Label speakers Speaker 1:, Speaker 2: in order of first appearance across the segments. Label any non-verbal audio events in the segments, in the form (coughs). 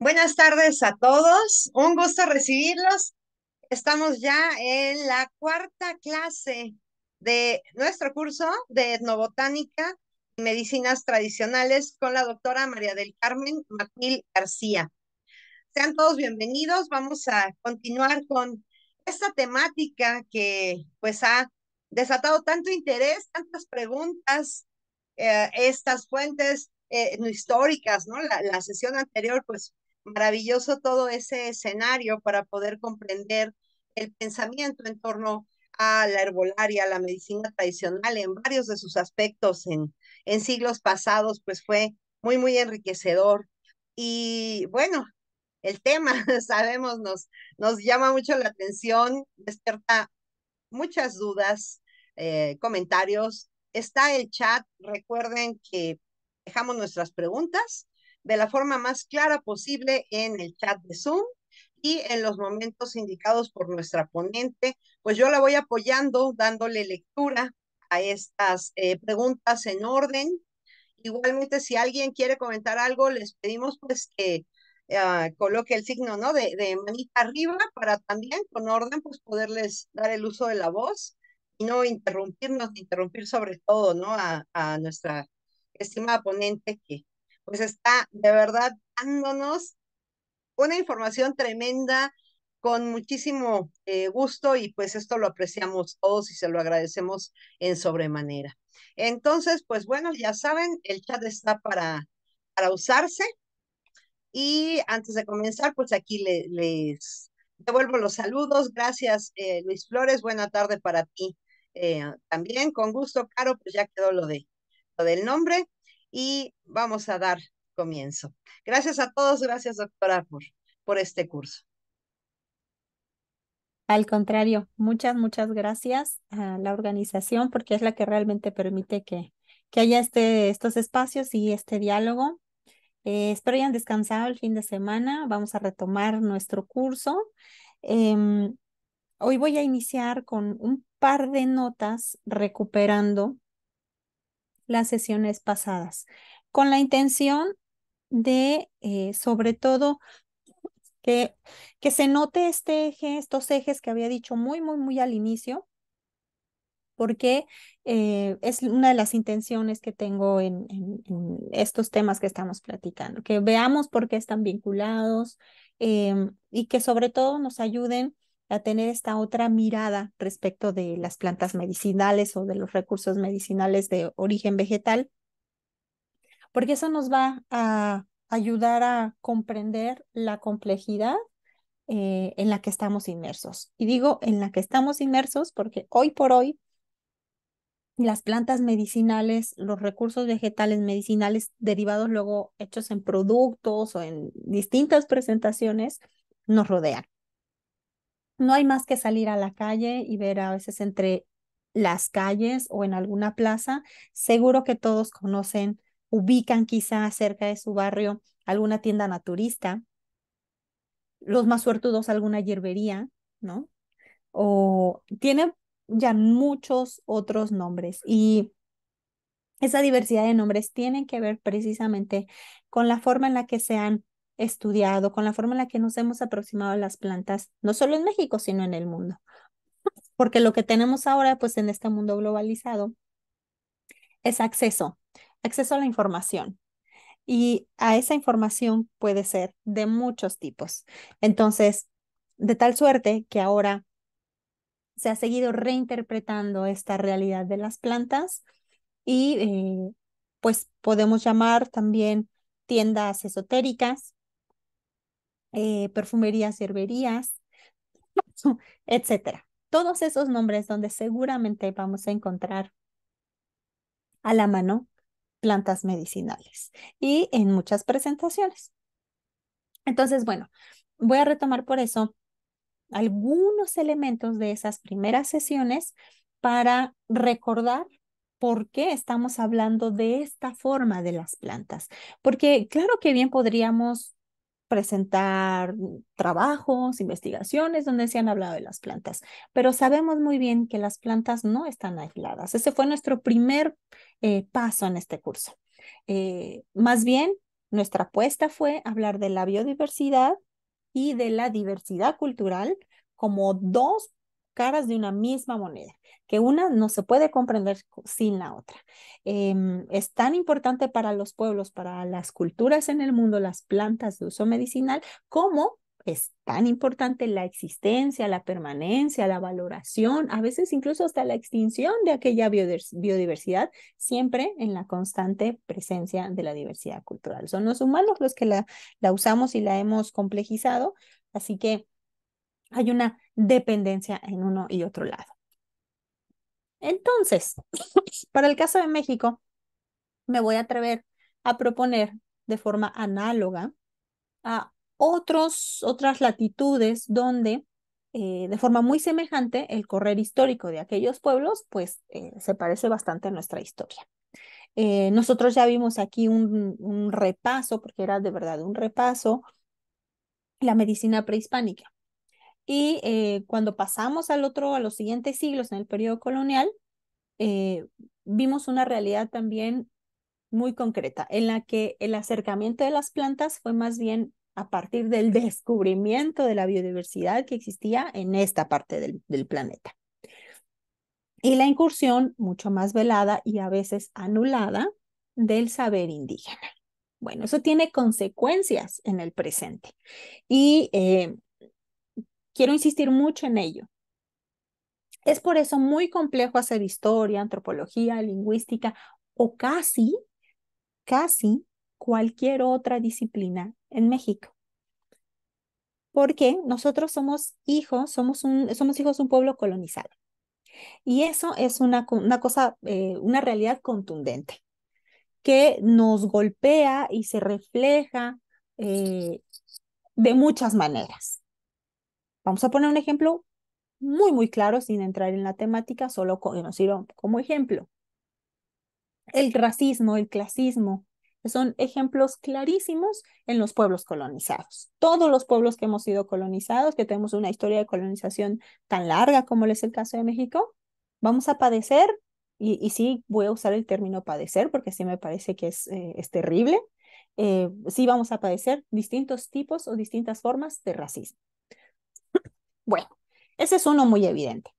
Speaker 1: Buenas tardes a todos, un gusto recibirlos. Estamos ya en la cuarta clase de nuestro curso de etnobotánica y medicinas tradicionales con la doctora María del Carmen Matil García. Sean todos bienvenidos, vamos a continuar con esta temática que pues ha desatado tanto interés, tantas preguntas, eh, estas fuentes eh, históricas, ¿no? La, la, sesión anterior, pues maravilloso todo ese escenario para poder comprender el pensamiento en torno a la herbolaria, la medicina tradicional en varios de sus aspectos en, siglos pasados, pues fue muy, muy enriquecedor. Y bueno, el tema, (laughs) sabemos, nos, nos llama mucho la atención, despierta muchas dudas, eh, comentarios. Está el chat, recuerden que dejamos nuestras preguntas de la forma más clara posible en el chat de Zoom y en los momentos indicados por nuestra ponente, pues yo la voy apoyando dándole lectura a estas eh, preguntas en orden. Igualmente, si alguien quiere comentar algo, les pedimos pues que ah, coloque el signo ¿no? de, de manita arriba para también con orden pues poderles dar el uso de la voz y no interrumpirnos, interrumpir sobre todo ¿no? a, a nuestra estimada ponente que pues está de verdad dándonos una información tremenda con muchísimo eh, gusto y pues esto lo apreciamos todos y se lo agradecemos en sobremanera. Entonces, pues bueno, ya saben, el chat está para, para usarse y antes de comenzar, pues aquí les devuelvo los saludos. Gracias, eh, Luis Flores, buena tarde para ti. Eh, también con gusto, Caro, pues ya quedó lo, de, lo del nombre y vamos a dar comienzo. Gracias a todos, gracias doctora por, por este curso.
Speaker 2: Al contrario, muchas, muchas gracias a la organización porque es la que realmente permite que, que haya este, estos espacios y este diálogo. Eh, espero hayan descansado el fin de semana. Vamos a retomar nuestro curso. Em, hoy voy a iniciar con un par de notas recuperando las sesiones pasadas, con la intención de, eh, sobre todo, que, que se note este eje, estos ejes que había dicho muy, muy, muy al inicio, porque eh, es una de las intenciones que tengo en, estos temas que estamos platicando, que veamos por qué están vinculados em, y que sobre todo nos ayuden a tener esta otra mirada respecto de las plantas medicinales o de los recursos medicinales de origen vegetal, porque eso nos va a ayudar a comprender la complejidad eh, en la que estamos inmersos. Y digo en la que estamos inmersos porque hoy por hoy las plantas medicinales, los recursos vegetales medicinales derivados luego hechos en productos o en distintas presentaciones nos rodean no hay más que salir a la calle y ver a veces entre las calles o en alguna plaza. Seguro que todos conocen, ubican quizá cerca de su barrio alguna tienda naturista, los más suertudos alguna hierbería, ¿no? O tiene ya muchos otros nombres y esa diversidad de nombres tienen que ver precisamente con la forma en la que se han estudiado, con la forma en la que nos hemos aproximado a las plantas, no solo en México, sino en el mundo. (laughs) Porque lo que tenemos ahora, pues en este mundo globalizado, es acceso, acceso a la información. Y a esa información puede ser de muchos tipos. Entonces, de tal suerte que ahora se ha seguido reinterpretando esta realidad de las plantas y eh, pues podemos llamar también tiendas esotéricas, eh, perfumerías herberías, (laughs) etcétera. Todos esos nombres donde seguramente vamos a encontrar a la mano plantas medicinales y en muchas presentaciones. Entonces, bueno, voy a retomar por eso algunos elementos de esas primeras sesiones para recordar por qué estamos hablando de esta forma de las plantas. Porque claro que bien podríamos presentar trabajos, investigaciones donde se han hablado de las plantas, pero sabemos muy bien que las plantas no están aisladas. Ese fue nuestro primer eh, paso en este curso. Eh, más bien, nuestra apuesta fue hablar de la biodiversidad y de la diversidad cultural como dos caras de una misma moneda que una no se puede comprender sin la otra. Em, es tan importante para los pueblos, para las culturas en el mundo, las plantas de uso medicinal, como es tan importante la existencia, la permanencia, la valoración, a veces incluso hasta la extinción de aquella biodiversidad, siempre en la constante presencia de la diversidad cultural. Son los humanos los que la usamos y la hemos complejizado, así que hay una dependencia en uno y otro lado. Entonces, (laughs) para el caso de México, me voy a atrever a proponer de forma análoga a otros, otras latitudes donde eh, de forma muy semejante el correr histórico de aquellos pueblos, pues eh, se parece bastante a nuestra historia. Eh, nosotros ya vimos aquí un repaso, porque era de verdad un repaso, la medicina prehispánica. Y eh, cuando pasamos al otro, a los siguientes siglos, en el periodo colonial, eh, vimos una realidad también muy concreta, en la que el acercamiento de las plantas fue más bien a partir del (laughs) descubrimiento de la biodiversidad que existía en esta parte del, del planeta. Y la incursión mucho más velada y a veces anulada del saber indígena. Bueno, eso tiene consecuencias en el presente. Y eh, Quiero insistir mucho en ello. Es por eso muy complejo hacer historia, antropología, lingüística o casi, casi cualquier otra disciplina en México. Porque nosotros somos hijos, somos, un, somos hijos de un pueblo colonizado. Y eso es una, cosa, eh, una realidad contundente que nos golpea y se refleja eh, de muchas maneras. Vamos a poner un ejemplo muy, muy claro, sin entrar en la temática, solo conocido como ejemplo. El racismo, el clasismo, son ejemplos clarísimos en los pueblos colonizados. Todos los pueblos que hemos sido colonizados, que tenemos una historia de colonización tan larga como es el caso de México, vamos a padecer, y, sí voy a usar el término padecer porque sí me parece que es, eh, terrible, eh, sí vamos a padecer distintos tipos o distintas formas de racismo. Bueno, ese es uno muy evidente.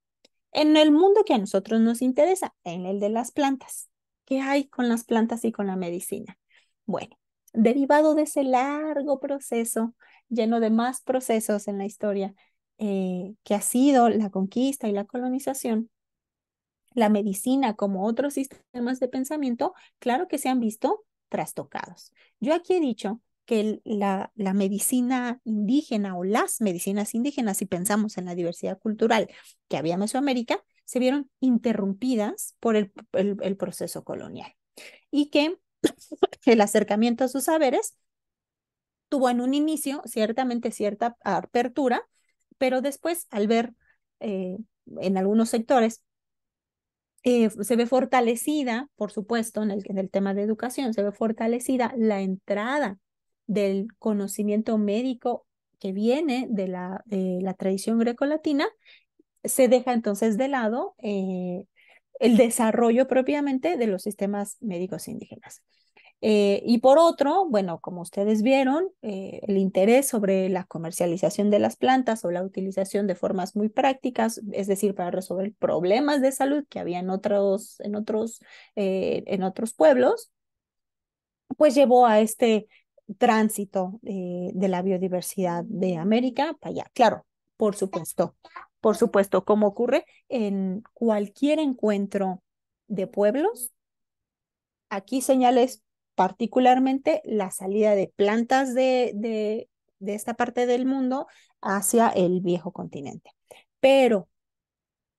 Speaker 2: En el mundo que a nosotros nos interesa, en el de las plantas. ¿Qué hay con las plantas y con la medicina? Bueno, derivado de ese largo proceso, lleno de más procesos en la historia, eh, que ha sido la conquista y la colonización, la medicina como otros sistemas de pensamiento, claro que se han visto trastocados. Yo aquí he dicho que la, la medicina indígena o las medicinas indígenas, si pensamos en la diversidad cultural que había en Mesoamérica, se vieron interrumpidas por el, proceso colonial y que (coughs) el acercamiento a sus saberes tuvo en un inicio ciertamente cierta apertura, pero después al ver eh, en algunos sectores, eh, se ve fortalecida, por supuesto, en el, en el tema de educación, se ve fortalecida la entrada del conocimiento médico que viene de la, de la tradición grecolatina, se deja entonces de lado eh, el desarrollo propiamente de los sistemas médicos indígenas. Eh, y por otro, bueno, como ustedes vieron, eh, el interés sobre la comercialización de las plantas o la utilización de formas muy prácticas, es decir, para resolver problemas de salud que había en otros, en otros, en otros pueblos, pues llevó a este tránsito eh, de la biodiversidad de América para allá. Claro, por supuesto, por supuesto, como ocurre en cualquier encuentro de pueblos. Aquí señales particularmente la salida de plantas de, de esta parte del mundo hacia el viejo continente. Pero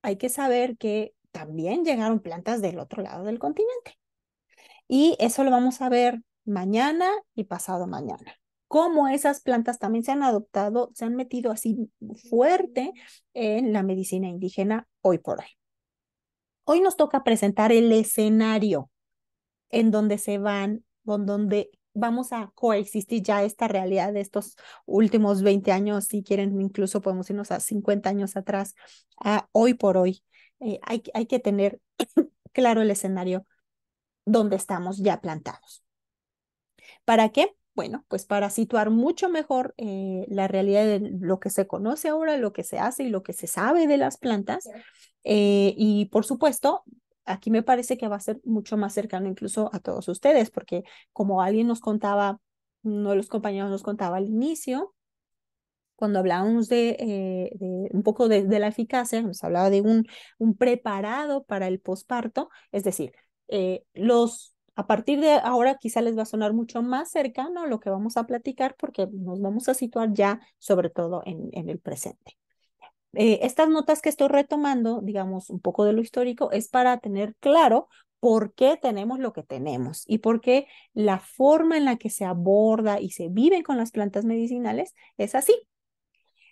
Speaker 2: hay que saber que también llegaron plantas del otro lado del continente. Y eso lo vamos a ver mañana y pasado mañana. Cómo esas plantas también se han adoptado, se han metido así fuerte en la medicina indígena hoy por hoy. Hoy nos toca presentar el escenario en donde se van, con donde vamos a coexistir ya esta realidad de estos últimos 20 años, si quieren, incluso podemos irnos a 50 años atrás, a hoy por hoy. Eh, hay, hay que tener (clears throat) claro el escenario donde estamos ya plantados. ¿Para qué? Bueno, pues para situar mucho mejor eh, la realidad de lo que se conoce ahora, lo que se hace y lo que se sabe de las plantas. Eh, y por supuesto, aquí me parece que va a ser mucho más cercano incluso a todos ustedes, porque como alguien nos contaba, uno de los compañeros nos contaba al inicio, cuando hablábamos de, eh, un poco de, la eficacia, nos hablaba de un, un preparado para el posparto, es decir, los a partir de ahora quizá les va a sonar mucho más cercano lo que vamos a platicar porque nos vamos a situar ya sobre todo en, el presente. Eh, estas notas que estoy retomando, digamos un poco de lo histórico, es para tener claro por qué tenemos lo que tenemos y por qué la forma en la que se aborda y se vive con las plantas medicinales es así.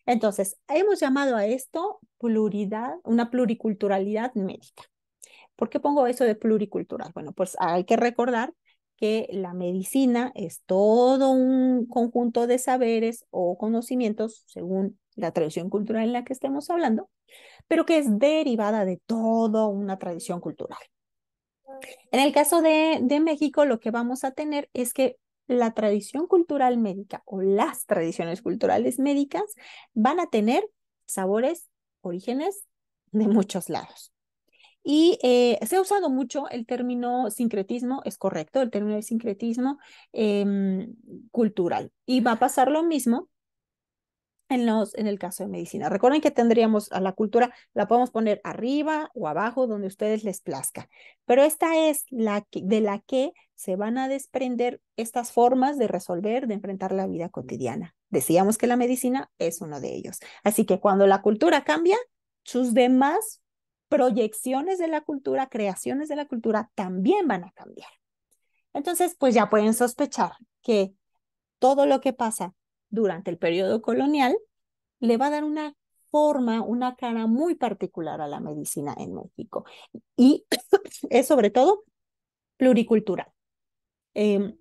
Speaker 2: Entonces, hemos llamado a esto pluridad, una pluriculturalidad médica. ¿Por qué pongo eso de pluricultural? Bueno, pues hay que recordar que la medicina es todo un conjunto de saberes o conocimientos, según la tradición cultural en la que estemos hablando, pero que es derivada de toda una tradición cultural. En el caso de, de México, lo que vamos a tener es que la tradición cultural médica o las tradiciones culturales médicas van a tener sabores, orígenes de muchos lados. Y eh, se ha usado mucho el término sincretismo, es correcto, el término de sincretismo em, cultural. Y va a pasar lo mismo en, los, en el caso de medicina. Recuerden que tendríamos a la cultura, la podemos poner arriba o abajo, donde ustedes les plazca. Pero esta es la de la que se van a desprender estas formas de resolver, de enfrentar la vida cotidiana. Decíamos que la medicina es uno de ellos. Así que cuando la cultura cambia, sus demás proyecciones de la cultura, creaciones de la cultura también van a cambiar. Entonces, pues ya pueden sospechar que todo lo que pasa durante el periodo colonial le va a dar una forma, una cara muy particular a la medicina en México. Y (coughs) es sobre todo pluricultural. Em,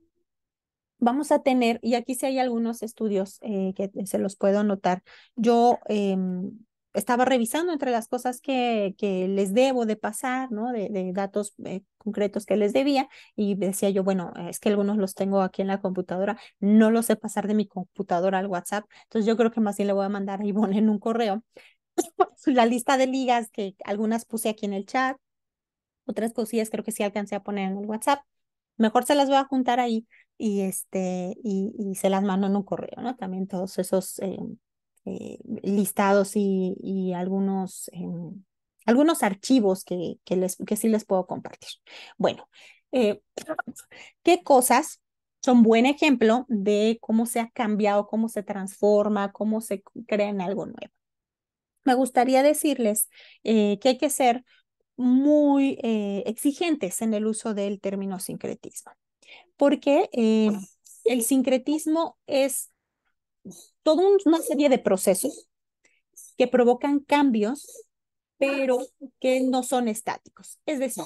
Speaker 2: vamos a tener, y aquí sí hay algunos estudios eh, que se los puedo anotar. Yo em, estaba revisando entre las cosas que, les debo de pasar, ¿no? De, datos eh, concretos que les debía y decía yo, bueno, es que algunos los tengo aquí en la computadora, no los sé pasar de mi computadora al WhatsApp, entonces yo creo que más bien le voy a mandar a Ivonne en un correo (laughs) la lista de ligas que algunas puse aquí en el chat, otras cosillas creo que sí alcancé a poner en el WhatsApp. Mejor se las voy a juntar ahí y este y, se las mando en un correo, ¿no? También todos esos eh, eh, listados y, algunos, em, algunos archivos que, les, que sí les puedo compartir. Bueno, eh, (clears throat) ¿qué cosas son buen ejemplo de cómo se ha cambiado, cómo se transforma, cómo se crea en algo nuevo? Me gustaría decirles eh, que hay que ser muy exigentes en el uso del término sincretismo, porque el sincretismo es toda una serie de procesos que provocan cambios, pero que no son estáticos. Es decir,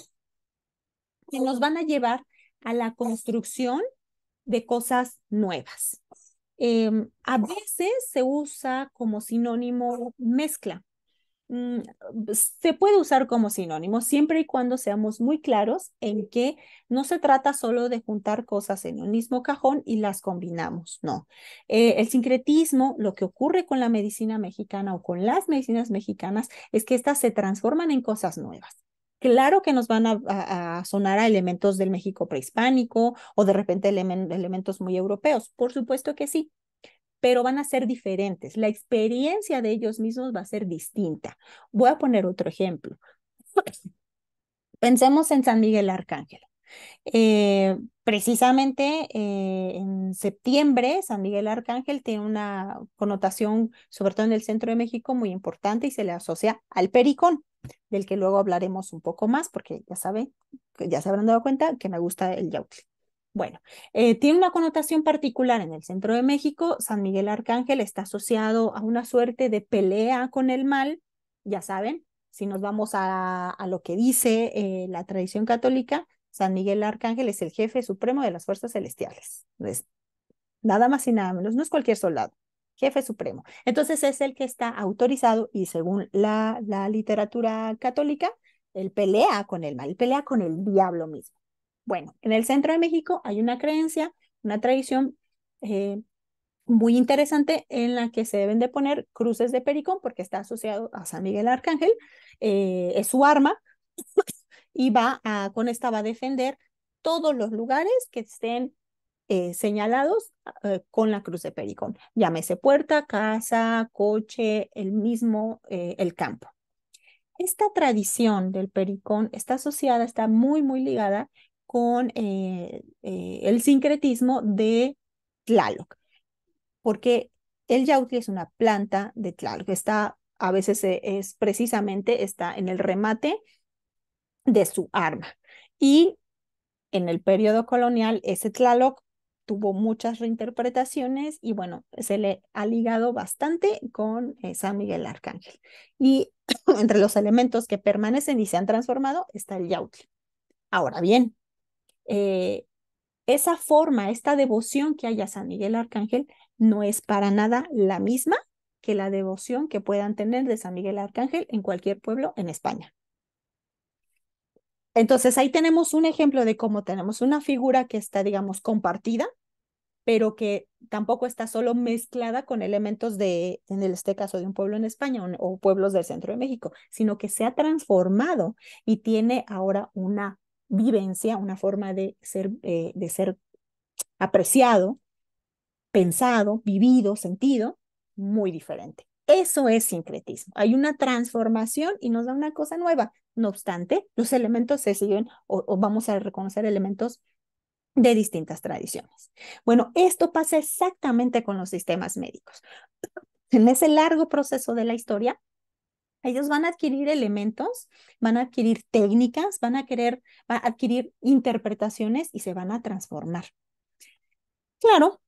Speaker 2: que nos van a llevar a la construcción de cosas nuevas. Em, a veces se usa como sinónimo mezcla, Mm, pues, se puede usar como sinónimo siempre y cuando seamos muy claros en que no se trata solo de juntar cosas en un mismo cajón y las combinamos, no. Eh, el sincretismo, lo que ocurre con la medicina mexicana o con las medicinas mexicanas es que éstas se transforman en cosas nuevas. Claro que nos van a, sonar a elementos del México prehispánico o de repente elementos muy europeos, por supuesto que sí, pero van a ser diferentes. La experiencia de ellos mismos va a ser distinta. Voy a poner otro ejemplo. (clears throat) Pensemos en San Miguel Arcángel. Eh, precisamente eh, en septiembre, San Miguel Arcángel tiene una connotación, sobre todo en el centro de México, muy importante y se le asocia al pericón, del que luego hablaremos un poco más, porque ya saben, ya se habrán dado cuenta que me gusta el yautli. Bueno, eh, tiene una connotación particular en el centro de México. San Miguel Arcángel está asociado a una suerte de pelea con el mal, ya saben, si nos vamos a, lo que dice eh, la tradición católica, San Miguel Arcángel es el jefe supremo de las fuerzas celestiales. nada más y nada menos, no es cualquier soldado, jefe supremo. Entonces es el que está autorizado y según la, literatura católica, él pelea con el mal, pelea con el diablo mismo. Bueno, en el centro de México hay una creencia, una tradición eh, muy interesante en la que se deben de poner cruces de pericón porque está asociado a San Miguel Arcángel, eh, es su arma (coughs) y va a, con esta va a defender todos los lugares que estén eh, señalados con la cruz de pericón. Llámese puerta, casa, coche, el mismo, el campo. Esta tradición del pericón está asociada, está muy, muy ligada con eh, eh, el sincretismo de Tlaloc, porque el yautli es una planta de Tlaloc, está a veces es precisamente está en el remate de su arma. Y en el periodo colonial ese Tlaloc tuvo muchas reinterpretaciones y bueno, se le ha ligado bastante con eh, San Miguel Arcángel. Y (clears throat) entre los elementos que permanecen y se han transformado está el yautli. Ahora bien, eh, esa forma, esta devoción que hay a San Miguel Arcángel no es para nada la misma que la devoción que puedan tener de San Miguel Arcángel en cualquier pueblo en España. Entonces ahí tenemos un ejemplo de cómo tenemos una figura que está, digamos, compartida, pero que tampoco está solo mezclada con elementos de, en este caso, de un pueblo en España o pueblos del centro de México, sino que se ha transformado y tiene ahora una vivencia, una forma de ser, eh, de ser apreciado, pensado, vivido, sentido, muy diferente. Eso es sincretismo. Hay una transformación y nos da una cosa nueva. No obstante, los elementos se siguen o vamos a reconocer elementos de distintas tradiciones. Bueno, esto pasa exactamente con los sistemas médicos. En ese largo proceso de la historia, ellos van a adquirir elementos, van a adquirir técnicas, van a querer a adquirir interpretaciones y se van a transformar. Claro,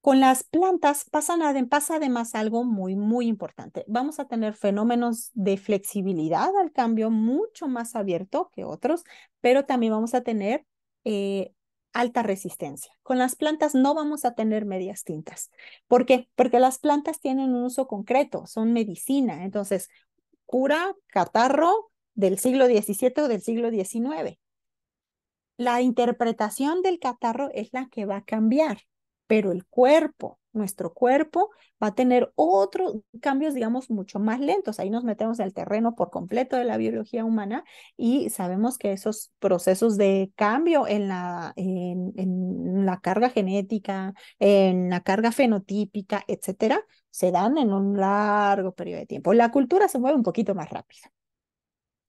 Speaker 2: con las plantas pasa nada, pasa además algo muy, muy importante. Vamos a tener fenómenos de flexibilidad al cambio mucho más abierto que otros, pero también vamos a tener eh, alta resistencia. Con las plantas no vamos a tener medias tintas. ¿Por qué? Porque las plantas tienen un uso concreto, son medicina. Entonces, pura catarro del siglo XVII o del siglo XIX. La interpretación del catarro es la que va a cambiar, pero el cuerpo nuestro cuerpo va a tener otros cambios, digamos, mucho más lentos. Ahí nos metemos en el terreno por completo de la biología humana y sabemos que esos procesos de cambio en la, en, la carga genética, en la carga fenotípica, etcétera, se dan en un largo periodo de tiempo. La cultura se mueve un poquito más rápido.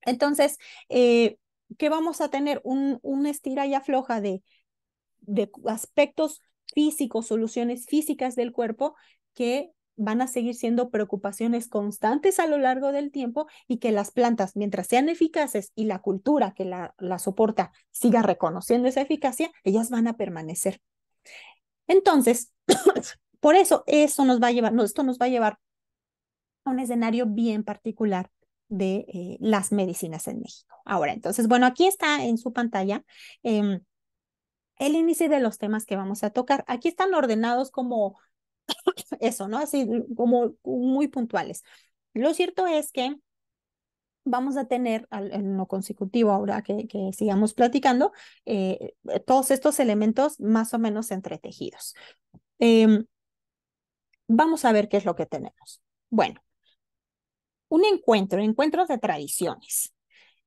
Speaker 2: Entonces, eh, ¿qué vamos a tener? Un, un estira y afloja de, de aspectos físicos, soluciones físicas del cuerpo que van a seguir siendo preocupaciones constantes a lo largo del tiempo y que las plantas, mientras sean eficaces y la cultura que la, soporta siga reconociendo esa eficacia, ellas van a permanecer. Entonces, (coughs) por eso eso nos va a llevar, no, esto nos va a llevar a un escenario bien particular de eh, las medicinas en México. Ahora, entonces, bueno, aquí está en su pantalla. Em, el índice de los temas que vamos a tocar. Aquí están ordenados como (coughs) eso, ¿no? Así como muy puntuales. Lo cierto es que vamos a tener en lo consecutivo ahora que, que sigamos platicando eh, eh, todos estos elementos más o menos entretejidos. Em, vamos a ver qué es lo que tenemos. Bueno, un encuentro, encuentros de tradiciones.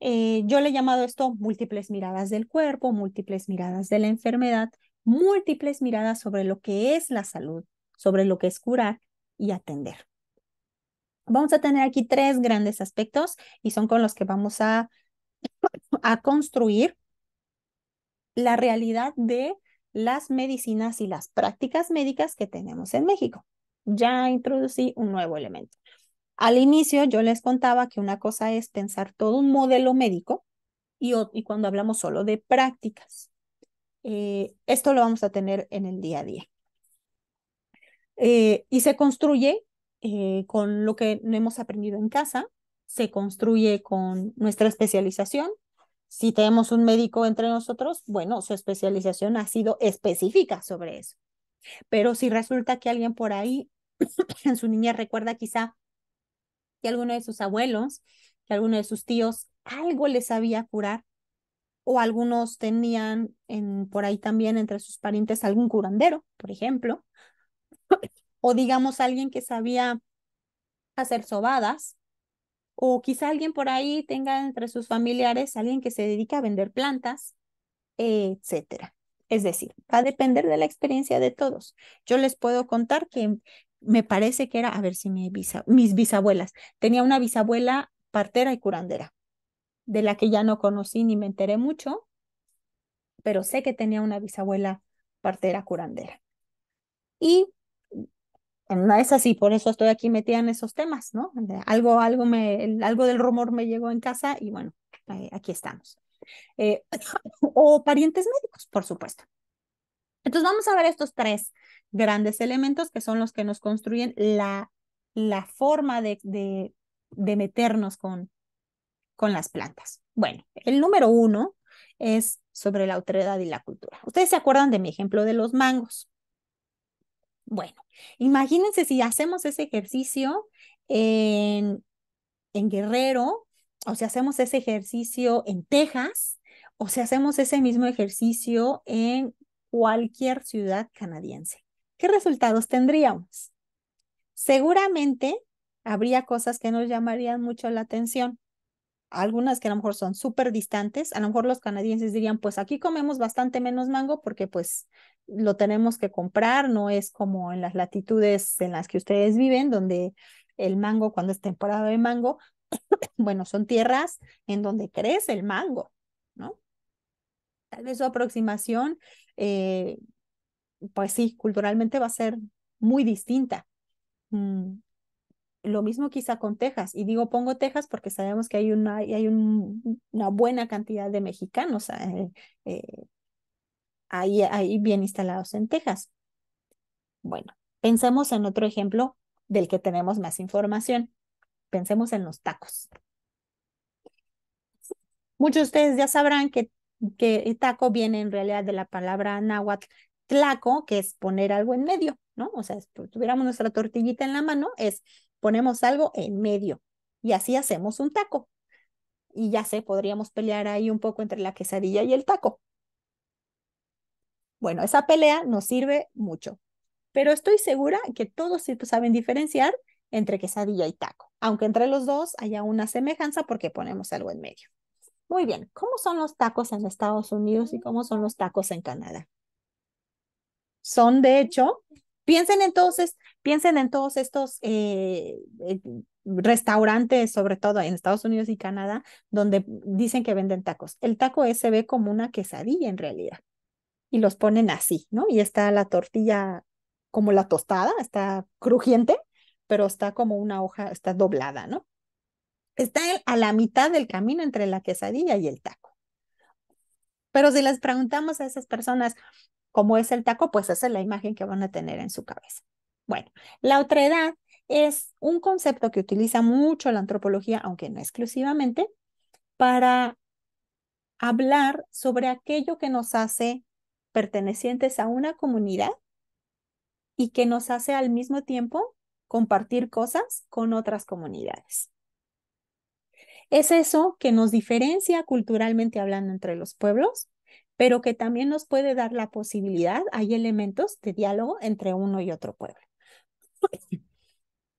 Speaker 2: Eh, yo le he llamado esto múltiples miradas del cuerpo, múltiples miradas de la enfermedad, múltiples miradas sobre lo que es la salud, sobre lo que es curar y atender. Vamos a tener aquí tres grandes aspectos y son con los que vamos a, (coughs) a construir la realidad de las medicinas y las prácticas médicas que tenemos en México. Ya introducí un nuevo elemento. Al inicio yo les contaba que una cosa es pensar todo un modelo médico y, cuando hablamos solo de prácticas. Eh, esto lo vamos a tener en el día a día. Eh, y se construye eh, con lo que no hemos aprendido en casa, se construye con nuestra especialización. Si tenemos un médico entre nosotros, bueno, su especialización ha sido específica sobre eso. Pero si resulta que alguien por ahí (clears throat) en su niña recuerda quizá que alguno de sus abuelos, que alguno de sus tíos algo les sabía curar o algunos tenían en, por ahí también entre sus parientes algún curandero, por ejemplo, (coughs) o digamos alguien que sabía hacer sobadas, o quizá alguien por ahí tenga entre sus familiares alguien que se dedica a vender plantas, etcétera. Es decir, va a depender de la experiencia de todos. Yo les puedo contar que me parece que era, a ver si mis bisabuelas, tenía una bisabuela partera y curandera, de la que ya no conocí ni me enteré mucho, pero sé que tenía una bisabuela partera curandera. Y es así, por eso estoy aquí metida en esos temas, ¿no? Algo, algo, me, algo del rumor me llegó en casa y bueno, eh, aquí estamos. Eh, (coughs) o parientes médicos, por supuesto. Entonces vamos a ver estos tres grandes elementos que son los que nos construyen la, la forma de, de, meternos con, con las plantas. Bueno, el número uno es sobre la autoridad y la cultura. Ustedes se acuerdan de mi ejemplo de los mangos. Bueno, imagínense si hacemos ese ejercicio en, en Guerrero, o si hacemos ese ejercicio en Texas, o si hacemos ese mismo ejercicio en cualquier ciudad canadiense. ¿Qué resultados tendríamos? Seguramente habría cosas que nos llamarían mucho la atención. Algunas que a lo mejor son súper distantes. A lo mejor los canadienses dirían, pues aquí comemos bastante menos mango porque pues lo tenemos que comprar. No es como en las latitudes en las que ustedes viven, donde el mango, cuando es temporada de mango, (coughs) bueno, son tierras en donde crece el mango, ¿no? Tal vez su aproximación eh, pues sí, culturalmente va a ser muy distinta. Mm, lo mismo quizá con Texas, y digo pongo Texas porque sabemos que hay una, hay una buena cantidad de mexicanos eh, eh, ahí, ahí bien instalados en Texas. Bueno, pensemos en otro ejemplo del que tenemos más información. Pensemos en los tacos. Muchos de ustedes ya sabrán que que taco viene en realidad de la palabra náhuatl tlaco, que es poner algo en medio, ¿no? O sea, si pues, tuviéramos nuestra tortillita en la mano, es ponemos algo en medio y así hacemos un taco. Y ya sé, podríamos pelear ahí un poco entre la quesadilla y el taco. Bueno, esa pelea nos sirve mucho, pero estoy segura que todos saben diferenciar entre quesadilla y taco, aunque entre los dos haya una semejanza porque ponemos algo en medio. Muy bien, ¿cómo son los tacos en Estados Unidos y cómo son los tacos en Canadá? Son, de hecho, piensen entonces, piensen en todos estos eh, eh, restaurantes, sobre todo en Estados Unidos y Canadá, donde dicen que venden tacos. El taco se ve como una quesadilla en realidad y los ponen así, ¿no? Y está la tortilla como la tostada, está crujiente, pero está como una hoja, está doblada, ¿no? está a la mitad del camino entre la quesadilla y el taco. Pero si les preguntamos a esas personas cómo es el taco, pues esa es la imagen que van a tener en su cabeza. Bueno, la otra edad es un concepto que utiliza mucho la antropología, aunque no exclusivamente, para hablar sobre aquello que nos hace pertenecientes a una comunidad y que nos hace al mismo tiempo compartir cosas con otras comunidades. Es eso que nos diferencia culturalmente hablando entre los pueblos, pero que también nos puede dar la posibilidad, hay elementos de diálogo entre uno y otro pueblo.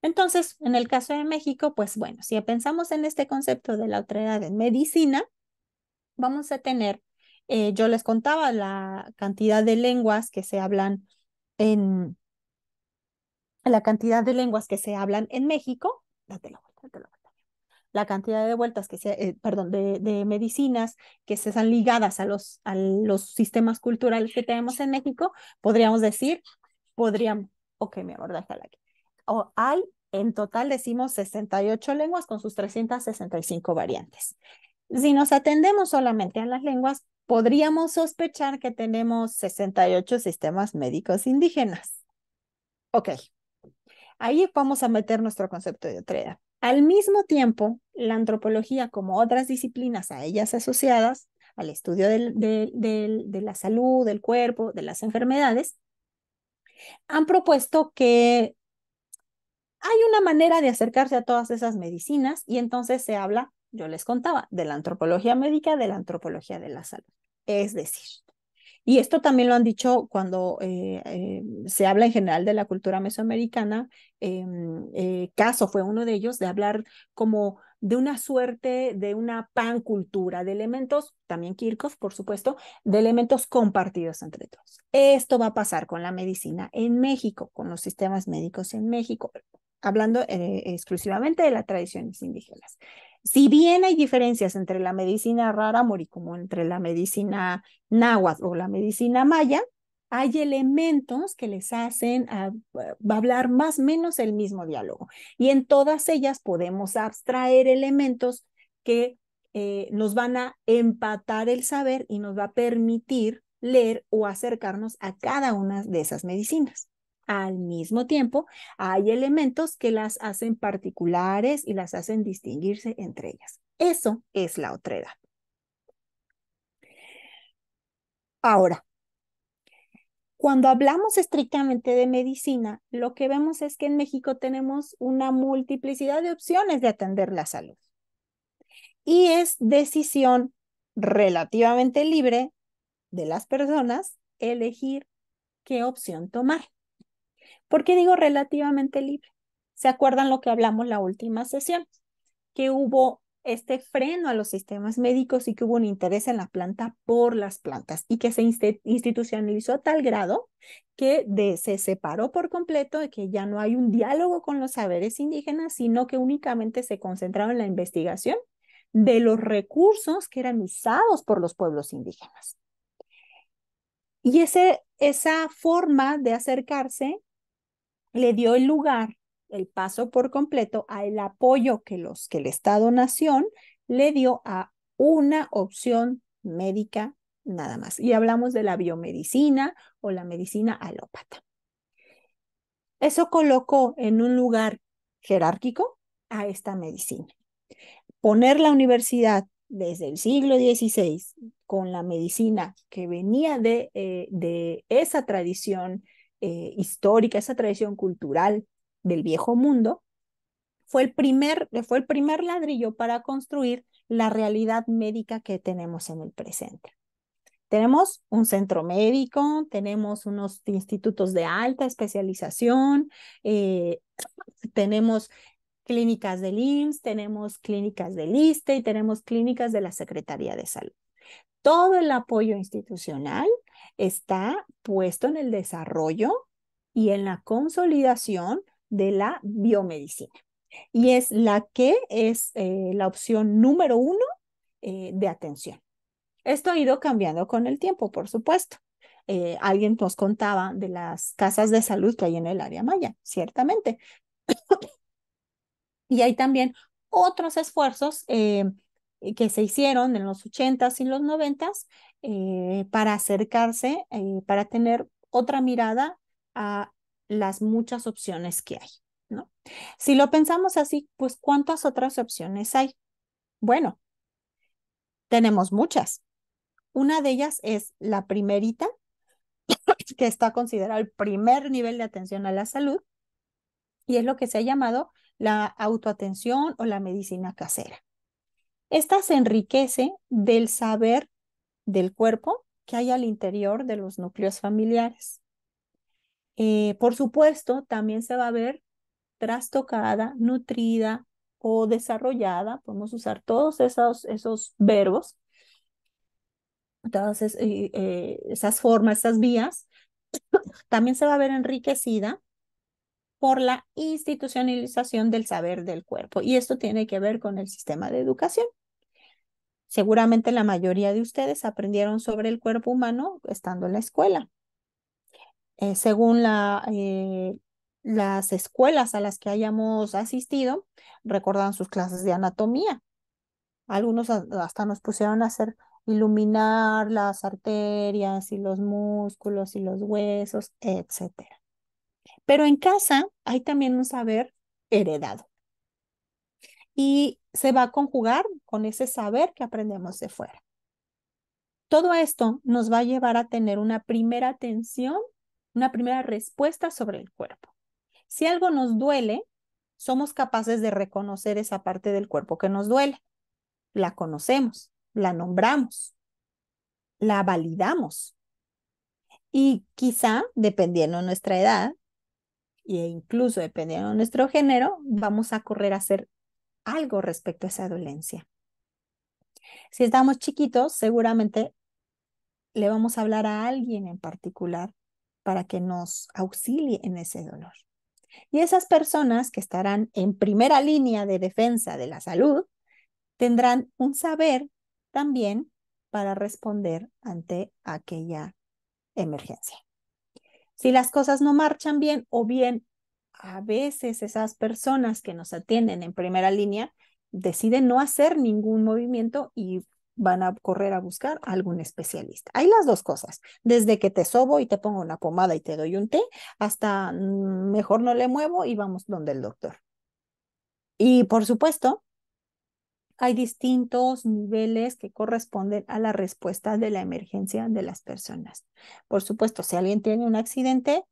Speaker 2: Entonces, en el caso de México, pues bueno, si pensamos en este concepto de la autoridad en medicina, vamos a tener, eh, yo les contaba la cantidad de lenguas que se hablan en, la cantidad de lenguas que se hablan en México, date la la cantidad de vueltas que se, eh, perdón, de, medicinas que se están ligadas a los, a los sistemas culturales que tenemos en México, podríamos decir, podrían, ok, mi amor, déjala aquí. O hay, en total decimos 68 lenguas con sus 365 variantes. Si nos atendemos solamente a las lenguas, podríamos sospechar que tenemos 68 sistemas médicos indígenas. Ok, ahí vamos a meter nuestro concepto de edad. Al mismo tiempo, la antropología, como otras disciplinas a ellas asociadas, al estudio de la salud, del cuerpo, de las enfermedades, han propuesto que hay una manera de acercarse a todas esas medicinas y entonces se habla, yo les contaba, de la antropología médica, de la antropología de la salud. Es decir, y esto también lo han dicho cuando eh, eh, se habla en general de la cultura mesoamericana. Em, eh, Caso fue uno de ellos de hablar como de una suerte de una pancultura de elementos, también Kirchhoff, por supuesto, de elementos compartidos entre todos. Esto va a pasar con la medicina en México, con los sistemas médicos en México, hablando exclusivamente de las tradiciones indígenas. Si bien hay diferencias entre la medicina rara mori como entre la medicina náhuatl o la medicina maya, hay elementos que les hacen ah, a hablar más o menos el mismo diálogo. Y en todas ellas podemos abstraer elementos que eh, nos van a empatar el saber y nos va a permitir leer o acercarnos a cada una de esas medicinas. Al mismo tiempo, hay elementos que las hacen particulares y las hacen distinguirse entre ellas. Eso es la otra edad. Ahora, cuando hablamos estrictamente de medicina, lo que vemos es que en México tenemos una multiplicidad de opciones de atender la salud. Y es decisión relativamente libre de las personas elegir qué opción tomar. ¿Por qué digo relativamente libre? ¿Se acuerdan lo que hablamos la última sesión? Que hubo este freno a los sistemas médicos y que hubo un interés en la planta por las plantas y que se institucionalizó a tal grado que de, se separó por completo de que ya no hay un diálogo con los saberes indígenas, sino que únicamente se concentraba en la investigación de los recursos que eran usados por los pueblos indígenas. Y ese, esa forma de acercarse le dio el lugar, el paso por completo, al apoyo que, los, que el Estado-Nación le dio a una opción médica nada más. Y hablamos de la biomedicina o la medicina alópata. Eso colocó en un lugar jerárquico a esta medicina. Poner la universidad desde el siglo XVI con la medicina que venía de, eh, de esa tradición eh, histórica, esa tradición cultural del viejo mundo, fue el, primer, fue el primer ladrillo para construir la realidad médica que tenemos en el presente. Tenemos un centro médico, tenemos unos institutos de alta especialización, eh, (clears throat) tenemos clínicas del IMSS, tenemos clínicas del ISTE y tenemos clínicas de la Secretaría de Salud. Todo el apoyo institucional está puesto en el desarrollo y en la consolidación de la biomedicina. Y es la que es eh, la opción número uno eh, de atención. Esto ha ido cambiando con el tiempo, por supuesto. Eh, alguien nos contaba de las casas de salud que hay en el área maya, ciertamente. (coughs) y hay también otros esfuerzos eh, que se hicieron en los 80s y los 90s eh, para acercarse, eh, para tener otra mirada a las muchas opciones que hay. ¿no? Si lo pensamos así, pues ¿cuántas otras opciones hay? Bueno, tenemos muchas. Una de ellas es la primerita, (coughs) que está considerada el primer nivel de atención a la salud, y es lo que se ha llamado la autoatención o la medicina casera. Esta se enriquece del saber del cuerpo que hay al interior de los núcleos familiares. Eh, por supuesto, también se va a ver trastocada, nutrida o desarrollada, podemos usar todos esos, esos verbos, todas eh, eh, esas formas, esas vías, (coughs) también se va a ver enriquecida por la institucionalización del saber del cuerpo. Y esto tiene que ver con el sistema de educación. Seguramente la mayoría de ustedes aprendieron sobre el cuerpo humano estando en la escuela. Eh, según eh, las escuelas a las que hayamos asistido, recordaban sus clases de anatomía. Algunos hasta nos pusieron a hacer iluminar las arterias y los músculos y los huesos, etc. Pero en casa hay también un saber heredado. Y se va a conjugar con ese saber que aprendemos de fuera. Todo esto nos va a llevar a tener una primera atención, una primera respuesta sobre el cuerpo. Si algo nos duele, somos capaces de reconocer esa parte del cuerpo que nos duele. La conocemos, la nombramos, la validamos. Y quizá, dependiendo de nuestra edad, e incluso dependiendo de nuestro género, vamos a correr a hacer algo respecto a esa dolencia. Si estamos chiquitos, seguramente le vamos a hablar a alguien en particular para que nos auxilie en ese dolor. Y esas personas que estarán en primera línea de defensa de la salud tendrán un saber también para responder ante aquella emergencia. Si las cosas no marchan bien o bien a veces esas personas que nos atienden en primera línea deciden no hacer ningún movimiento y van a correr a buscar a algún especialista. Hay las dos cosas, desde que te sobo y te pongo una pomada y te doy un té, hasta mm, mejor no le muevo y vamos donde el doctor. Y por supuesto, hay distintos niveles que corresponden a la respuesta de la emergencia de las personas. Por supuesto, si alguien tiene un accidente,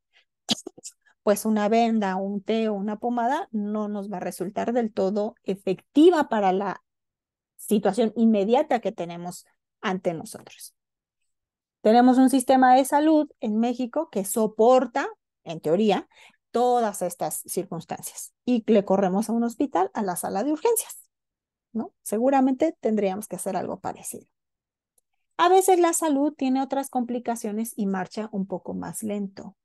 Speaker 2: pues una venda, un té o una pomada no nos va a resultar del todo efectiva para la situación inmediata que tenemos ante nosotros. Tenemos un sistema de salud en México que soporta, en teoría, todas estas circunstancias y le corremos a un hospital a la sala de urgencias. ¿no? Seguramente tendríamos que hacer algo parecido. A veces la salud tiene otras complicaciones y marcha un poco más lento.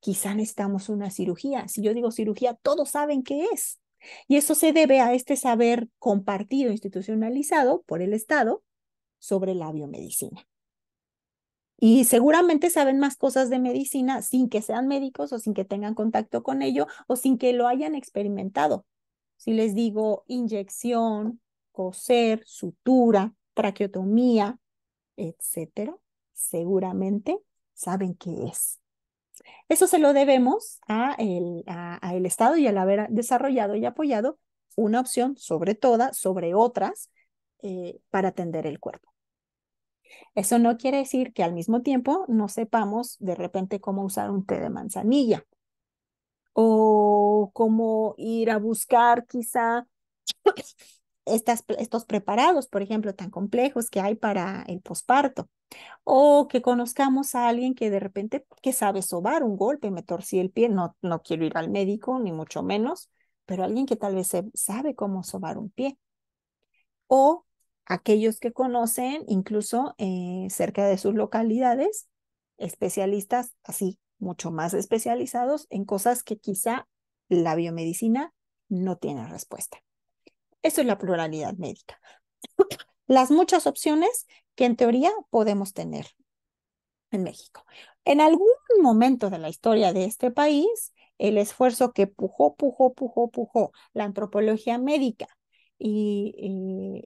Speaker 2: Quizá necesitamos una cirugía. Si yo digo cirugía, todos saben qué es. Y eso se debe a este saber compartido, institucionalizado por el Estado sobre la biomedicina. Y seguramente saben más cosas de medicina sin que sean médicos o sin que tengan contacto con ello o sin que lo hayan experimentado. Si les digo inyección, coser, sutura, traqueotomía, etcétera, seguramente saben qué es. Eso se lo debemos a el, Estado y al haber desarrollado y apoyado una opción sobre todas, sobre otras, eh, para atender el cuerpo. Eso no quiere decir que al mismo tiempo no sepamos de repente cómo usar un té de manzanilla o cómo ir a buscar quizá estos preparados, por ejemplo, tan complejos que hay para el posparto. O que conozcamos a alguien que de repente que sabe sobar un golpe, me torcí el pie, no, no quiero ir al médico, ni mucho menos, pero alguien que tal vez sabe cómo sobar un pie. O aquellos que conocen, incluso eh, cerca de sus localidades, especialistas así, mucho más especializados en cosas que quizá la biomedicina no tiene respuesta. Eso es la pluralidad médica. (coughs) Las muchas opciones que en teoría podemos tener en México. En algún momento de la historia de este país, el esfuerzo que pujó, pujó, pujó, pujó la antropología médica y,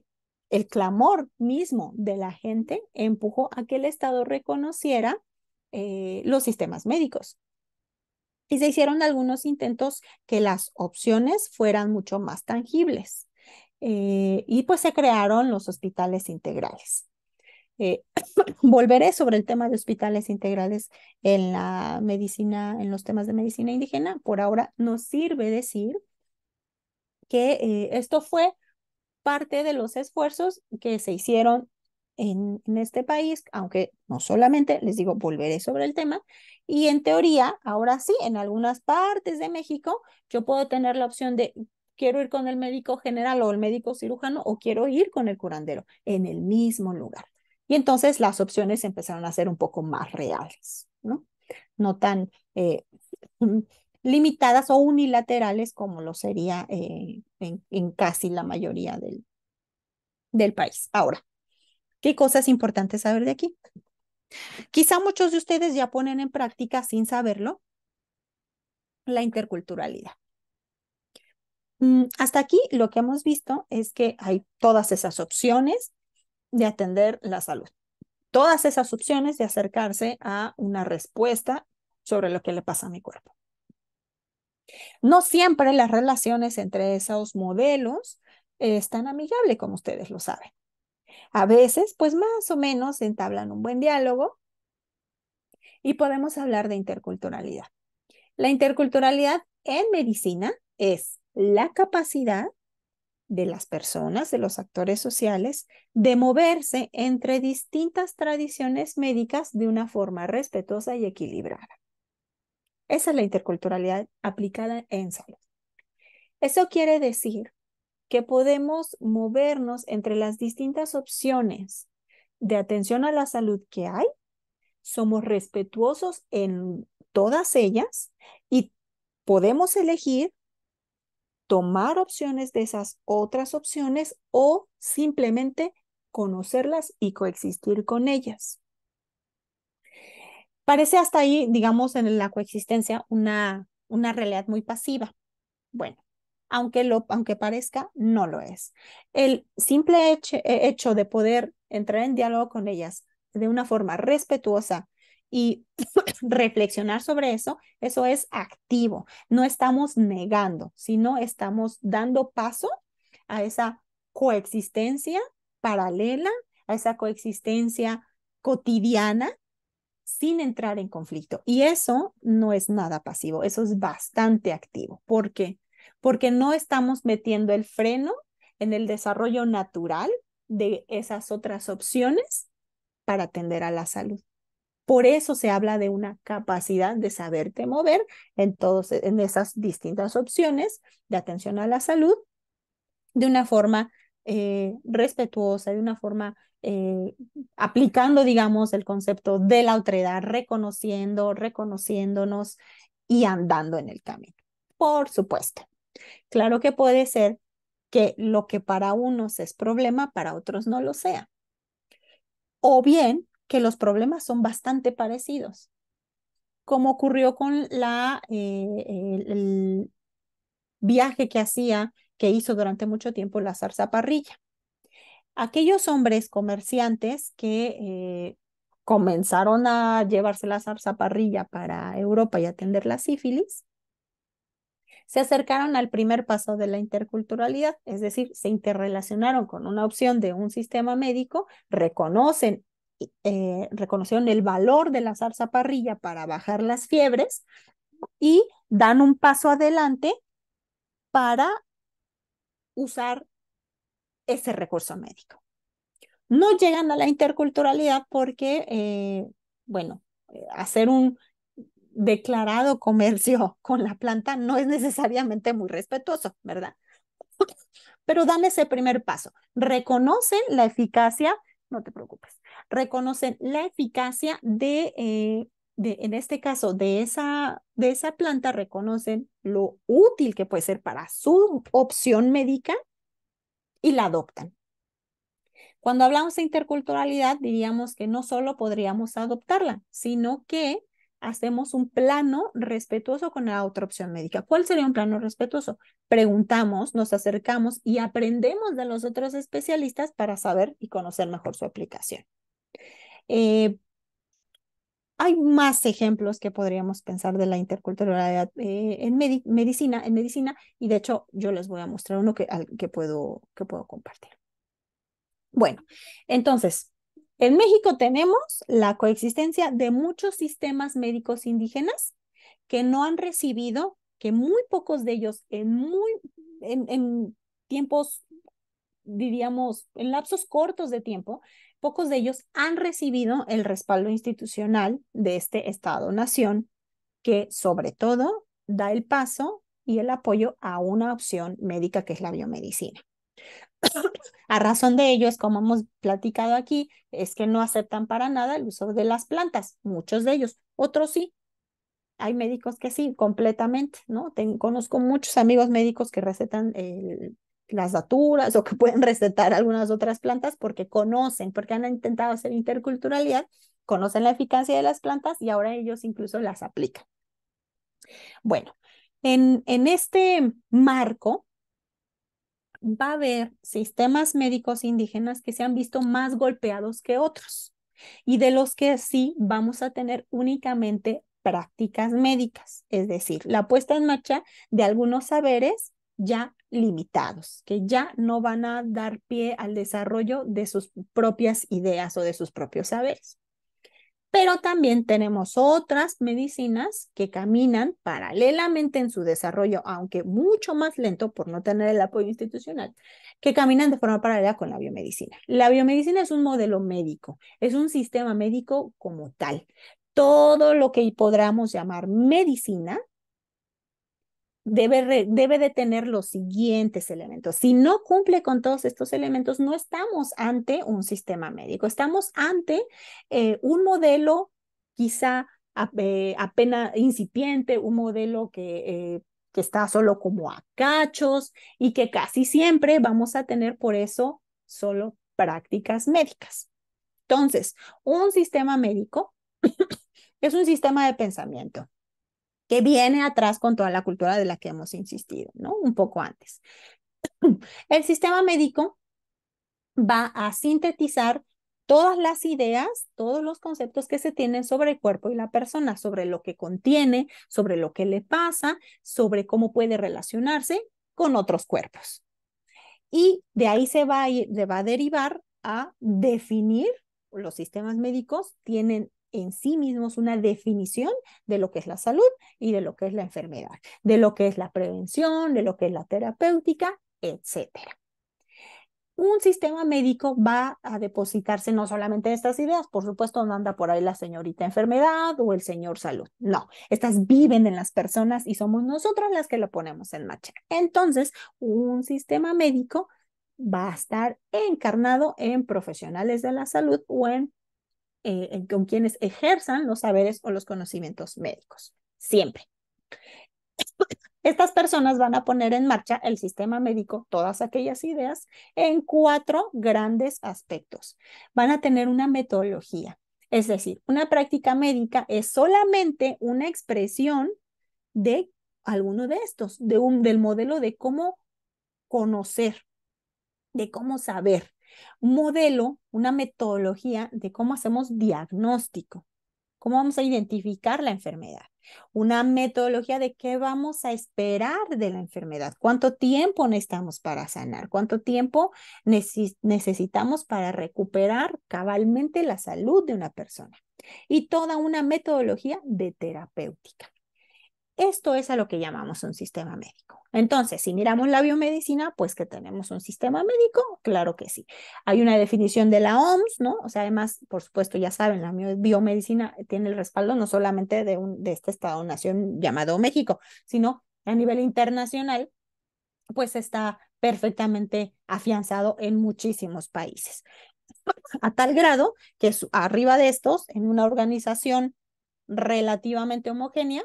Speaker 2: el clamor mismo de la gente empujó a que el Estado reconociera eh, los sistemas médicos. Y se hicieron algunos intentos que las opciones fueran mucho más tangibles. Eh, y pues se crearon los hospitales integrales. Eh, (coughs) volveré sobre el tema de hospitales integrales en la medicina, en los temas de medicina indígena. Por ahora nos sirve decir que eh, esto fue parte de los esfuerzos que se hicieron en, este país, aunque no solamente, les digo, volveré sobre el tema. Y en teoría, ahora sí, en algunas partes de México, yo puedo tener la opción de quiero ir con el médico general o el médico cirujano o quiero ir con el curandero en el mismo lugar. Y entonces las opciones empezaron a ser un poco más reales, ¿no? No tan eh, (laughs) limitadas o unilaterales como lo sería eh, en, casi la mayoría del, del país. Ahora, ¿qué cosas importantes saber de aquí? Quizá muchos de ustedes ya ponen en práctica sin saberlo la interculturalidad. Mm, hasta aquí lo que hemos visto es que hay todas esas opciones de atender la salud, todas esas opciones de acercarse a una respuesta sobre lo que le pasa a mi cuerpo. No siempre las relaciones entre esos modelos es tan amigable como ustedes lo saben. A veces, pues más o menos entablan un buen diálogo y podemos hablar de interculturalidad. La interculturalidad en medicina es la capacidad de las personas, de los actores sociales, de moverse entre distintas tradiciones médicas de una forma respetuosa y equilibrada. Esa es la interculturalidad aplicada en salud. Eso quiere decir que podemos movernos entre las distintas opciones de atención a la salud que hay, somos respetuosos en todas ellas y podemos elegir tomar opciones de esas otras opciones o simplemente conocerlas y coexistir con ellas. Parece hasta ahí, digamos, en la coexistencia una, una realidad muy pasiva. Bueno, aunque, lo, aunque parezca, no lo es. El simple eh, hecho de poder entrar en diálogo con ellas de una forma respetuosa y (clears throat) reflexionar sobre eso, eso es activo. No estamos negando, sino estamos dando paso a esa coexistencia paralela, a esa coexistencia cotidiana sin entrar en conflicto. Y eso no es nada pasivo, eso es bastante activo. ¿Por qué? Porque no estamos metiendo el freno en el desarrollo natural de esas otras opciones para atender a la salud. Por eso se habla de una capacidad de saberte mover en, todos, en esas distintas opciones de atención a la salud de una forma eh, respetuosa, de una forma eh, aplicando, digamos, el concepto de la otredad, reconociendo, reconociéndonos y andando en el camino. Por supuesto. Claro que puede ser que lo que para unos es problema, para otros no lo sea. O bien que los problemas son bastante parecidos, como ocurrió con la, eh, el, viaje que hacía, que hizo durante mucho tiempo la zarza parrilla. Aquellos hombres comerciantes que eh, comenzaron a llevarse la zarza parrilla para Europa y atender la sífilis, se acercaron al primer paso de la interculturalidad, es decir, se interrelacionaron con una opción de un sistema médico, reconocen eh, reconocieron el valor de la salsa parrilla para bajar las fiebres y dan un paso adelante para usar ese recurso médico. No llegan a la interculturalidad porque, eh, bueno, eh, hacer un declarado comercio (laughs) con la planta no es necesariamente muy respetuoso, ¿verdad? Pero dan ese primer paso. Reconocen la eficacia, no te preocupes, reconocen la eficacia eh, de, en este caso, de esa, de esa planta, reconocen lo útil que puede ser para su opción médica y la adoptan. Cuando hablamos de interculturalidad, diríamos que no solo podríamos adoptarla, sino que hacemos un plano respetuoso con la otra opción médica. ¿Cuál sería un plano respetuoso? Preguntamos, nos acercamos y aprendemos de los otros especialistas para saber y conocer mejor su aplicación. Eh, hay más ejemplos que podríamos pensar de la interculturalidad eh, en medicina, en medicina, y de hecho yo les voy a mostrar uno que, puedo, que puedo compartir. Bueno, entonces, en México tenemos la coexistencia de muchos sistemas médicos indígenas que no han recibido, que muy pocos de ellos en muy, en tiempos, diríamos, en lapsos cortos de tiempo, pocos de ellos han recibido el respaldo institucional de este Estado-nación que sobre todo da el paso y el apoyo a una opción médica que es la biomedicina. (coughs) a razón de ello, es como hemos platicado aquí, es que no aceptan para nada el uso de las plantas, muchos de ellos, otros sí. Hay médicos que sí, completamente, ¿no? conozco muchos amigos médicos que recetan el, las daturas o que pueden recetar algunas otras plantas porque conocen, porque han intentado hacer interculturalidad, conocen la eficacia de las plantas y ahora ellos incluso las aplican. Bueno, en, en este marco va a haber sistemas médicos indígenas que se han visto más golpeados que otros y de los que sí vamos a tener únicamente prácticas médicas, es decir, la puesta en marcha de algunos saberes ya limitados, que ya no van a dar pie al desarrollo de sus propias ideas o de sus propios saberes. Pero también tenemos otras medicinas que caminan paralelamente en su desarrollo, aunque mucho más lento por no tener el apoyo institucional, que caminan de forma paralela con la biomedicina. La biomedicina es un modelo médico, es un sistema médico como tal. Todo lo que podríamos llamar medicina debe, de tener los siguientes elementos. Si no cumple con todos estos elementos, no estamos ante un sistema médico, estamos ante eh, un modelo quizá eh, apenas incipiente, un modelo que, eh, que está solo como a cachos y que casi siempre vamos a tener por eso solo prácticas médicas. Entonces, un sistema médico (coughs) es un sistema de pensamiento que viene atrás con toda la cultura de la que hemos insistido, ¿no? Un poco antes. (clears throat) El sistema médico va a sintetizar todas las ideas, todos los conceptos que se tienen sobre el cuerpo y la persona, sobre lo que contiene, sobre lo que le pasa, sobre cómo puede relacionarse con otros cuerpos. Y de ahí se va a, va derivar a definir, los sistemas médicos tienen en sí mismos una definición de lo que es la salud y de lo que es la enfermedad, de lo que es la prevención, de lo que es la terapéutica, etcétera un sistema médico va a depositarse no solamente en estas ideas, por supuesto no anda por ahí la señorita enfermedad o el señor salud, no, estas viven en las personas y somos nosotras las que lo ponemos en marcha. Entonces, un sistema médico va a estar encarnado en profesionales de la salud o en eh, con quienes ejerzan los saberes o los conocimientos médicos. Siempre. Estas personas van a poner en marcha el sistema médico, todas aquellas ideas, en cuatro grandes aspectos. Van a tener una metodología, es decir, una práctica médica es solamente una expresión de alguno de estos, de un, del modelo de cómo conocer, de cómo saber, un modelo, una metodología de cómo hacemos diagnóstico, cómo vamos a identificar la enfermedad, una metodología de qué vamos a esperar de la enfermedad, cuánto tiempo necesitamos para sanar, cuánto tiempo necesitamos para recuperar cabalmente la salud de una persona y toda una metodología de terapéutica. Esto es a lo que llamamos un sistema médico. Entonces, si miramos la biomedicina, pues que tenemos un sistema médico, claro que sí. Hay una definición de la OMS, ¿no? O sea, además, por supuesto, ya saben, la biomedicina tiene el respaldo no solamente de, de este Estado-nación llamado México, sino a nivel internacional, pues está perfectamente afianzado en muchísimos países. A tal grado que arriba de estos, en una organización relativamente homogénea,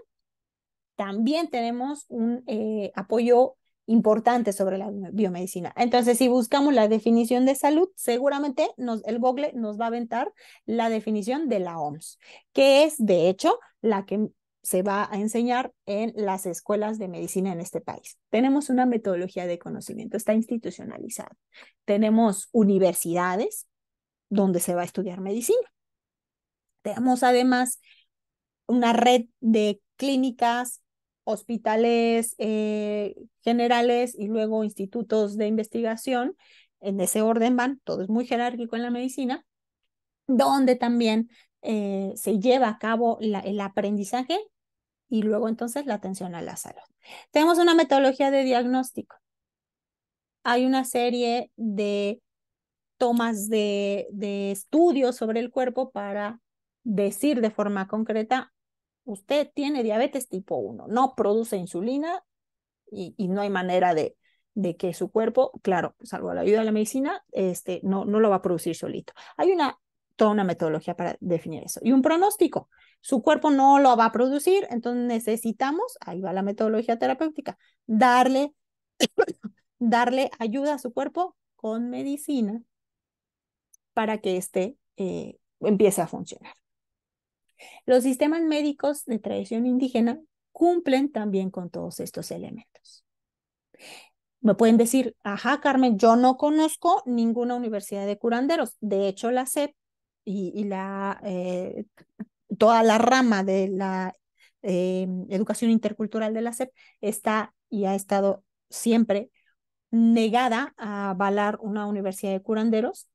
Speaker 2: también tenemos un eh, apoyo importante sobre la biomedicina. Entonces, si buscamos la definición de salud, seguramente nos, el Google nos va a aventar la definición de la OMS, que es, de hecho, la que se va a enseñar en las escuelas de medicina en este país. Tenemos una metodología de conocimiento, está institucionalizada. Tenemos universidades donde se va a estudiar medicina. Tenemos además una red de clínicas hospitales eh, generales y luego institutos de investigación, en ese orden van, todo es muy jerárquico en la medicina, donde también eh, se lleva a cabo el aprendizaje y luego entonces la atención a la salud. Tenemos una metodología de diagnóstico. Hay una serie de tomas de, de estudios sobre el cuerpo para decir de forma concreta usted tiene diabetes tipo 1, no produce insulina y, no hay manera de, que su cuerpo, claro, salvo la ayuda de la medicina, este, no, no lo va a producir solito. Hay una, toda una metodología para definir eso. Y un pronóstico, su cuerpo no lo va a producir, entonces necesitamos, ahí va la metodología terapéutica, darle, (coughs) darle ayuda a su cuerpo con medicina para que este eh, empiece a funcionar. Los sistemas médicos de tradición indígena cumplen también con todos estos elementos. Me pueden decir, ajá, Carmen, yo no conozco ninguna universidad de curanderos. De hecho, la SEP y, la, eh, toda la rama de la em, educación intercultural de la SEP está y ha estado siempre negada a avalar una universidad de curanderos.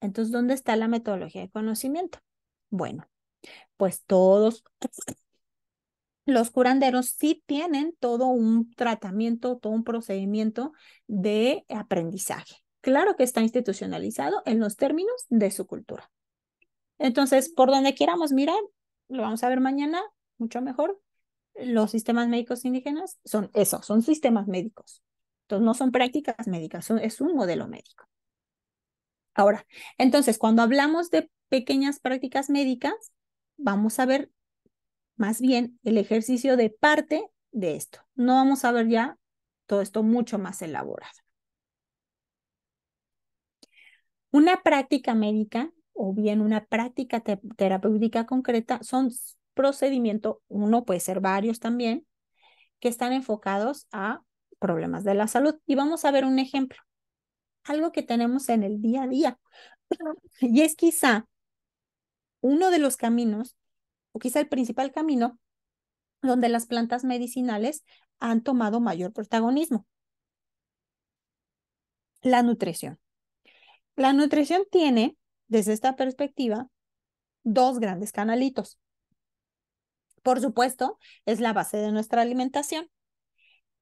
Speaker 2: Entonces, ¿dónde está la metodología de conocimiento? Bueno, pues todos los curanderos sí tienen todo un tratamiento, todo un procedimiento de aprendizaje. Claro que está institucionalizado en los términos de su cultura. Entonces, por donde queramos mirar, lo vamos a ver mañana, mucho mejor. Los sistemas médicos indígenas son eso, son sistemas médicos. Entonces, no son prácticas médicas, es un modelo médico. Ahora, entonces, cuando hablamos de pequeñas prácticas médicas, vamos a ver más bien el ejercicio de parte de esto. No vamos a ver ya todo esto mucho más elaborado. Una práctica médica o bien una práctica terapéutica concreta son procedimiento, uno puede ser varios también, que están enfocados a problemas de la salud. Y vamos a ver un ejemplo, algo que tenemos en el día a día. (clears throat) Y es quizá uno de los caminos, o quizá el principal camino, donde las plantas medicinales han tomado mayor protagonismo. La nutrición. La nutrición tiene, desde esta perspectiva, dos grandes canalitos. Por supuesto, es la base de nuestra alimentación,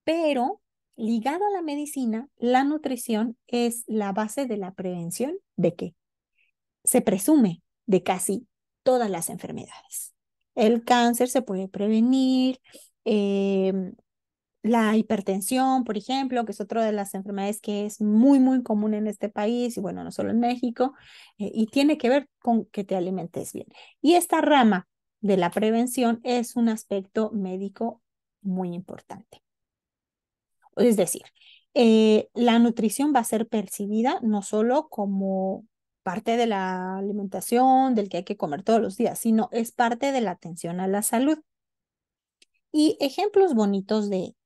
Speaker 2: pero ligado a la medicina, la nutrición es la base de la prevención de qué? Se presume de casi todas las enfermedades. El cáncer se puede prevenir, em, la hipertensión, por ejemplo, que es otra de las enfermedades que es muy, muy común en este país y bueno, no solo en México, eh, y tiene que ver con que te alimentes bien. Y esta rama de la prevención es un aspecto médico muy importante. Es decir, eh, la nutrición va a ser percibida no solo como parte de la alimentación, del que hay que comer todos los días, sino es parte de la atención a la salud. Y ejemplos bonitos de,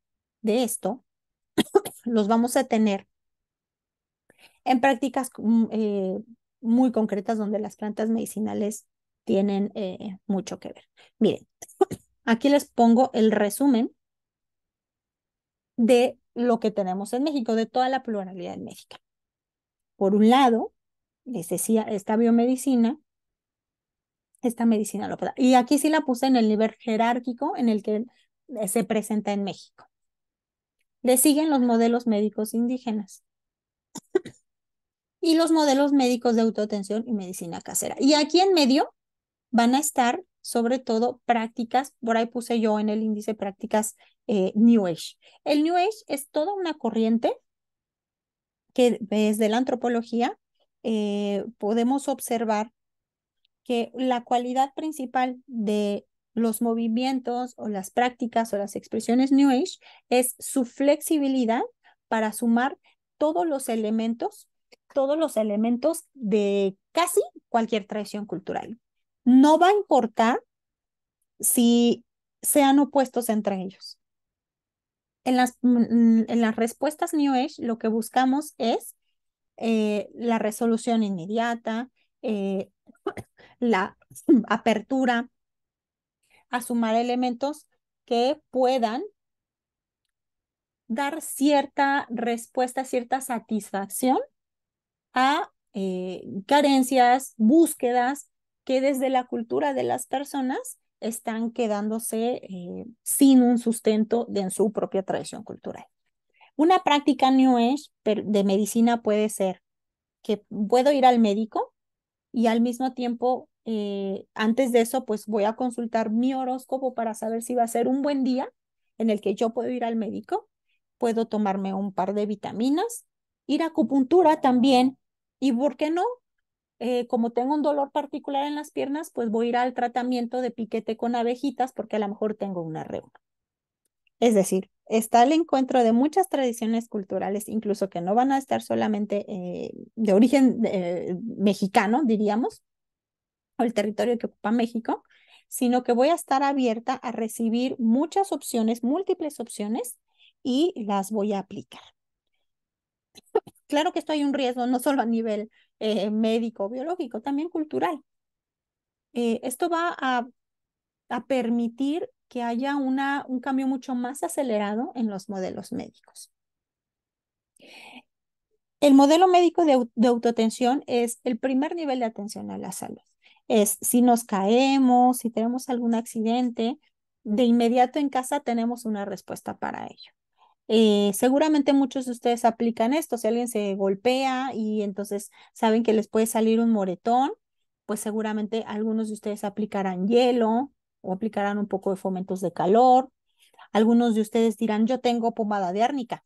Speaker 2: de esto (coughs) los vamos a tener en prácticas mm, eh, muy concretas donde las plantas medicinales tienen eh, mucho que ver. Miren, (coughs) aquí les pongo el resumen de lo que tenemos en México, de toda la pluralidad en México. Por un lado, les decía, esta biomedicina, esta medicina alópata. Y aquí sí la puse en el nivel jerárquico en el que eh, se presenta en México. Le siguen los modelos médicos indígenas y los modelos médicos de autoatención y medicina casera. Y aquí en medio van a estar sobre todo prácticas, por ahí puse yo en el índice prácticas eh, New Age. El New Age es toda una corriente que desde la antropología eh, podemos observar que la cualidad principal de los movimientos o las prácticas o las expresiones New Age es su flexibilidad para sumar todos los elementos, todos los elementos de casi cualquier tradición cultural. No va a importar si sean opuestos entre ellos. En las, mm, en las respuestas New Age lo que buscamos es eh, la resolución inmediata, eh, (clears throat) la (clears throat) apertura a sumar elementos que puedan dar cierta respuesta, cierta satisfacción a eh, carencias, búsquedas que desde la cultura de las personas están quedándose sin un sustento de en su propia tradición cultural. Una práctica New Age de medicina puede ser que puedo ir al médico y al mismo tiempo, eh, antes de eso, pues voy a consultar mi horóscopo para saber si va a ser un buen día en el que yo puedo ir al médico, puedo tomarme un par de vitaminas, ir a acupuntura también y, ¿por qué no? Eh, como tengo un dolor particular en las piernas, pues voy a ir al tratamiento de piquete con abejitas porque a lo mejor tengo una reuma. Es decir, está el encuentro de muchas tradiciones culturales, incluso que no van a estar solamente eh, de origen eh, mexicano, diríamos, o el territorio que ocupa México, sino que voy a estar abierta a recibir muchas opciones, múltiples opciones, y las voy a aplicar. Claro que esto hay un riesgo, no solo a nivel eh, médico, biológico, también cultural. esto va a, a permitir que haya un cambio mucho más acelerado en los modelos médicos. El modelo médico de, autotensión es el primer nivel de atención a la salud. Es si nos caemos, si tenemos algún accidente, de inmediato en casa tenemos una respuesta para ello. Eh, seguramente muchos de ustedes aplican esto. Si alguien se golpea y entonces saben que les puede salir un moretón, pues seguramente algunos de ustedes aplicarán hielo, o aplicarán un poco de fomentos de calor. Algunos de ustedes dirán, yo tengo pomada de árnica.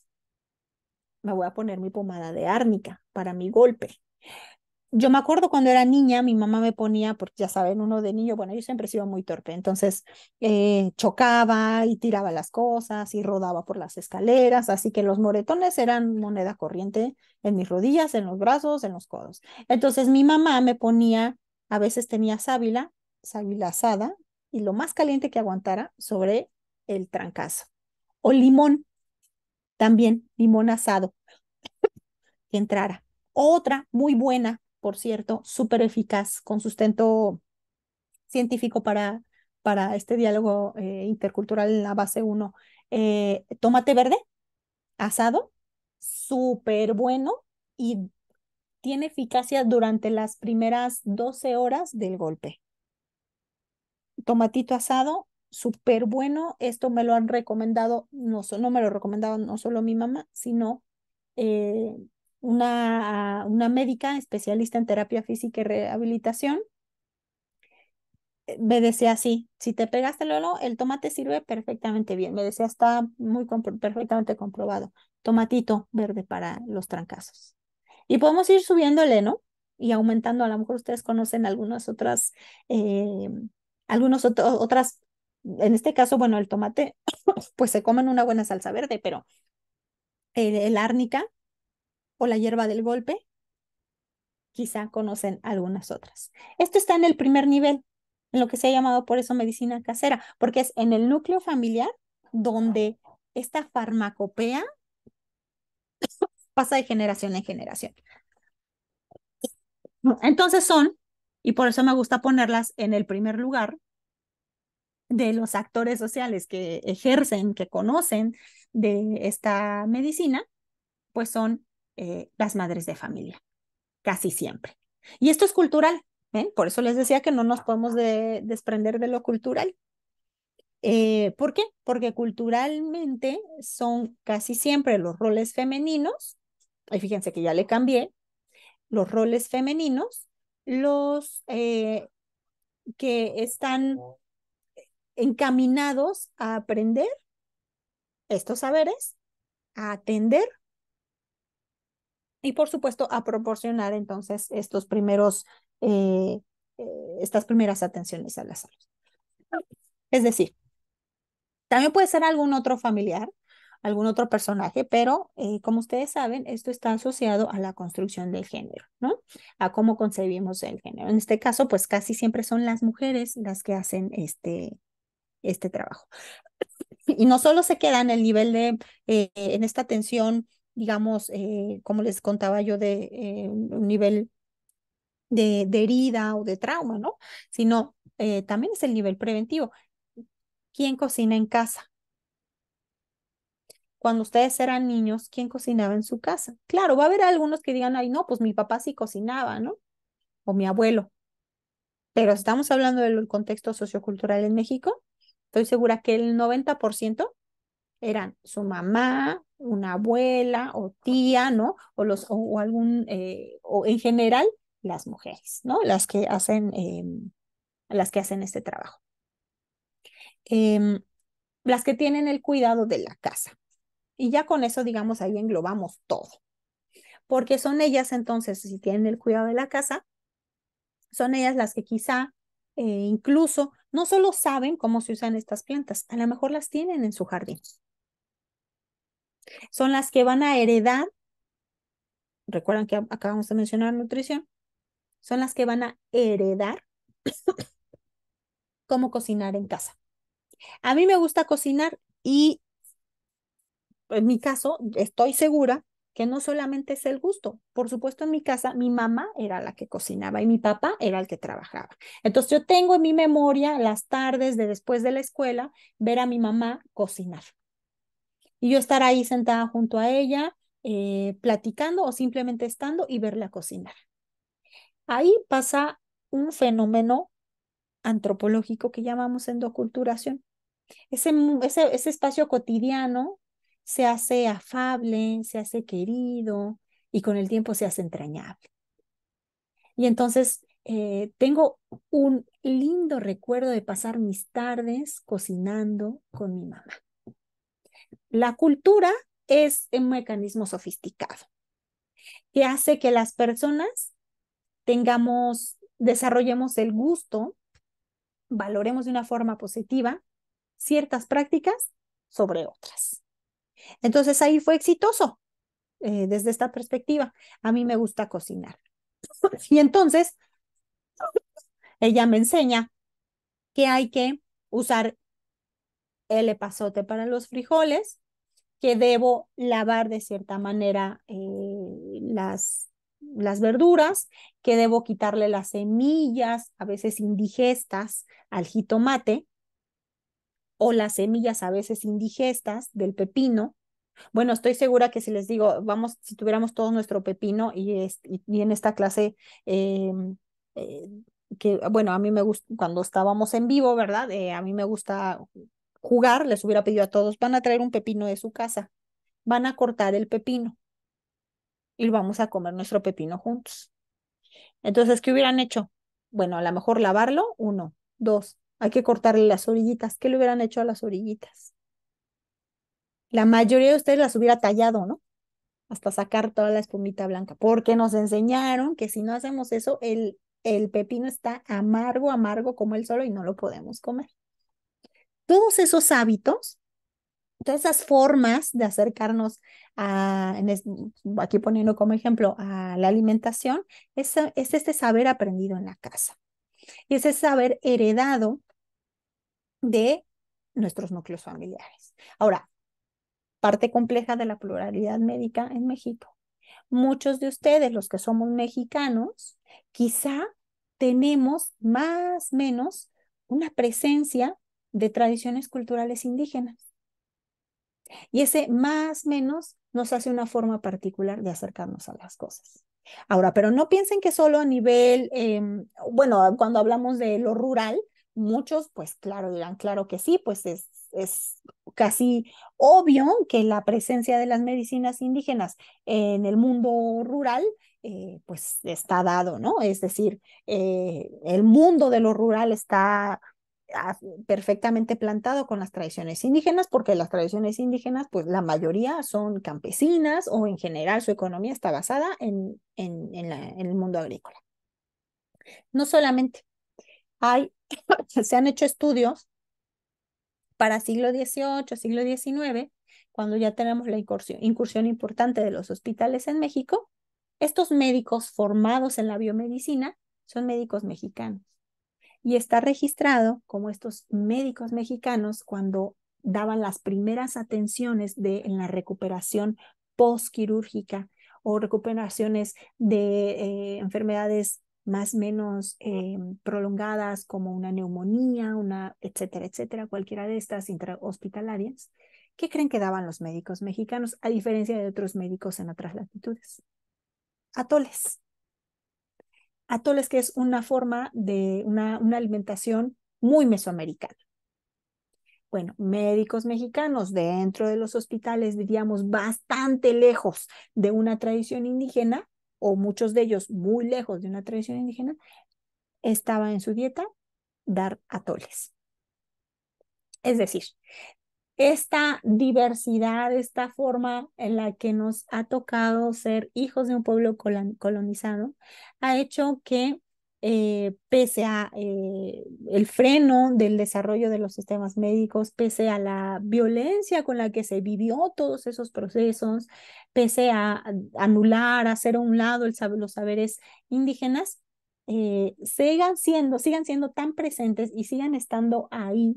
Speaker 2: Me voy a poner mi pomada de árnica para mi golpe. Yo me acuerdo cuando era niña, mi mamá me ponía, porque ya saben, uno de niño, bueno, yo siempre he sido muy torpe, entonces eh, chocaba y tiraba las cosas y rodaba por las escaleras, así que los moretones eran moneda corriente en mis rodillas, en los brazos, en los codos. Entonces mi mamá me ponía, a veces tenía sábila, sábila asada, y lo más caliente que aguantara sobre el trancazo. O limón, también limón asado, que entrara. Otra muy buena, por cierto, súper eficaz, con sustento científico para, para este diálogo eh, intercultural en la base 1. Eh, tomate verde, asado, súper bueno y tiene eficacia durante las primeras 12 horas del golpe tomatito asado, súper bueno. Esto me lo han recomendado, no, me lo recomendaba no solo mi mamá, sino eh, una, una médica especialista en terapia física y rehabilitación. Eh, me decía así, si te pegaste Lolo, el tomate sirve perfectamente bien. Me decía, está muy perfectamente comprobado. Tomatito verde para los trancazos. Y podemos ir subiéndole, ¿no? Y aumentando, a lo mejor ustedes conocen algunas otras eh, algunas otras, en este caso, bueno, el tomate, (coughs) pues se comen una buena salsa verde, pero el, el árnica o la hierba del golpe, quizá conocen algunas otras. Esto está en el primer nivel, en lo que se ha llamado por eso medicina casera, porque es en el núcleo familiar donde esta farmacopea (coughs) pasa de generación en generación. Entonces son y por eso me gusta ponerlas en el primer lugar de los actores sociales que ejercen, que conocen de esta medicina, pues son eh, las madres de familia, casi siempre. Y esto es cultural, ¿eh? por eso les decía que no nos podemos desprender de lo cultural. Eh, ¿Por qué? Porque culturalmente son casi siempre los roles femeninos, y fíjense que ya le cambié, los roles femeninos los eh, que están encaminados a aprender estos saberes, a atender y por supuesto a proporcionar entonces estos primeros, eh, eh, estas primeras atenciones a la salud. Es decir, también puede ser algún otro familiar algún otro personaje, pero eh, como ustedes saben, esto está asociado a la construcción del género, ¿no? A cómo concebimos el género. En este caso, pues casi siempre son las mujeres las que hacen este, este trabajo. Y no solo se queda en el nivel de, eh, en esta tensión, digamos, eh, como les contaba yo, de un nivel de, de, herida o de trauma, ¿no? Sino también es el nivel preventivo. ¿Quién cocina en casa? cuando ustedes eran niños, ¿quién cocinaba en su casa? Claro, va a haber algunos que digan, ay, no, pues mi papá sí cocinaba, ¿no? O mi abuelo. Pero estamos hablando del contexto sociocultural en México. Estoy segura que el 90% eran su mamá, una abuela o tía, ¿no? O, los, o, algún, eh, o en general, las mujeres, ¿no? Las que hacen, em, las que hacen este trabajo. Em, las que tienen el cuidado de la casa. Y ya con eso, digamos, ahí englobamos todo. Porque son ellas entonces, si tienen el cuidado de la casa, son ellas las que quizá eh, incluso no solo saben cómo se usan estas plantas, a lo mejor las tienen en su jardín. Son las que van a heredar, recuerdan que acabamos de mencionar nutrición, son las que van a heredar (coughs) cómo cocinar en casa. A mí me gusta cocinar y en mi caso, estoy segura que no solamente es el gusto. Por supuesto, en mi casa mi mamá era la que cocinaba y mi papá era el que trabajaba. Entonces yo tengo en mi memoria las tardes de después de la escuela ver a mi mamá cocinar. Y yo estar ahí sentada junto a ella, eh, platicando o simplemente estando y verla cocinar. Ahí pasa un fenómeno antropológico que llamamos endoculturación. ese espacio cotidiano se hace afable, se hace querido y con el tiempo se hace entrañable. Y entonces eh, tengo un lindo recuerdo de pasar mis tardes cocinando con mi mamá. La cultura es un mecanismo sofisticado que hace que las personas tengamos, desarrollemos el gusto, valoremos de una forma positiva ciertas prácticas sobre otras. Entonces ahí fue exitoso eh, desde esta perspectiva. A mí me gusta cocinar. (laughs) y entonces ella me enseña que hay que usar el epazote para los frijoles, que debo lavar de cierta manera eh, las, las verduras, que debo quitarle las semillas, a veces indigestas, al jitomate, o las semillas a veces indigestas del pepino. Bueno, estoy segura que si les digo, vamos, si tuviéramos todo nuestro pepino y, en esta clase, eh, eh, que bueno, a mí me gusta, cuando estábamos en vivo, ¿verdad? Eh, a mí me gusta jugar, les hubiera pedido a todos, van a traer un pepino de su casa, van a cortar el pepino y lo vamos a comer nuestro pepino juntos. Entonces, ¿qué hubieran hecho? Bueno, a lo mejor lavarlo, uno, dos, hay que cortarle las orillitas. ¿Qué le hubieran hecho a las orillitas? La mayoría de ustedes las hubiera tallado, ¿no? Hasta sacar toda la espumita blanca, porque nos enseñaron que si no hacemos eso, el, el pepino está amargo, amargo como el solo y no lo podemos comer. Todos esos hábitos, todas esas formas de acercarnos a, aquí poniendo como ejemplo, a la alimentación, es este saber aprendido en la casa y ese saber heredado de nuestros núcleos familiares. Ahora, parte compleja de la pluralidad médica en México. Muchos de ustedes, los que somos mexicanos, quizá tenemos más o menos una presencia de tradiciones culturales indígenas. Y ese más menos nos hace una forma particular de acercarnos a las cosas. Ahora, pero no piensen que solo a nivel, em, bueno, cuando hablamos de lo rural, muchos, pues claro, dirán, claro que sí, pues es, es casi obvio que la presencia de las medicinas indígenas en el mundo rural, eh, pues está dado, ¿no? Es decir, eh, el mundo de lo rural está perfectamente plantado con las tradiciones indígenas, porque las tradiciones indígenas, pues la mayoría son campesinas o en general su economía está basada en, el mundo agrícola. No solamente, hay, (coughs) se han hecho estudios para siglo XVIII, siglo XIX, cuando ya tenemos la incursión importante de los hospitales en México, estos médicos formados en la biomedicina son médicos mexicanos y está registrado como estos médicos mexicanos cuando daban las primeras atenciones de, en la recuperación postquirúrgica o recuperaciones de eh, enfermedades más menos eh, prolongadas como una neumonía, una etcétera, etcétera, cualquiera de estas intrahospitalarias, ¿qué creen que daban los médicos mexicanos a diferencia de otros médicos en otras latitudes? Atoles atoles, que es una forma de una, una alimentación muy mesoamericana. Bueno, médicos mexicanos dentro de los hospitales, vivíamos bastante lejos de una tradición indígena, o muchos de ellos muy lejos de una tradición indígena, estaba en su dieta dar atoles. Es decir, esta diversidad, esta forma en la que nos ha tocado ser hijos de un pueblo colonizado, ha hecho que eh, pese a eh, el freno del desarrollo de los sistemas médicos, pese a la violencia con la que se vivió todos esos procesos, pese a anular, hacer a un lado los saberes indígenas, eh, sigan siendo, sigan siendo tan presentes y sigan estando ahí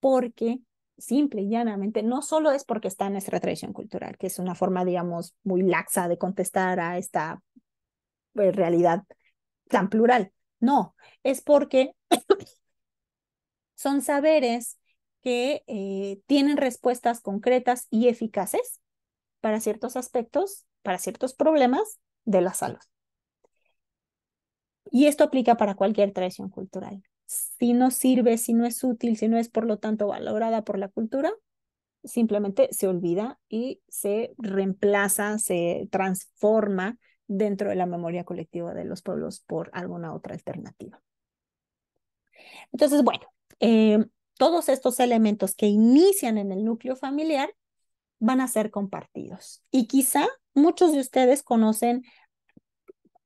Speaker 2: porque simple y llanamente no solo es porque está en nuestra tradición cultural, que es una forma, digamos, muy laxa de contestar a esta eh, realidad tan plural. No, es porque (coughs) son saberes que eh, tienen respuestas concretas y eficaces para ciertos aspectos, para ciertos problemas de la salud. Y esto aplica para cualquier tradición cultural si no sirve, si no es útil, si no es por lo tanto valorada por la cultura, simplemente se olvida y se reemplaza, se transforma dentro de la memoria colectiva de los pueblos por alguna otra alternativa. Entonces, bueno, eh, todos estos elementos que inician en el núcleo familiar van a ser compartidos. Y quizá muchos de ustedes conocen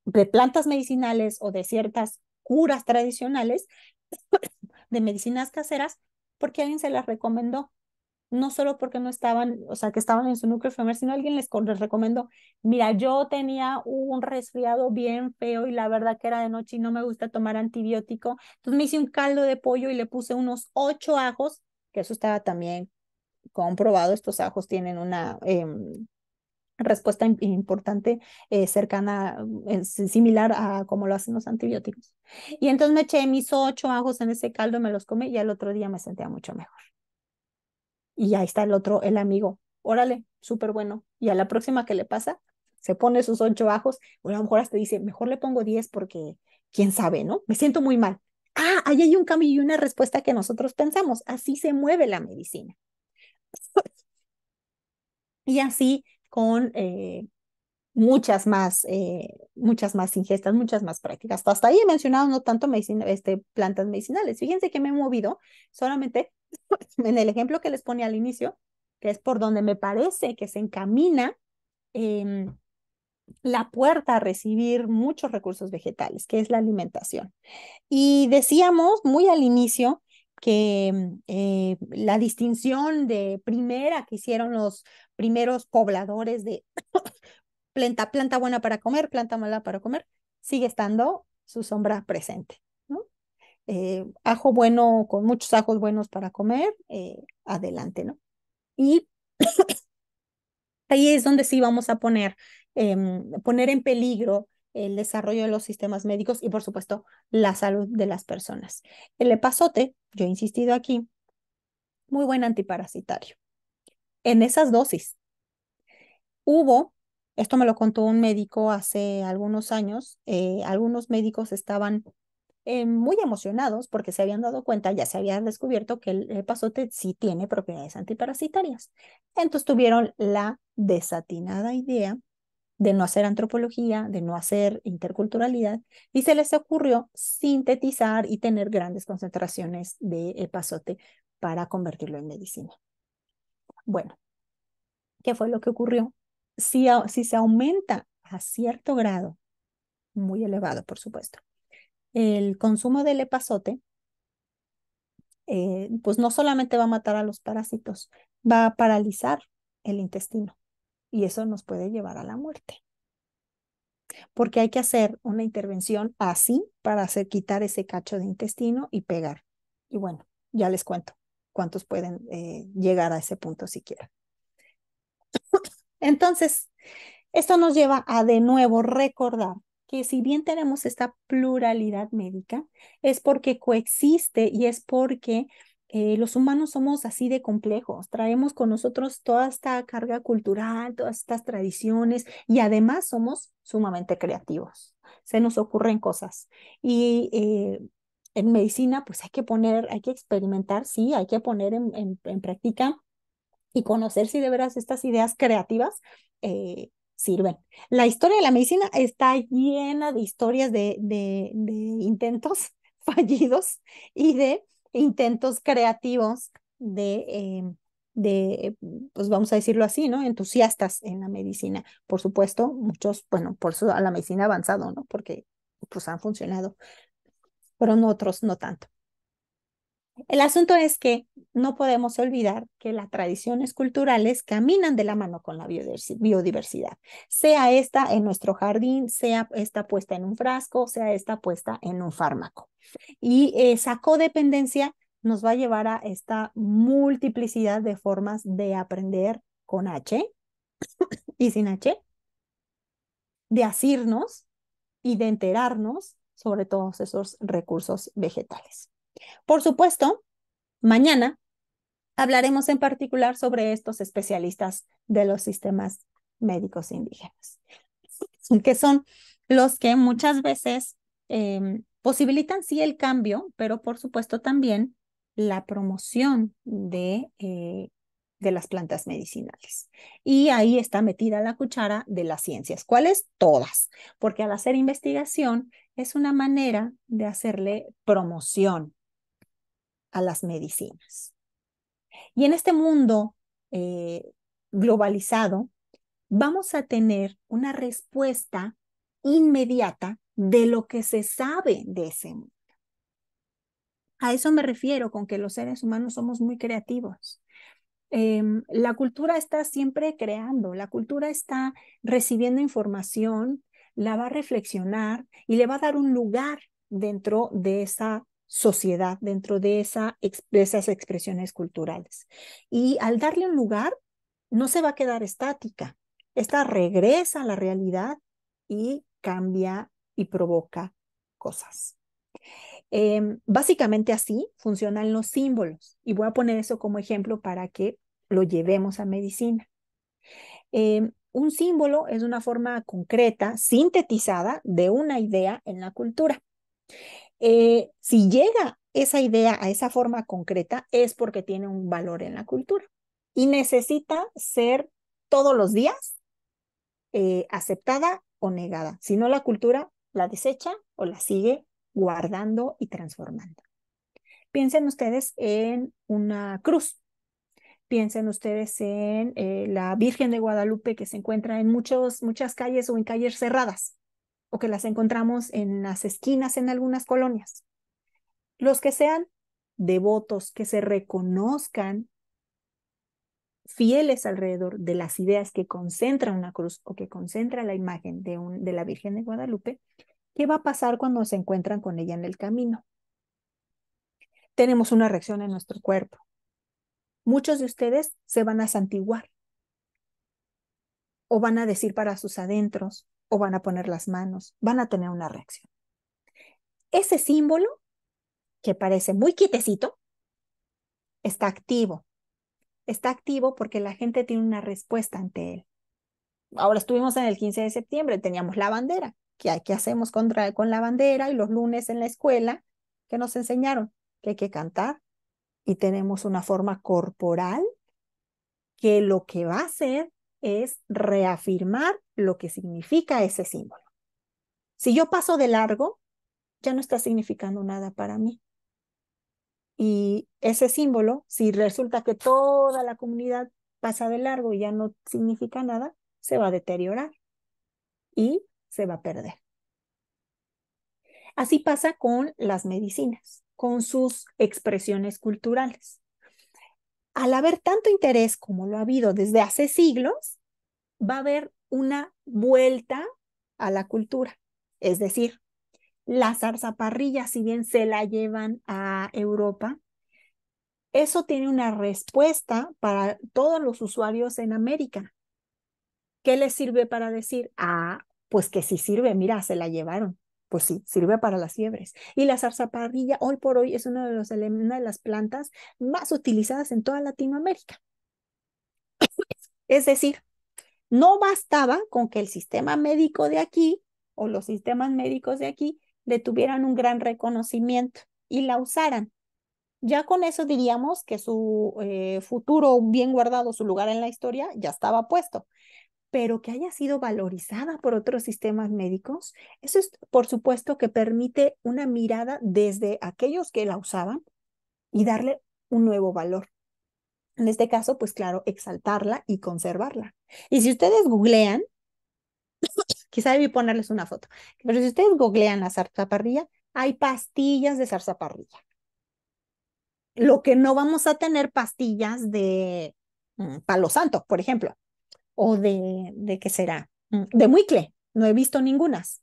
Speaker 2: de plantas medicinales o de ciertas curas tradicionales (coughs) de medicinas caseras porque alguien se las recomendó. No solo porque no estaban, o sea, que estaban en su núcleo femenino, sino alguien les, recomendó, mira, yo tenía un resfriado bien feo y la verdad que era de noche y no me gusta tomar antibiótico. Entonces me hice un caldo de pollo y le puse unos ocho ajos, que eso estaba también comprobado, estos ajos tienen una, em, respuesta importante eh, cercana, mm, similar a como lo hacen los antibióticos. Y entonces me eché mis ocho ajos en ese caldo, me los comí y al otro día me sentía mucho mejor. Y ahí está el otro, el amigo. Órale, súper bueno. Y a la próxima que le pasa, se pone sus ocho ajos, o a lo mejor hasta dice, mejor le pongo diez porque quién sabe, ¿no? Me siento muy mal. Ah, ahí hay un cambio y una respuesta que nosotros pensamos. Así se mueve la medicina. (laughs) y así con eh, muchas más, eh, muchas más ingestas, muchas más prácticas. Hasta ahí he mencionado no tanto medicina, este, plantas medicinales. Fíjense que me he movido solamente (laughs) en el ejemplo que les pone al inicio, que es por donde me parece que se encamina em, la puerta a recibir muchos recursos vegetales, que es la alimentación. Y decíamos muy al inicio que mm, eh, la distinción de primera que hicieron los primeros pobladores de (coughs) planta, planta buena para comer, planta mala para comer, sigue estando su sombra presente. ¿no? Eh, ajo bueno, con muchos ajos buenos para comer, eh, adelante, ¿no? Y (coughs) ahí es donde sí vamos a poner, em, poner en peligro el desarrollo de los sistemas médicos y, por supuesto, la salud de las personas. El epazote, yo he insistido aquí, muy buen antiparasitario. En esas dosis hubo, esto me lo contó un médico hace algunos años, eh, algunos médicos estaban eh, muy emocionados porque se habían dado cuenta, ya se habían descubierto que el epazote sí tiene propiedades antiparasitarias. Entonces tuvieron la desatinada idea de no hacer antropología, de no hacer interculturalidad, y se les ocurrió sintetizar y tener grandes concentraciones de epazote para convertirlo en medicina. Bueno, ¿qué fue lo que ocurrió? Si, se aumenta a cierto grado, muy elevado por supuesto, el consumo del epazote, eh, pues no solamente va a matar a los parásitos, va a paralizar el intestino y eso nos puede llevar a la muerte. Porque hay que hacer una intervención así para hacer quitar ese cacho de intestino y pegar. Y bueno, ya les cuento cuántos pueden eh, llegar a ese punto siquiera. Entonces, esto nos lleva a de nuevo recordar que si bien tenemos esta pluralidad médica, es porque coexiste y es porque eh, los humanos somos así de complejos, traemos con nosotros toda esta carga cultural, todas estas tradiciones y además somos sumamente creativos, se nos ocurren cosas. Y eh, en medicina pues hay que poner, hay que experimentar, sí, hay que poner en, práctica y conocer si de veras estas ideas creativas eh, sirven. La historia de la medicina está llena de historias de intentos (laughs) fallidos y de intentos creativos eh, de, pues vamos a decirlo así, ¿no? Entusiastas en la medicina. Por supuesto, muchos, bueno, por su, a la medicina avanzado, ¿no? Porque pues han funcionado, pero no otros no tanto. El asunto es que no podemos olvidar que las tradiciones culturales caminan de la mano con la biodiversidad, sea esta en nuestro jardín, sea esta puesta en un frasco, sea esta puesta en un fármaco. Y esa codependencia nos va a llevar a esta multiplicidad de formas de aprender con H (coughs) y sin H, de asirnos y de enterarnos sobre todos esos recursos vegetales. Por supuesto, mañana hablaremos en particular sobre estos especialistas de los sistemas médicos indígenas, (laughs) que son los que muchas veces em, posibilitan sí el cambio, pero por supuesto también la promoción de, eh, de las plantas medicinales. Y ahí está metida la cuchara de las ciencias. ¿Cuáles? Todas, porque al hacer investigación es una manera de hacerle promoción a las medicinas. Y en este mundo eh, globalizado, vamos a tener una respuesta inmediata de lo que se sabe de ese mundo. A eso me refiero con que los seres humanos somos muy creativos. Em, la cultura está siempre creando, la cultura está recibiendo información, la va a reflexionar y le va a dar un lugar dentro de esa sociedad dentro de, esa, esas expresiones culturales. Y al darle un lugar, no se va a quedar estática. Esta regresa a la realidad y cambia y provoca cosas. Em, básicamente así funcionan los símbolos y voy a poner eso como ejemplo para que lo llevemos a medicina. Em, un símbolo es una forma concreta, sintetizada de una idea en la cultura. Eh, si llega esa idea a esa forma concreta, es porque tiene un valor en la cultura y necesita ser todos los días eh, aceptada o negada. Si no, la cultura la desecha o la sigue guardando y transformando. Piensen ustedes en una cruz, piensen ustedes en eh, la Virgen de Guadalupe que se encuentra en muchos, muchas calles o en calles cerradas o que las encontramos en las esquinas en algunas colonias. Los que sean devotos, que se reconozcan fieles alrededor de las ideas que concentra una cruz o que concentra la imagen de, un, de la Virgen de Guadalupe, ¿qué va a pasar cuando se encuentran con ella en el camino? Tenemos una reacción en nuestro cuerpo. Muchos de ustedes se van a santiguar o van a decir para sus adentros, o van a poner las manos, van a tener una reacción. Ese símbolo, que parece muy quietecito, está activo. Está activo porque la gente tiene una respuesta ante él. Ahora estuvimos en el 15 de septiembre, teníamos la bandera. ¿Qué, qué hacemos contra, con la bandera? Y los lunes en la escuela, que nos enseñaron? Que hay que cantar y tenemos una forma corporal que lo que va a hacer es reafirmar lo que significa ese símbolo. Si yo paso de largo, ya no está significando nada para mí. Y ese símbolo, si resulta que toda la comunidad pasa de largo y ya no significa nada, se va a deteriorar y se va a perder. Así pasa con las medicinas, con sus expresiones culturales al haber tanto interés como lo ha habido desde hace siglos, va a haber una vuelta a la cultura. Es decir, la zarzaparrilla, si bien se la llevan a Europa, eso tiene una respuesta para todos los usuarios en América. ¿Qué les sirve para decir, ah, pues que sí sirve, mira, se la llevaron? Pues sí, sirve para las fiebres. Y la zarzaparrilla hoy por hoy es una de, los, de las plantas más utilizadas en toda Latinoamérica. es decir, no bastaba con que el sistema médico de aquí o los sistemas médicos de aquí le tuvieran un gran reconocimiento y la usaran. Ya con eso diríamos que su eh, futuro bien guardado, su lugar en la historia, ya estaba puesto pero que haya sido valorizada por otros sistemas médicos, eso es, por supuesto, que permite una mirada desde aquellos que la usaban y darle un nuevo valor. En este caso, pues claro, exaltarla y conservarla. Y si ustedes googlean, (coughs) quizá debí ponerles una foto, pero si ustedes googlean la zarzaparrilla, hay pastillas de zarzaparrilla. Lo que no vamos a tener pastillas de mm, palo santo, por ejemplo o de, de qué será, mm. de Muicle. No he visto ningunas,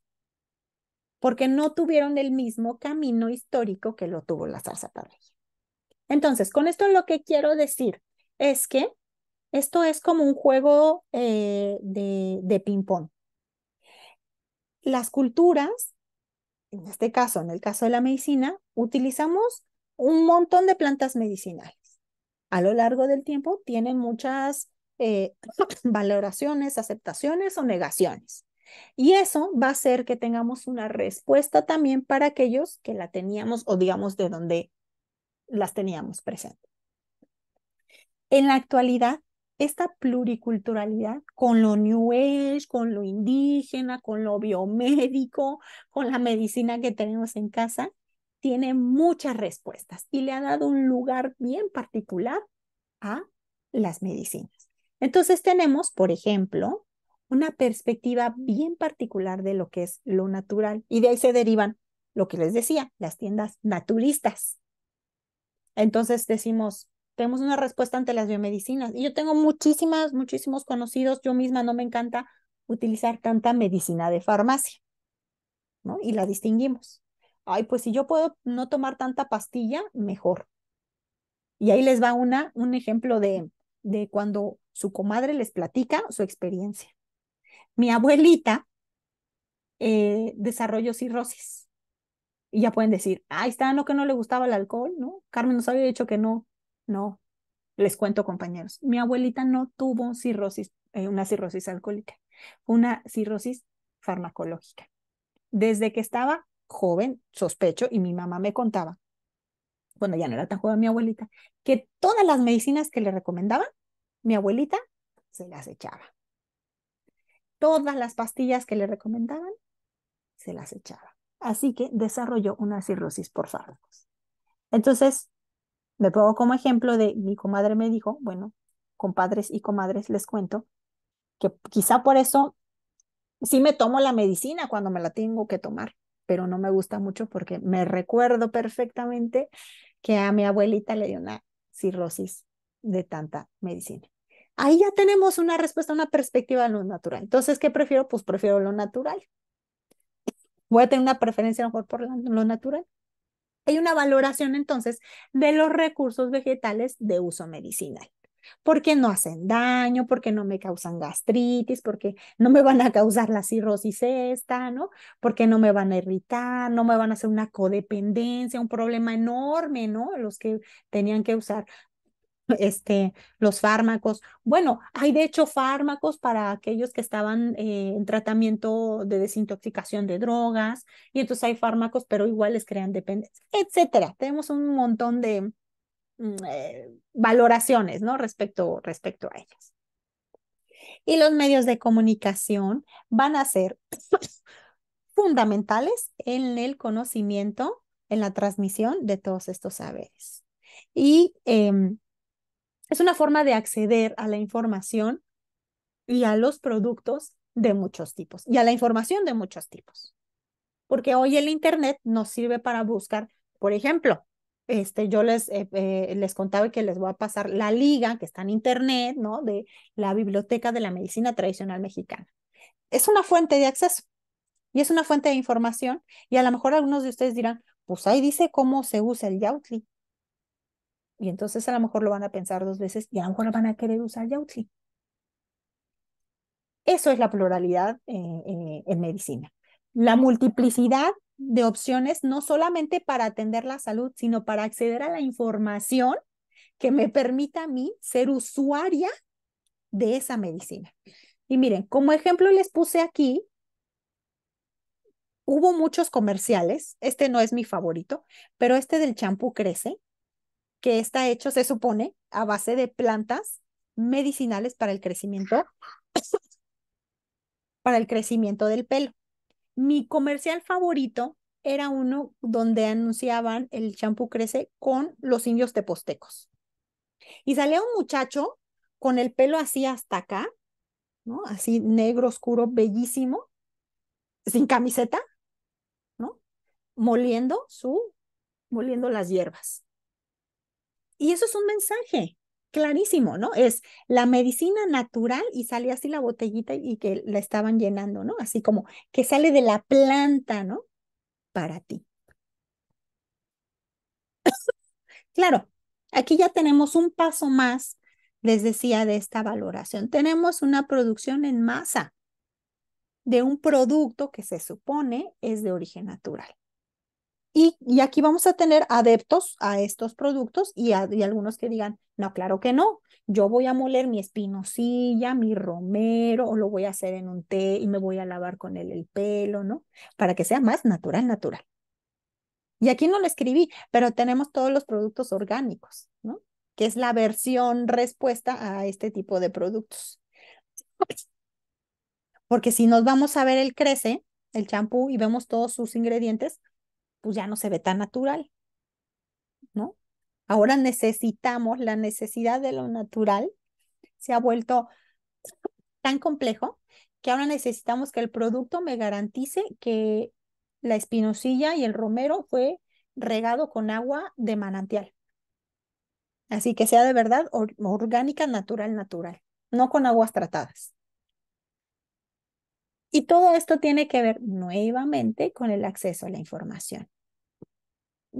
Speaker 2: porque no tuvieron el mismo camino histórico que lo tuvo la zarza Entonces, con esto lo que quiero decir es que esto es como un juego eh, de, de ping-pong. Las culturas, en este caso, en el caso de la medicina, utilizamos un montón de plantas medicinales. A lo largo del tiempo tienen muchas eh, (clears throat) valoraciones, aceptaciones o negaciones. Y eso va a hacer que tengamos una respuesta también para aquellos que la teníamos o digamos de donde las teníamos presente. En la actualidad, esta pluriculturalidad con lo New Age, con lo indígena, con lo biomédico, con la medicina que tenemos en casa, tiene muchas respuestas y le ha dado un lugar bien particular a las medicinas. Entonces tenemos, por ejemplo, una perspectiva bien particular de lo que es lo natural y de ahí se derivan lo que les decía, las tiendas naturistas. Entonces decimos, tenemos una respuesta ante las biomedicinas y yo tengo muchísimas, muchísimos conocidos, yo misma no me encanta utilizar tanta medicina de farmacia, ¿no? Y la distinguimos. Ay, pues si yo puedo no tomar tanta pastilla, mejor. Y ahí les va una, un ejemplo de, de cuando su comadre les platica su experiencia. Mi abuelita eh, desarrolló cirrosis. Y ya pueden decir, ahí está, no que no le gustaba el alcohol, ¿no? Carmen nos había dicho que no. No, les cuento compañeros, mi abuelita no tuvo cirrosis, eh, una cirrosis alcohólica, una cirrosis farmacológica. Desde que estaba joven, sospecho, y mi mamá me contaba, cuando ya no era tan joven mi abuelita, que todas las medicinas que le recomendaban mi abuelita se las echaba. Todas las pastillas que le recomendaban, se las echaba. Así que desarrolló una cirrosis por fármacos. Entonces, me pongo como ejemplo de mi comadre me dijo, bueno, compadres y comadres, les cuento que quizá por eso sí me tomo la medicina cuando me la tengo que tomar, pero no me gusta mucho porque me recuerdo perfectamente que a mi abuelita le dio una cirrosis de tanta medicina. Ahí ya tenemos una respuesta, una perspectiva de lo natural. Entonces, ¿qué prefiero? Pues prefiero lo natural. Voy a tener una preferencia a lo mejor por lo natural. Hay una valoración entonces de los recursos vegetales de uso medicinal porque no hacen daño, porque no me causan gastritis, porque no me van a causar la cirrosis esta, ¿no? Porque no me van a irritar, no me van a hacer una codependencia, un problema enorme, ¿no? Los que tenían que usar este, los fármacos. Bueno, hay de hecho fármacos para aquellos que estaban eh, en tratamiento de desintoxicación de drogas, y entonces hay fármacos, pero igual les crean dependencia, etcétera. Tenemos un montón de mm, eh, valoraciones, ¿no? Respecto, respecto a ellos. Y los medios de comunicación van a ser (coughs) fundamentales en el conocimiento, en la transmisión de todos estos saberes. Y eh, es una forma de acceder a la información y a los productos de muchos tipos y a la información de muchos tipos. Porque hoy el Internet nos sirve para buscar, por ejemplo, este, yo les, eh, eh, les contaba que les voy a pasar la liga que está en Internet, ¿no? De la Biblioteca de la Medicina Tradicional Mexicana. Es una fuente de acceso y es una fuente de información y a lo mejor algunos de ustedes dirán, pues ahí dice cómo se usa el yautli. Y entonces a lo mejor lo van a pensar dos veces y a lo mejor van a querer usar Yautzi. Eso es la pluralidad eh, eh, en medicina. La multiplicidad de opciones, no solamente para atender la salud, sino para acceder a la información que me permita a mí ser usuaria de esa medicina. Y miren, como ejemplo les puse aquí, hubo muchos comerciales, este no es mi favorito, pero este del champú crece, que está hecho, se supone, a base de plantas medicinales para el crecimiento, (coughs) para el crecimiento del pelo. Mi comercial favorito era uno donde anunciaban el champú crece con los indios tepostecos. Y salía un muchacho con el pelo así hasta acá, ¿no? Así negro, oscuro, bellísimo, sin camiseta, ¿no? Moliendo su, moliendo las hierbas. Y eso es un mensaje clarísimo, ¿no? Es la medicina natural y sale así la botellita y que la estaban llenando, ¿no? Así como que sale de la planta, ¿no? Para ti. claro, aquí ya tenemos un paso más, les decía, de esta valoración. Tenemos una producción en masa de un producto que se supone es de origen natural. Y, aquí vamos a tener adeptos a estos productos y, a, algunos que digan, no, claro que no, yo voy a moler mi espinosilla, mi romero, o lo voy a hacer en un té y me voy a lavar con él el pelo, ¿no? Para que sea más natural, natural. Y aquí no lo escribí, pero tenemos todos los productos orgánicos, ¿no? Que es la versión respuesta a este tipo de productos. Porque si nos vamos a ver el crece, el champú, y vemos todos sus ingredientes, pues ya no se ve tan natural, ¿no? Ahora necesitamos, la necesidad de lo natural se ha vuelto tan complejo que ahora necesitamos que el producto me garantice que la espinosilla y el romero fue regado con agua de manantial. Así que sea de verdad orgánica, natural, natural, no con aguas tratadas. Y todo esto tiene que ver nuevamente con el acceso a la información.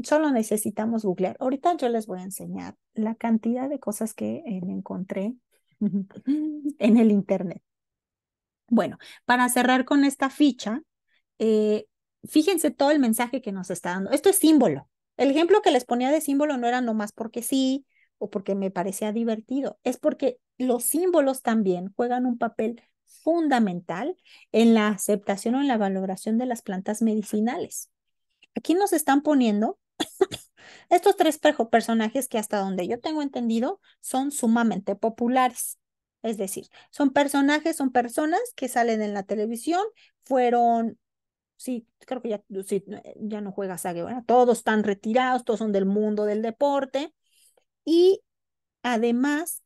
Speaker 2: Solo necesitamos googlear. Ahorita yo les voy a enseñar la cantidad de cosas que eh, encontré
Speaker 1: (laughs) en
Speaker 2: el Internet. Bueno, para cerrar con esta ficha, eh, fíjense todo el mensaje que nos está dando. Esto es símbolo. El ejemplo que les ponía de símbolo no era nomás porque sí o porque me parecía divertido, es porque los símbolos también juegan un papel fundamental en la aceptación o en la valoración de las plantas medicinales. Aquí nos están poniendo (coughs) estos tres personajes que hasta donde yo tengo entendido son sumamente populares. Es decir, son personajes, son personas que salen en la televisión, fueron, sí, creo que ya, ya no juega a bueno, todos están retirados, todos son del mundo del deporte y además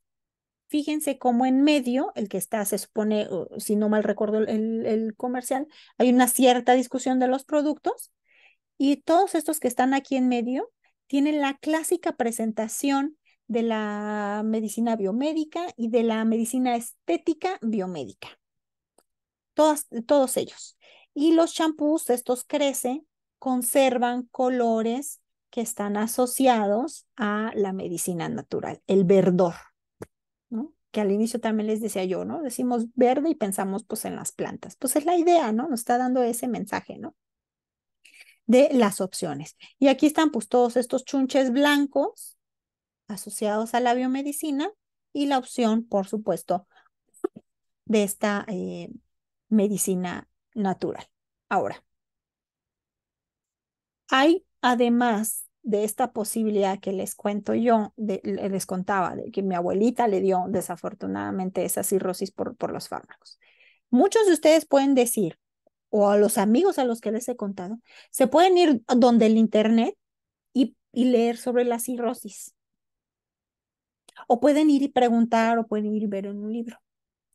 Speaker 2: Fíjense cómo en medio, el que está, se supone, si no mal recuerdo el, comercial, hay una cierta discusión de los productos y todos estos que están aquí en medio tienen la clásica presentación de la medicina biomédica y de la medicina estética biomédica. todos ellos. Y los champús, estos crecen, conservan colores que están asociados a la medicina natural, el verdor, que al inicio también les decía yo, ¿no? Decimos verde y pensamos pues en las plantas. Pues es la idea, ¿no? Nos está dando ese mensaje, ¿no? De las opciones. Y aquí están pues todos estos chunches blancos asociados a la biomedicina y la opción, por supuesto, de esta eh, medicina natural. Ahora, hay además de esta posibilidad que les cuento yo, les contaba, de que mi abuelita le dio desafortunadamente esa cirrosis por, por los fármacos. Muchos de ustedes pueden decir, o a los amigos a los que les he contado, se pueden ir donde el Internet y, y leer sobre la cirrosis. O pueden ir y preguntar, o pueden ir y ver en un libro.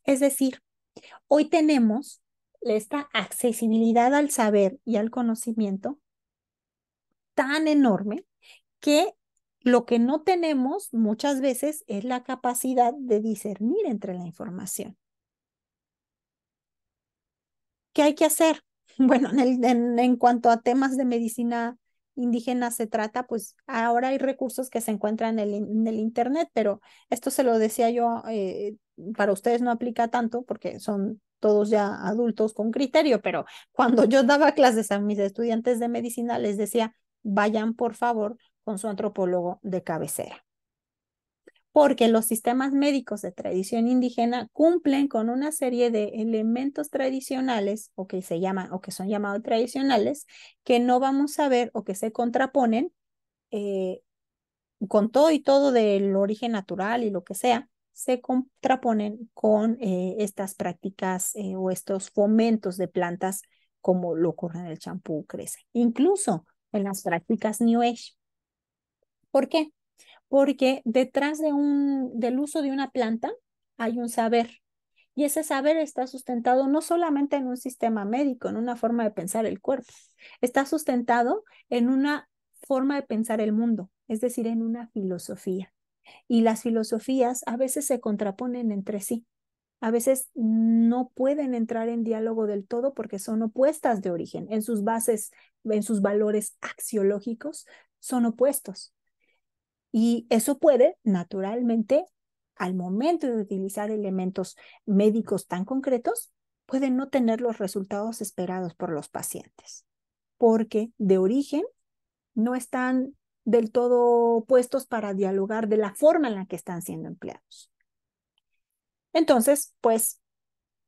Speaker 2: Es decir, hoy tenemos esta accesibilidad al saber y al conocimiento tan enorme que lo que no tenemos muchas veces es la capacidad de discernir entre la información. ¿Qué hay que hacer? (laughs) Bueno, en, el, en, cuanto a temas de medicina indígena se trata, pues ahora hay recursos que se encuentran en el, Internet, pero esto se lo decía yo, eh, para ustedes no aplica tanto porque son todos ya adultos con criterio, pero cuando yo daba clases a mis estudiantes de medicina les decía, vayan por favor con su antropólogo de cabecera. Porque los sistemas médicos de tradición indígena cumplen con una serie de elementos tradicionales o que se llaman o que son llamados tradicionales que no vamos a ver o que se contraponen eh, con todo y todo del origen natural y lo que sea, se contraponen con eh, estas prácticas eh, o estos fomentos de plantas como lo ocurre en el champú crece. Incluso en las prácticas New Age. ¿Por qué? Porque detrás de un, del uso de una planta hay un saber y ese saber está sustentado no solamente en un sistema médico, en una forma de pensar el cuerpo, está sustentado en una forma de pensar el mundo, es decir, en una filosofía. Y las filosofías a veces se contraponen entre sí a veces no pueden entrar en diálogo del todo porque son opuestas de origen. En sus bases, en sus valores axiológicos, son opuestos. Y eso puede, naturalmente, al momento de utilizar elementos médicos tan concretos, puede no tener los resultados esperados por los pacientes, porque de origen no están del todo puestos para dialogar de la forma en la que están siendo empleados. Entonces, pues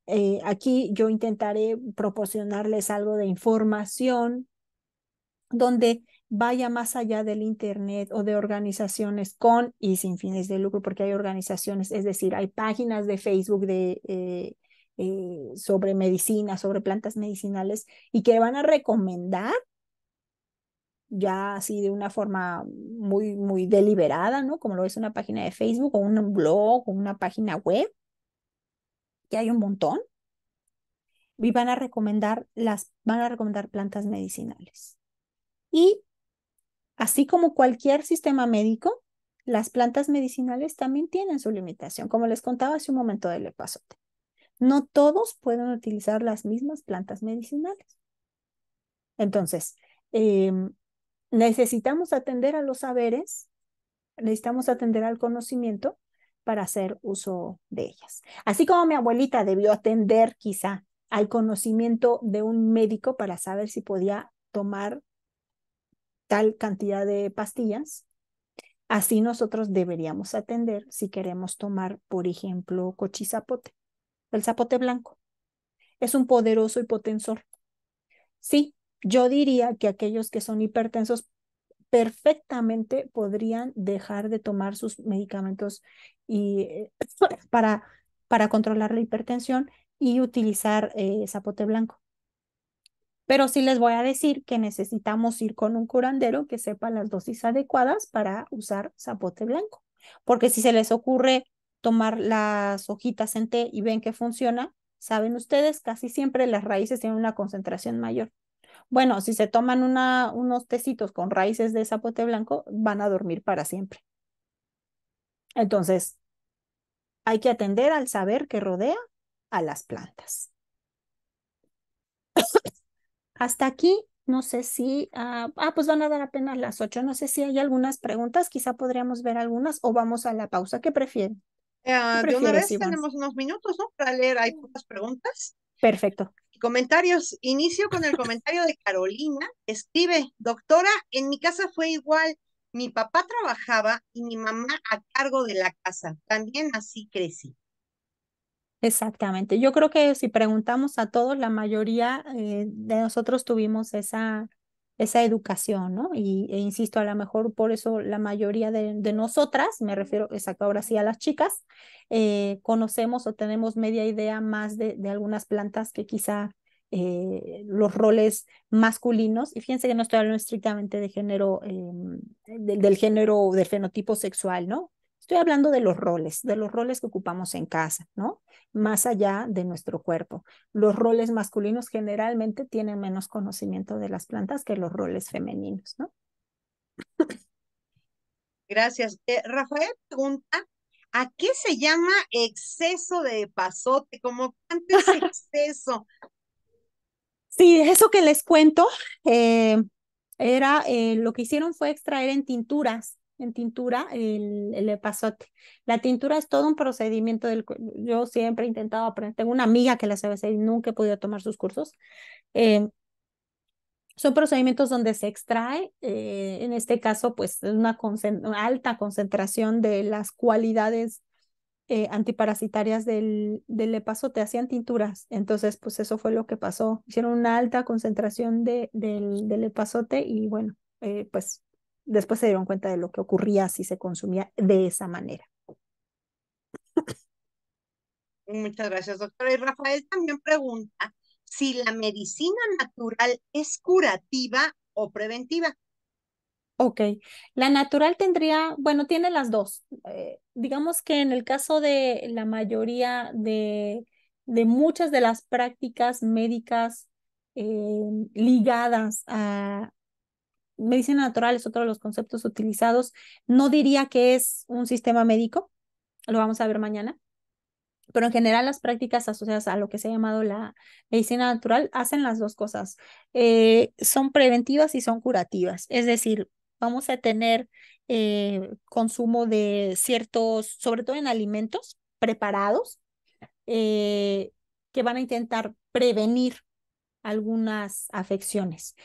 Speaker 2: eh, aquí yo intentaré proporcionarles algo de información donde vaya más allá del Internet o de organizaciones con y sin fines de lucro, porque hay organizaciones, es decir, hay páginas de Facebook de, eh, eh, sobre medicina, sobre plantas medicinales, y que van a recomendar ya así de una forma muy, muy deliberada, ¿no? Como lo es una página de Facebook o un blog o una página web, hay un montón, y van a recomendar las van a recomendar plantas medicinales. Y así como cualquier sistema médico, las plantas medicinales también tienen su limitación, como les contaba hace un momento del epazote. No todos pueden utilizar las mismas plantas medicinales. Entonces, em, necesitamos atender a los saberes, necesitamos atender al conocimiento para hacer uso de ellas. Así como mi abuelita debió atender quizá al conocimiento de un médico para saber si podía tomar tal cantidad de pastillas, así nosotros deberíamos atender si queremos tomar, por ejemplo, cochizapote, el zapote blanco. Es un poderoso hipotensor. Sí, yo diría que aquellos que son hipertensos perfectamente podrían dejar de tomar sus medicamentos y, eh, (coughs) para, para controlar la hipertensión y utilizar eh, zapote blanco. Pero sí les voy a decir que necesitamos ir con un curandero que sepa las dosis adecuadas para usar zapote blanco. Porque si se les ocurre tomar las hojitas en té y ven que funciona, saben ustedes, casi siempre las raíces tienen una concentración mayor. Bueno, si se toman unos tecitos con raíces de zapote blanco, van a dormir para siempre. Entonces, hay que atender al saber que rodea a las plantas. (coughs) Hasta aquí, no sé si, ah, ah, pues van a dar apenas las ocho, no sé si hay algunas preguntas, quizá podríamos ver algunas o vamos a la pausa, ¿qué
Speaker 1: prefieren? Ah, de una vez tenemos unos minutos, ¿no? Para leer, hay mm. pocas preguntas. Perfecto. Comentarios. Inicio con el (laughs) comentario de Carolina. Escribe, doctora, en mi casa fue igual. Mi papá trabajaba y mi mamá a cargo de la casa. También así crecí. Exactamente. Yo creo que si preguntamos
Speaker 2: a todos, la mayoría eh, de nosotros tuvimos esa, esa educación, ¿no? Y, e insisto, a lo mejor por eso la mayoría de, nosotras, me refiero exacto ahora sí a las chicas, eh, conocemos o tenemos media idea más de, de algunas plantas que quizá eh, los roles masculinos, y fíjense que no estoy hablando estrictamente de género, em, del, género, del fenotipo sexual, ¿no? Estoy hablando de los roles, de los roles que ocupamos en casa, ¿no? Más allá de nuestro cuerpo. Los roles masculinos generalmente tienen menos conocimiento de las plantas que los roles femeninos,
Speaker 1: ¿no? Gracias. Eh, Rafael pregunta, ¿a qué se llama exceso de pasote? ¿Cómo cuánto es exceso. (laughs)
Speaker 2: Sí, eso que les cuento, eh, era eh, lo que hicieron fue extraer en tinturas en tintura el, el epazote. La tintura es todo un procedimiento del yo siempre he intentado aprender. Tengo una amiga que la sabe hacer y nunca he podido tomar sus cursos. Eh, son procedimientos donde se extrae, eh, en este caso, pues una, una alta concentración de las cualidades eh, antiparasitarias del, del epazote, hacían tinturas. Entonces, pues eso fue lo que pasó. Hicieron una alta concentración de, del, del epazote y bueno, pues después se dieron cuenta de lo que ocurría si se consumía de esa manera.
Speaker 1: Muchas gracias, doctora. Y Rafael también pregunta si la medicina natural es curativa o preventiva.
Speaker 2: Ok, la natural tendría, bueno, tiene las dos. Eh, digamos que en el caso de la mayoría de, de muchas de las prácticas médicas eh, ligadas a, medicina natural es otro de los conceptos utilizados. No diría que es un sistema médico, lo vamos a ver mañana, pero en general las prácticas asociadas a lo que se ha llamado la medicina natural hacen las dos cosas. Eh, son preventivas y son curativas, es decir, vamos a tener eh, consumo de ciertos, sobre todo en alimentos preparados, eh, que van a intentar prevenir algunas afecciones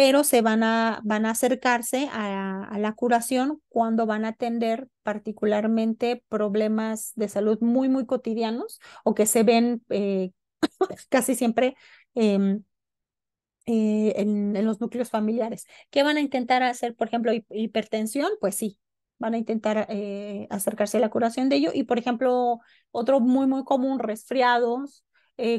Speaker 2: pero se van a, van a acercarse a, la curación cuando van a atender particularmente problemas de salud muy, muy cotidianos o que se ven eh, (coughs) casi siempre em, eh, en, en, los núcleos familiares. ¿Qué van a intentar hacer? Por ejemplo, hipertensión, pues sí, van a intentar eh, acercarse a la curación de ello. Y, por ejemplo, otro muy, muy común, resfriados,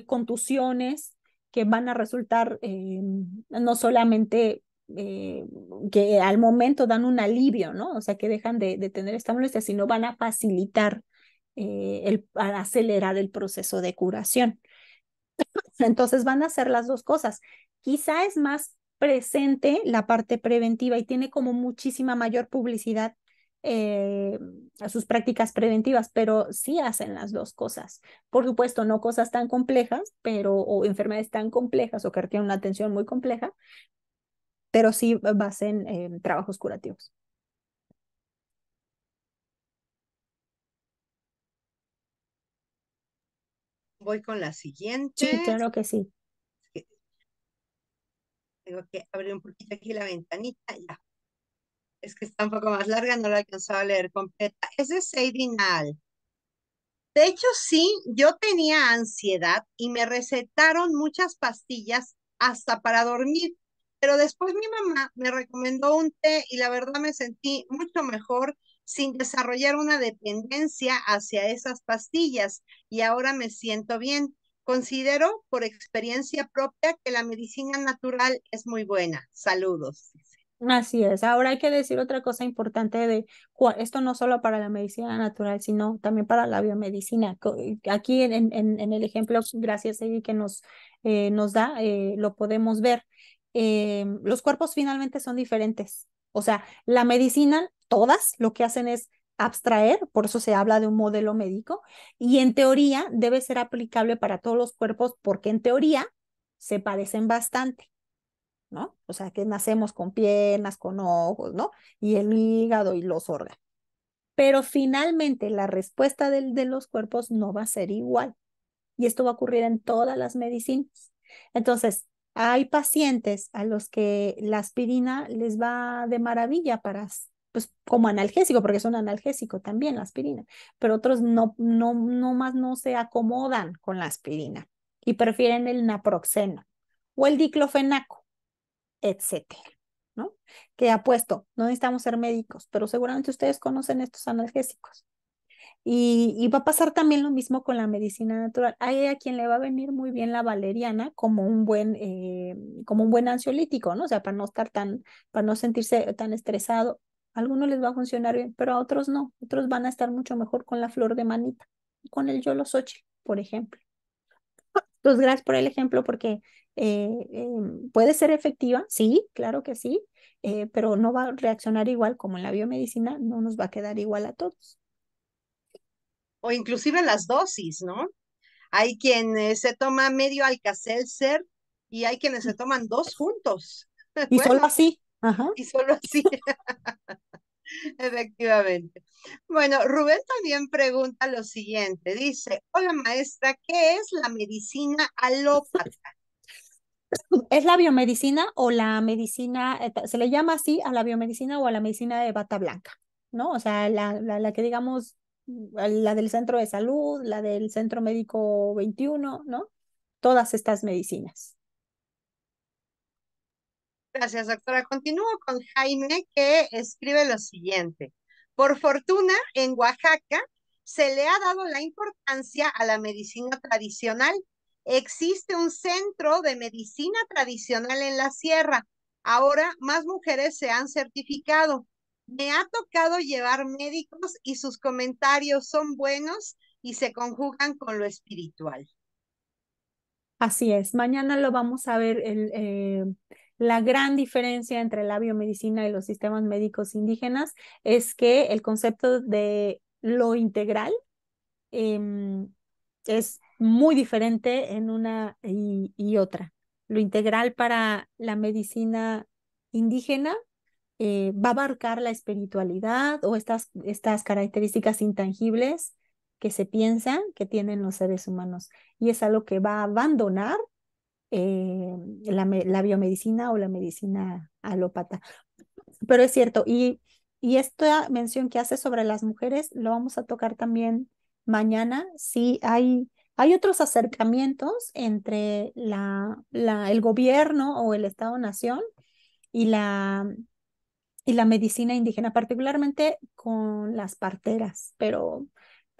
Speaker 2: contusiones, que van a resultar eh, no solamente eh, que al momento dan un alivio, ¿no? O sea, que dejan de, tener esta molestia, sino van a facilitar, eh, el, acelerar el proceso de curación. (coughs) Entonces van a hacer las dos cosas. Quizá es más presente la parte preventiva y tiene como muchísima mayor publicidad eh, a sus prácticas preventivas, pero sí hacen las dos cosas. Por supuesto, no cosas tan complejas, pero o enfermedades tan complejas o que requieren una atención muy compleja, pero sí basen en trabajos curativos.
Speaker 1: Voy con la siguiente. Sí, claro que sí. Tengo que abrir un poquito aquí la ventanita. Ya es que está un poco más larga, no la alcanzaba a leer completa. Es de De hecho, sí, yo tenía ansiedad y me recetaron muchas pastillas hasta para dormir, pero después mi mamá me recomendó un té y la verdad me sentí mucho mejor sin desarrollar una dependencia hacia esas pastillas y ahora me siento bien. Considero por experiencia propia que la medicina natural es muy buena. Saludos.
Speaker 2: Así es. Ahora hay que decir otra cosa importante de esto no solo para la medicina natural, sino también para la biomedicina. Eh, aquí en, el ejemplo, gracias a que nos, eh, nos da, eh, lo podemos ver. los cuerpos finalmente son diferentes. O sea, la medicina, todas lo que hacen es abstraer, por eso se habla de un modelo médico, y en teoría debe ser aplicable para todos los cuerpos porque en teoría se parecen bastante. O sea, que nacemos con piernas, con ojos, ¿no? Y el hígado y los órganos. Pero finalmente la respuesta del, de los cuerpos no va a ser igual. Y esto va a ocurrir en todas las medicinas. Entonces, hay pacientes a los que la aspirina les va de maravilla para pues como analgésico, porque es un analgésico también la aspirina, pero otros no, no, no más no se acomodan con la aspirina y prefieren el naproxeno o el diclofenaco, etcétera. ¿no? Que apuesto, no necesitamos ser médicos, pero seguramente ustedes conocen estos analgésicos. Y, va a pasar también lo mismo con la medicina natural. Hay a quien le va a venir muy bien la valeriana como un buen, eh, como un buen ansiolítico, ¿no? O sea, para no estar tan, para no sentirse tan estresado. A algunos les va a funcionar bien, pero a otros no. Otros van a estar mucho mejor con la flor de manita, con el sochi, por ejemplo. Entonces, pues, gracias por el ejemplo porque eh, em, puede ser efectiva, sí, claro que sí, eh, pero no va a reaccionar igual como en la biomedicina, no nos va a quedar igual a todos.
Speaker 1: O inclusive las dosis, ¿no? Hay quienes se toman medio ser y hay quienes se toman dos juntos. (laughs) Y solo así. Y solo así. (laughs) Efectivamente. Bueno, Rubén también pregunta lo siguiente. Dice, hola maestra, ¿qué es la medicina alófata? Es la
Speaker 2: biomedicina o la medicina, eh, se le llama así a la biomedicina o a la medicina de bata blanca, ¿no? O sea, la, la que digamos, mm, la del centro de salud, la del centro médico 21, ¿no? Todas estas
Speaker 1: medicinas. Gracias, doctora. Continúo con Jaime, que escribe lo siguiente. Por fortuna, en Oaxaca se le ha dado la importancia a la medicina tradicional. Existe un centro de medicina tradicional en la sierra. Ahora más mujeres se han certificado. Me ha tocado llevar médicos y sus comentarios son buenos y se conjugan con lo espiritual.
Speaker 2: Así es, mañana lo vamos a ver el, eh, la gran diferencia entre la biomedicina y los sistemas médicos indígenas es que el concepto de lo integral em, es muy diferente en una y, otra. Lo integral para la medicina indígena eh, va a abarcar la espiritualidad o estas, estas características intangibles que se piensan que tienen los seres humanos. Y es algo que va a abandonar eh, la, biomedicina o la medicina alópata. Pero es cierto, y, y esta mención que hace sobre las mujeres lo vamos a tocar también mañana. si hay, hay otros acercamientos entre la, la, el gobierno o el Estado-Nación y la, y la medicina indígena, particularmente con las parteras, pero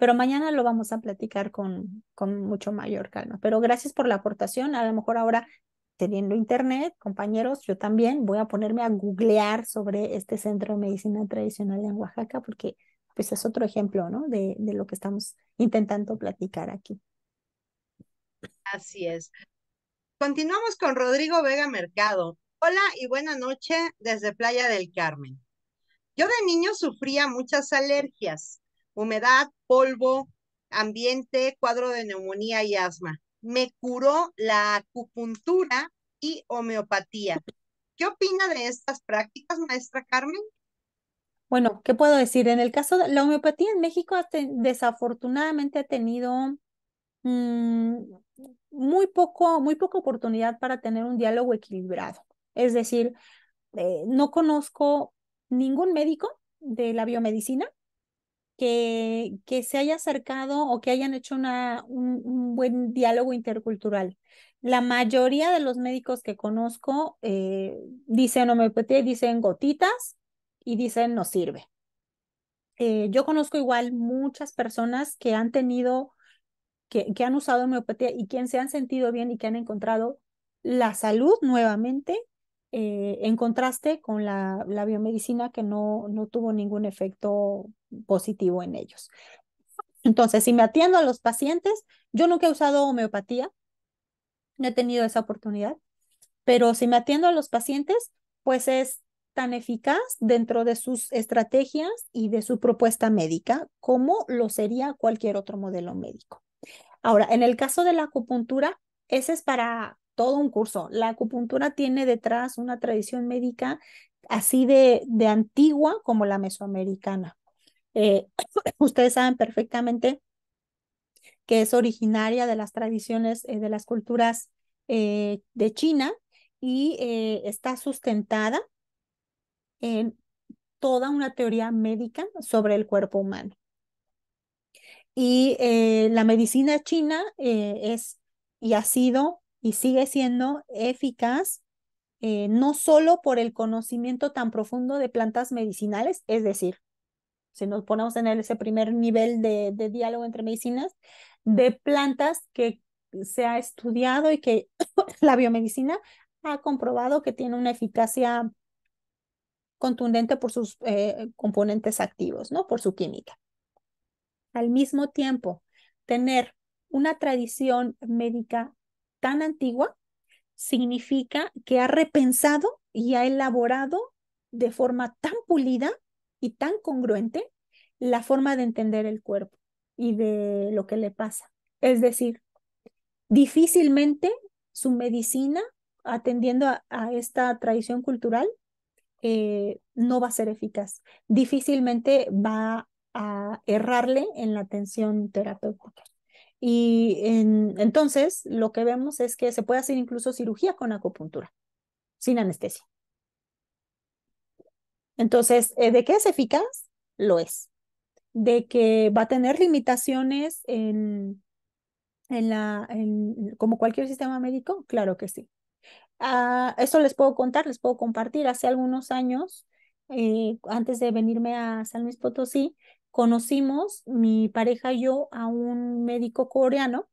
Speaker 2: pero mañana lo vamos a platicar con, con mucho mayor calma. Pero gracias por la aportación. A lo mejor ahora teniendo internet, compañeros, yo también voy a ponerme a googlear sobre este centro de medicina tradicional en Oaxaca, porque pues es otro ejemplo, ¿no? De, de lo que estamos intentando platicar aquí.
Speaker 1: Así es. Continuamos con Rodrigo Vega Mercado. Hola y buena noche desde Playa del Carmen. Yo de niño sufría muchas alergias, humedad, polvo, ambiente, cuadro de neumonía y asma. Me curó la acupuntura y homeopatía. ¿Qué opina de estas prácticas, maestra Carmen?
Speaker 2: Bueno, ¿qué puedo decir? En el caso de la homeopatía en México desafortunadamente ha tenido mm, muy poco, muy poca oportunidad para tener un diálogo equilibrado. Es decir, eh, no conozco ningún médico de la biomedicina que, que se haya acercado o que hayan hecho una, un, buen diálogo intercultural. La mayoría de los médicos que conozco eh, dicen homeopatía, dicen gotitas y dicen no sirve. Eh, yo conozco igual muchas personas que han tenido, que, que han usado homeopatía y quien se han sentido bien y que han encontrado la salud nuevamente eh, en contraste con la, biomedicina que no, no tuvo ningún efecto positivo en ellos. Entonces, si me atiendo a los pacientes, yo nunca he usado homeopatía, no he tenido esa oportunidad, pero si me atiendo a los pacientes, pues es tan eficaz dentro de sus estrategias y de su propuesta médica como lo sería cualquier otro modelo médico. Ahora, en el caso de la acupuntura, ese es para todo un curso. La acupuntura tiene detrás una tradición médica así de, de antigua como la mesoamericana. Eh, (coughs) ustedes saben perfectamente que es originaria de las tradiciones eh, de las culturas eh, de China y está sustentada en toda una teoría médica sobre el cuerpo humano. Y la medicina china es y ha sido y sigue siendo eficaz eh, no solo por el conocimiento tan profundo de plantas medicinales, es decir, si nos ponemos en ese primer nivel de, diálogo entre medicinas, de plantas que se ha estudiado y que (coughs) la biomedicina ha comprobado que tiene una eficacia contundente por sus eh, componentes activos, ¿no? Por su química. Al mismo tiempo, tener una tradición médica tan antigua significa que ha repensado y ha elaborado de forma tan pulida y tan congruente la forma de entender el cuerpo y de lo que le pasa. Es decir, difícilmente su medicina, atendiendo a, esta tradición cultural, eh, no va a ser eficaz. Difícilmente va a errarle en la atención terapéutica. Y entonces lo que vemos es que se puede hacer incluso cirugía con acupuntura, sin anestesia. Entonces, eh, ¿de qué es eficaz? Lo es. De que va a tener limitaciones en, la, como cualquier sistema médico, claro que sí. Ah, eso les puedo contar, les puedo compartir. Hace algunos años, eh, antes de venirme a San Luis Potosí, conocimos, mi pareja y yo, a un médico coreano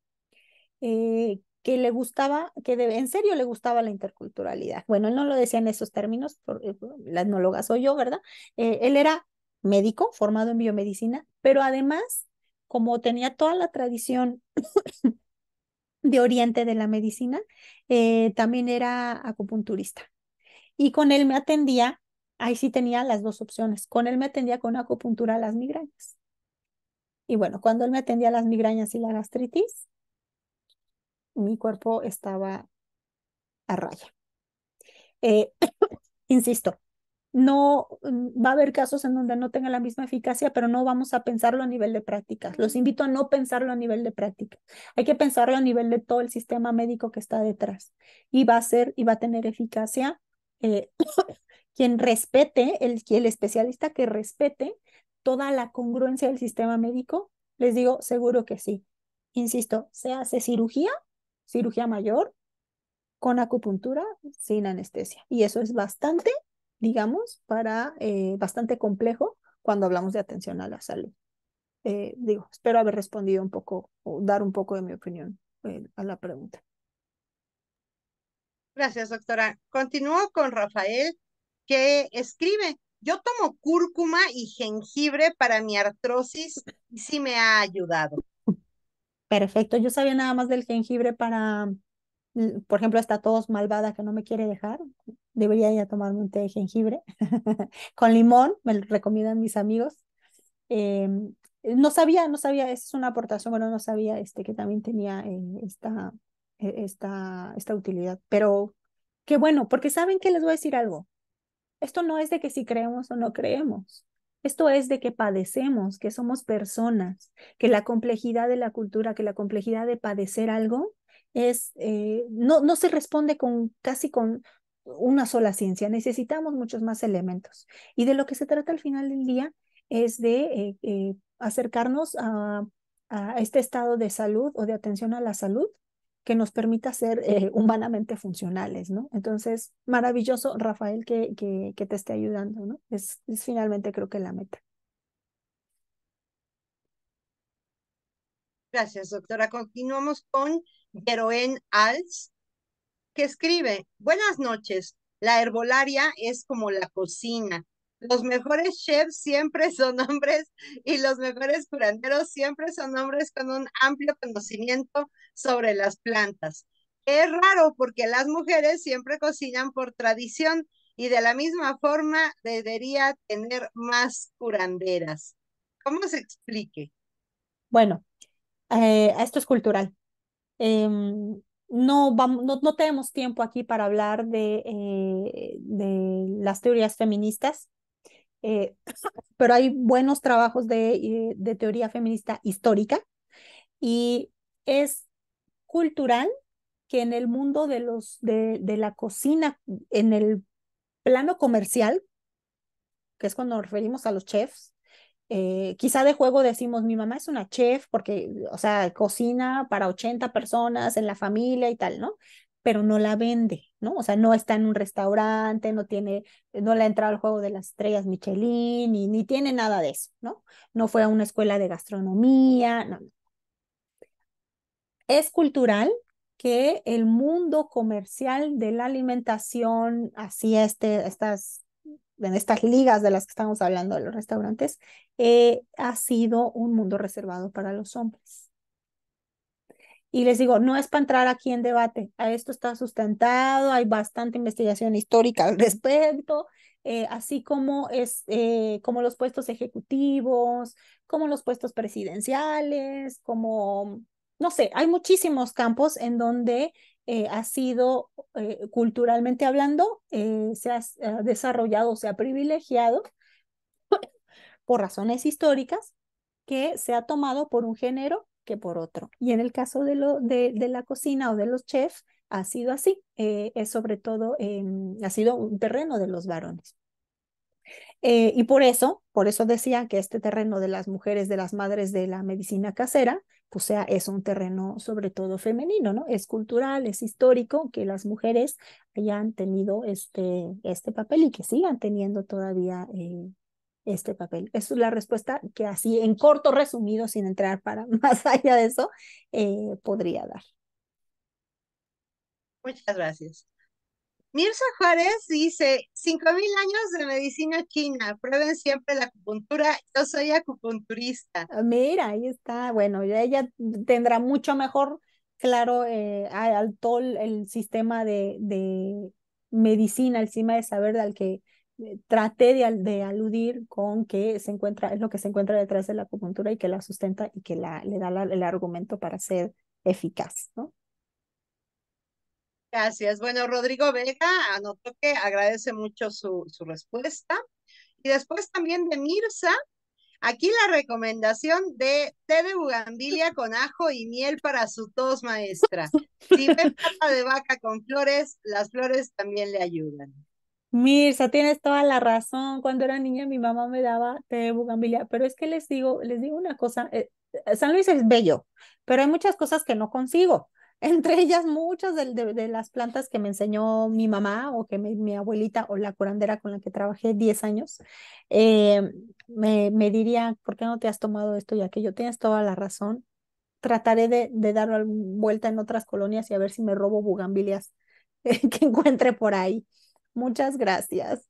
Speaker 2: eh, que le gustaba, que en serio le gustaba la interculturalidad. Bueno, él no lo decía en esos términos, eh, la etnóloga soy yo, ¿verdad? Eh, él era médico, formado en biomedicina, pero además, como tenía toda la tradición (coughs) de Oriente de la medicina, también era acupunturista. Y con él me atendía ahí sí tenía las dos opciones. Con él me atendía con acupuntura las migrañas. Y bueno, cuando él me atendía las migrañas y la gastritis, mi cuerpo estaba a raya. Eh, (coughs) insisto, no mm, va a haber casos en donde no tenga la misma eficacia, pero no vamos a pensarlo a nivel de prácticas. Los invito a no pensarlo a nivel de práctica. Hay que pensarlo a nivel de todo el sistema médico que está detrás y va a ser y va a tener eficacia eh, (coughs) quien respete, el, el especialista que respete toda la congruencia del sistema médico, les digo, seguro que sí. Insisto, se hace cirugía, cirugía mayor, con acupuntura, sin anestesia. Y eso es bastante, digamos, para, eh, bastante complejo cuando hablamos de atención a la salud. Eh, digo, espero haber respondido un poco o dar un poco de mi opinión eh, a la pregunta.
Speaker 1: Gracias, doctora. Continúo con Rafael que escribe, yo tomo cúrcuma y jengibre para mi artrosis y sí me ha ayudado. Perfecto, yo sabía nada más del jengibre para,
Speaker 2: por ejemplo, esta tos malvada que no me quiere dejar, debería ya tomarme un té de jengibre (laughs) con limón, me lo recomiendan mis amigos. Em, no sabía, no sabía, esa es una aportación, bueno, no sabía este, que también tenía eh, esta, e, esta, esta utilidad, pero qué bueno, porque saben que les voy a decir algo, esto no es de que si creemos o no creemos. Esto es de que padecemos, que somos personas, que la complejidad de la cultura, que la complejidad de padecer algo es eh, no, se responde con casi con una sola ciencia. Necesitamos muchos más elementos. Y de lo que se trata al final del día es de eh, eh, acercarnos a este estado de salud o de atención a la salud que nos permita ser eh, humanamente funcionales, ¿no? Entonces, maravilloso, Rafael, que, que, te esté ayudando, ¿no? Es, finalmente creo que la meta.
Speaker 1: Gracias, doctora. Continuamos con Yeroen Als, que escribe, buenas noches, la herbolaria es como la cocina, los mejores chefs siempre (laughs) son hombres y los mejores curanderos siempre son hombres con un amplio conocimiento sobre las plantas. Es raro porque las mujeres siempre cocinan por tradición y de la misma forma debería tener más curanderas. ¿Cómo se explique?
Speaker 2: Bueno, eh, esto es cultural. Em, no, vamos, no, tenemos tiempo aquí para hablar de, eh, de las teorías feministas, eh, pero hay buenos trabajos eh, de, teoría feminista histórica y es cultural que en el mundo de, los, de, la cocina, en el plano comercial, que es cuando nos referimos a los chefs, eh, quizá de juego decimos, mi mamá es una chef porque, o sea, cocina para 80 personas en la familia y tal, ¿no? pero no la vende, ¿no? O sea, no está en un restaurante, no tiene, no le ha entrado al juego de las estrellas Michelin, ni, ni tiene nada de eso, ¿no? No fue a una escuela de gastronomía, no. Es cultural que el mundo comercial de la alimentación, así este, estas, en estas ligas de las que estamos hablando, de los restaurantes, eh, ha sido un mundo reservado para los hombres y les digo, no es para entrar aquí en debate, a esto está sustentado, hay bastante investigación histórica al (laughs) respecto, eh, así como, es, eh, como los puestos ejecutivos, como los puestos presidenciales, como, no sé, hay muchísimos campos en donde eh, ha sido, culturalmente hablando, se ha desarrollado, se ha privilegiado (laughs) por razones históricas que se ha tomado por un género que por otro. Y en el caso de, lo, de, la cocina o de los chefs, ha sido así, eh, es sobre todo, ha sido un terreno de los varones. Eh, y por eso, por eso decía que este terreno de las mujeres, de las madres de la medicina casera, pues sea, es un terreno sobre todo femenino, ¿no? Es cultural, es histórico que las mujeres hayan tenido este, este papel y que sigan teniendo todavía eh, este papel. Esa es la respuesta que así en corto resumido, sin entrar para (laughs) más allá de eso, eh, podría dar.
Speaker 1: Muchas gracias. Mirza Juárez dice, 5.000 años de medicina china, prueben siempre la acupuntura, yo soy acupunturista. Ah, mira, ahí está,
Speaker 2: bueno, ya ella tendrá mucho mejor, claro, eh, al todo el sistema de, de medicina, el de saber del que eh, traté de, aludir con que se encuentra, es lo que se encuentra detrás de la acupuntura y que la sustenta y que la, le da el argumento para ser eficaz, ¿no?
Speaker 1: Gracias. Bueno, Rodrigo Vega anotó que agradece mucho su, su respuesta. Y después también de Mirza, aquí la recomendación de té de bugambilia con ajo y miel para su tos maestra. Si ve pata de vaca con flores, las flores también le ayudan.
Speaker 2: Mirza, tienes toda la razón. Cuando era niña mi mamá me daba de bugambilia, pero es que les digo, les digo una cosa, eh, eh, San Luis es bello, pero hay muchas cosas que no consigo. (laughs) Entre ellas muchas de, las plantas que me enseñó mi mamá o que mi abuelita o la curandera con la que trabajé 10 años, eh, me, me, diría, ¿por qué no te has tomado esto y aquello? Tienes toda la razón. Trataré de, de dar vuelta en otras colonias y a ver si me robo bugambilias (laughs) que encuentre por ahí. Muchas gracias.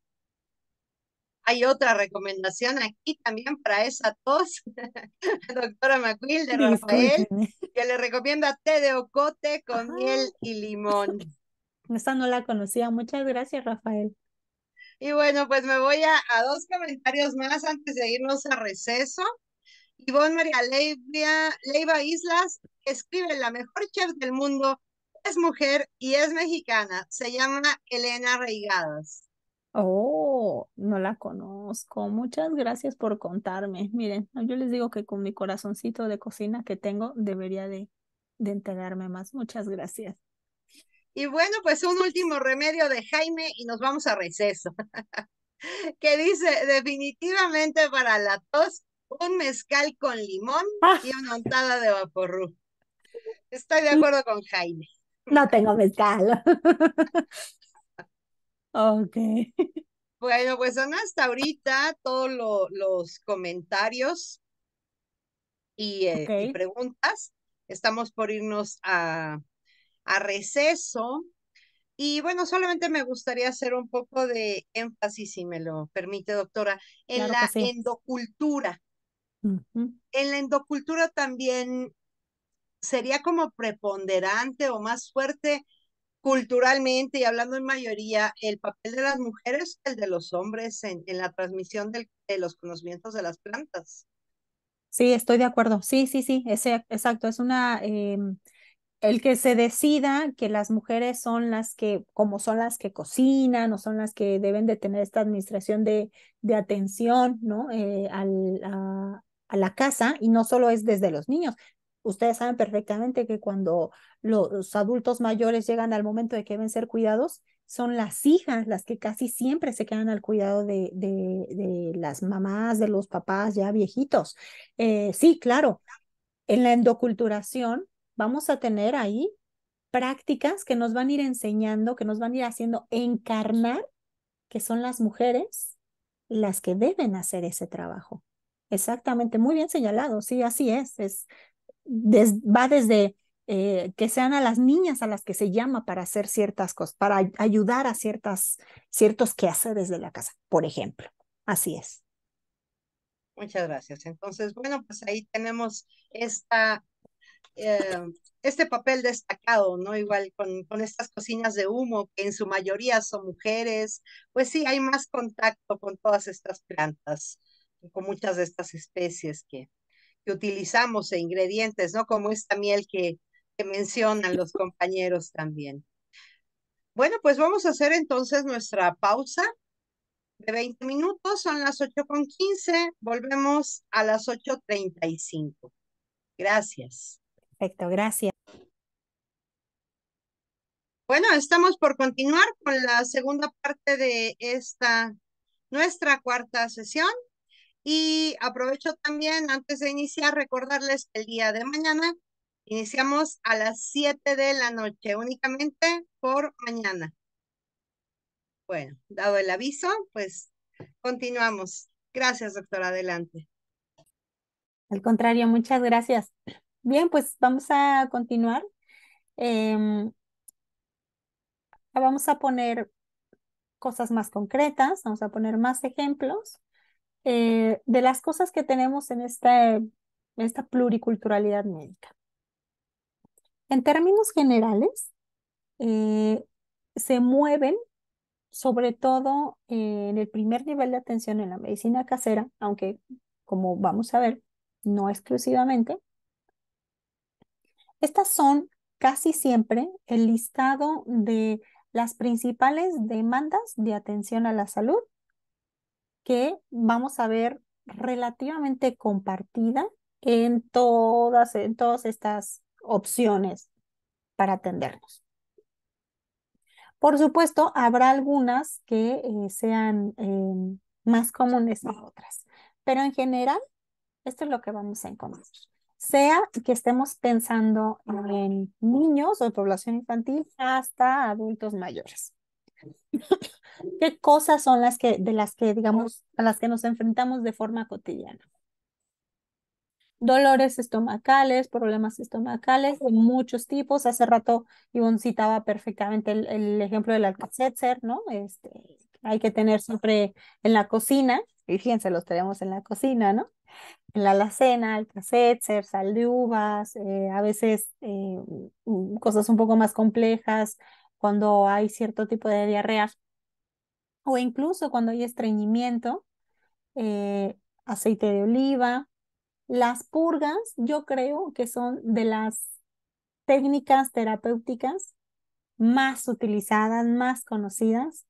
Speaker 1: Hay otra recomendación aquí también para esa tos, (laughs) doctora McQuill de Rafael, que le recomienda té de ocote con ah, miel (laughs) y limón. Esa no la conocía. Muchas gracias, Rafael. Y bueno, pues me voy a, dos comentarios más antes de irnos a receso. Ivonne María Leiva, Leiva Islas escribe la mejor chef del mundo es mujer y es mexicana. Se llama Elena Reigadas.
Speaker 2: Oh, no la conozco. Muchas gracias por contarme. Miren, yo les digo que con mi corazoncito de cocina que tengo debería de, entregarme más. Muchas gracias. Y
Speaker 1: bueno, pues un último remedio de Jaime y nos vamos a receso. (laughs) que dice, definitivamente para la tos, un mezcal con limón ah. y una untada de vaporru. Estoy de mm. acuerdo con Jaime.
Speaker 2: No tengo mezcal. (laughs)
Speaker 1: ok. Bueno, pues son hasta ahorita todos los comentarios y, eh, preguntas. Estamos por irnos a, receso. Y bueno, solamente me gustaría hacer un poco de énfasis, si me lo permite, doctora, en la endocultura. En la endocultura también sería como preponderante o más fuerte culturalmente y hablando en mayoría el papel de las mujeres el de los hombres en, la transmisión de los conocimientos de las plantas.
Speaker 2: Sí, estoy de acuerdo. Sí, sí, sí, ese, exacto. Es una, em, el que se decida que las mujeres son las que, como son las que cocinan o son las que deben de tener esta administración de, de atención, ¿no? Eh, a la casa y no solo es desde los niños, ustedes saben perfectamente que cuando los adultos mayores llegan al momento de que deben ser cuidados, son las hijas las que casi siempre se quedan al cuidado de, de, las mamás, de los papás ya viejitos. Eh, sí, claro, en la endoculturación vamos a tener ahí prácticas que nos van a ir enseñando, que nos van a ir haciendo encarnar que son las mujeres las que deben hacer ese trabajo. Exactamente, muy bien señalado, sí, así es, es va desde eh, que sean a las niñas a las que se llama para hacer ciertas cosas, para ayudar a ciertas, ciertos quehaceres desde la casa, por ejemplo. Así es.
Speaker 1: Muchas gracias. Entonces, bueno, pues ahí tenemos esta, eh, este papel destacado, ¿no? Igual con, con estas cocinas de humo, que en su mayoría son mujeres, pues sí, hay más contacto con todas estas plantas, con muchas de estas especies que, utilizamos e ingredientes, ¿no? Como esta miel que, que mencionan los compañeros también. Bueno, pues vamos a hacer entonces nuestra pausa de 20 minutos, son las 8.15, volvemos a las 8.35. Gracias. Perfecto, gracias. Bueno, estamos por continuar con la segunda parte de esta, nuestra cuarta sesión. Y aprovecho también, antes de iniciar, recordarles que el día de mañana iniciamos a las 7 de la noche, únicamente por mañana. Bueno, dado el aviso, pues continuamos. Gracias, doctora. Adelante.
Speaker 2: Al contrario, muchas gracias. Bien, pues vamos a continuar. Em, vamos a poner cosas más concretas, vamos a poner más ejemplos. Eh, de las cosas que tenemos en esta, esta pluriculturalidad médica. En términos generales, eh, se mueven sobre todo eh, en el primer nivel de atención en la medicina casera, aunque como vamos a ver, no exclusivamente. Estas son casi siempre el listado de las principales demandas de atención a la salud que vamos a ver relativamente compartida en todas, en todas estas opciones para atendernos. Por supuesto, habrá algunas que eh, sean em, más comunes que otras, pero en general, esto es lo que vamos a encontrar. Sea que estemos pensando en niños o población infantil hasta adultos mayores. (laughs) ¿Qué cosas son las que, de las que, digamos, a las que nos enfrentamos de forma cotidiana? Dolores estomacales, problemas estomacales de muchos tipos. Hace rato Ivonne citaba perfectamente el, ejemplo del alcacetzer, ¿no? Este, hay que tener siempre en la cocina, y fíjense, los tenemos en la cocina, ¿no? En la alacena, alcacetzer, sal de uvas, eh, a veces eh, mm, cosas un poco más complejas, cuando hay cierto tipo de diarreas o incluso cuando hay estreñimiento, eh, aceite de oliva. Las purgas yo creo que son de las técnicas terapéuticas más utilizadas, más conocidas.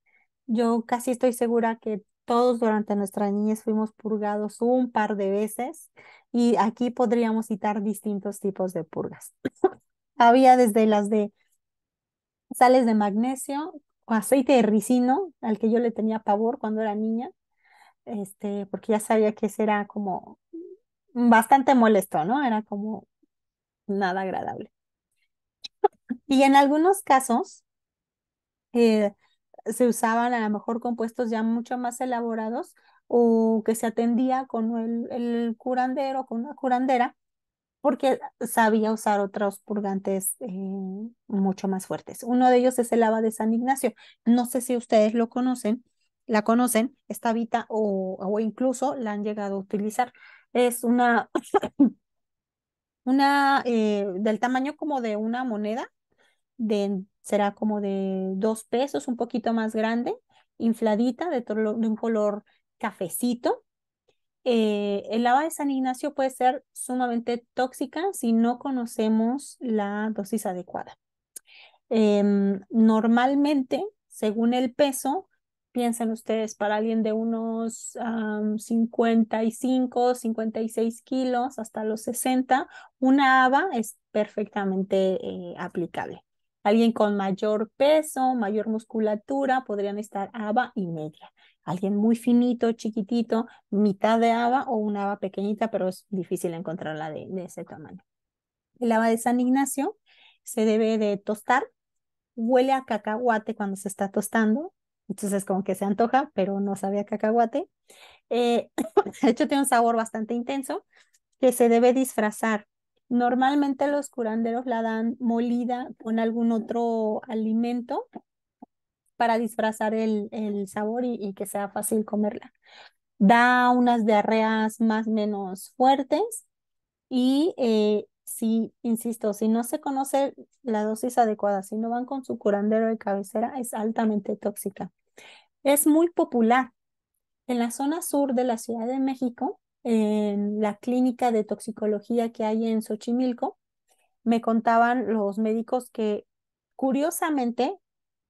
Speaker 2: Yo casi estoy segura que todos durante nuestra niñez fuimos purgados un par de veces y aquí podríamos citar distintos tipos de purgas. (laughs) Había desde las de sales de magnesio, o aceite de ricino, al que yo le tenía pavor cuando era niña, este, porque ya sabía que ese era como bastante molesto, ¿no? Era como nada agradable. Y en algunos casos eh, se usaban a lo mejor compuestos ya mucho más elaborados o que se atendía con el, el curandero, con una curandera, porque sabía usar otros purgantes eh, mucho más fuertes. Uno de ellos es el lava de San Ignacio. No sé si ustedes lo conocen, la conocen, esta habita, o, o incluso la han llegado a utilizar. Es una, (coughs) una eh, del tamaño como de una moneda, de, será como de dos pesos, un poquito más grande, infladita, de, de un color cafecito eh, el agua de San Ignacio puede ser sumamente tóxica si no conocemos la dosis adecuada. Em, normalmente, según el peso, piensen ustedes, para alguien de unos 55, 56 kilos hasta los 60, una haba es perfectamente eh, aplicable. Alguien con mayor peso, mayor musculatura, podrían estar haba y media alguien muy finito, chiquitito, mitad de haba o una haba pequeñita, pero es difícil encontrarla de, ese tamaño. El haba de San Ignacio se debe de tostar, huele a cacahuate cuando se está tostando, entonces como que se antoja, pero no sabe a cacahuate. Eh, (coughs) de hecho tiene un sabor bastante intenso que se debe disfrazar. Normalmente los curanderos la dan molida con algún otro alimento para disfrazar el, sabor y, que sea fácil comerla. Da unas diarreas más menos fuertes y eh, si, insisto, si no se conoce la dosis adecuada, si no van con su curandero de cabecera, es altamente tóxica. Es muy popular. En la zona sur de la Ciudad de México, en la clínica de toxicología que hay en Xochimilco, me contaban los médicos que curiosamente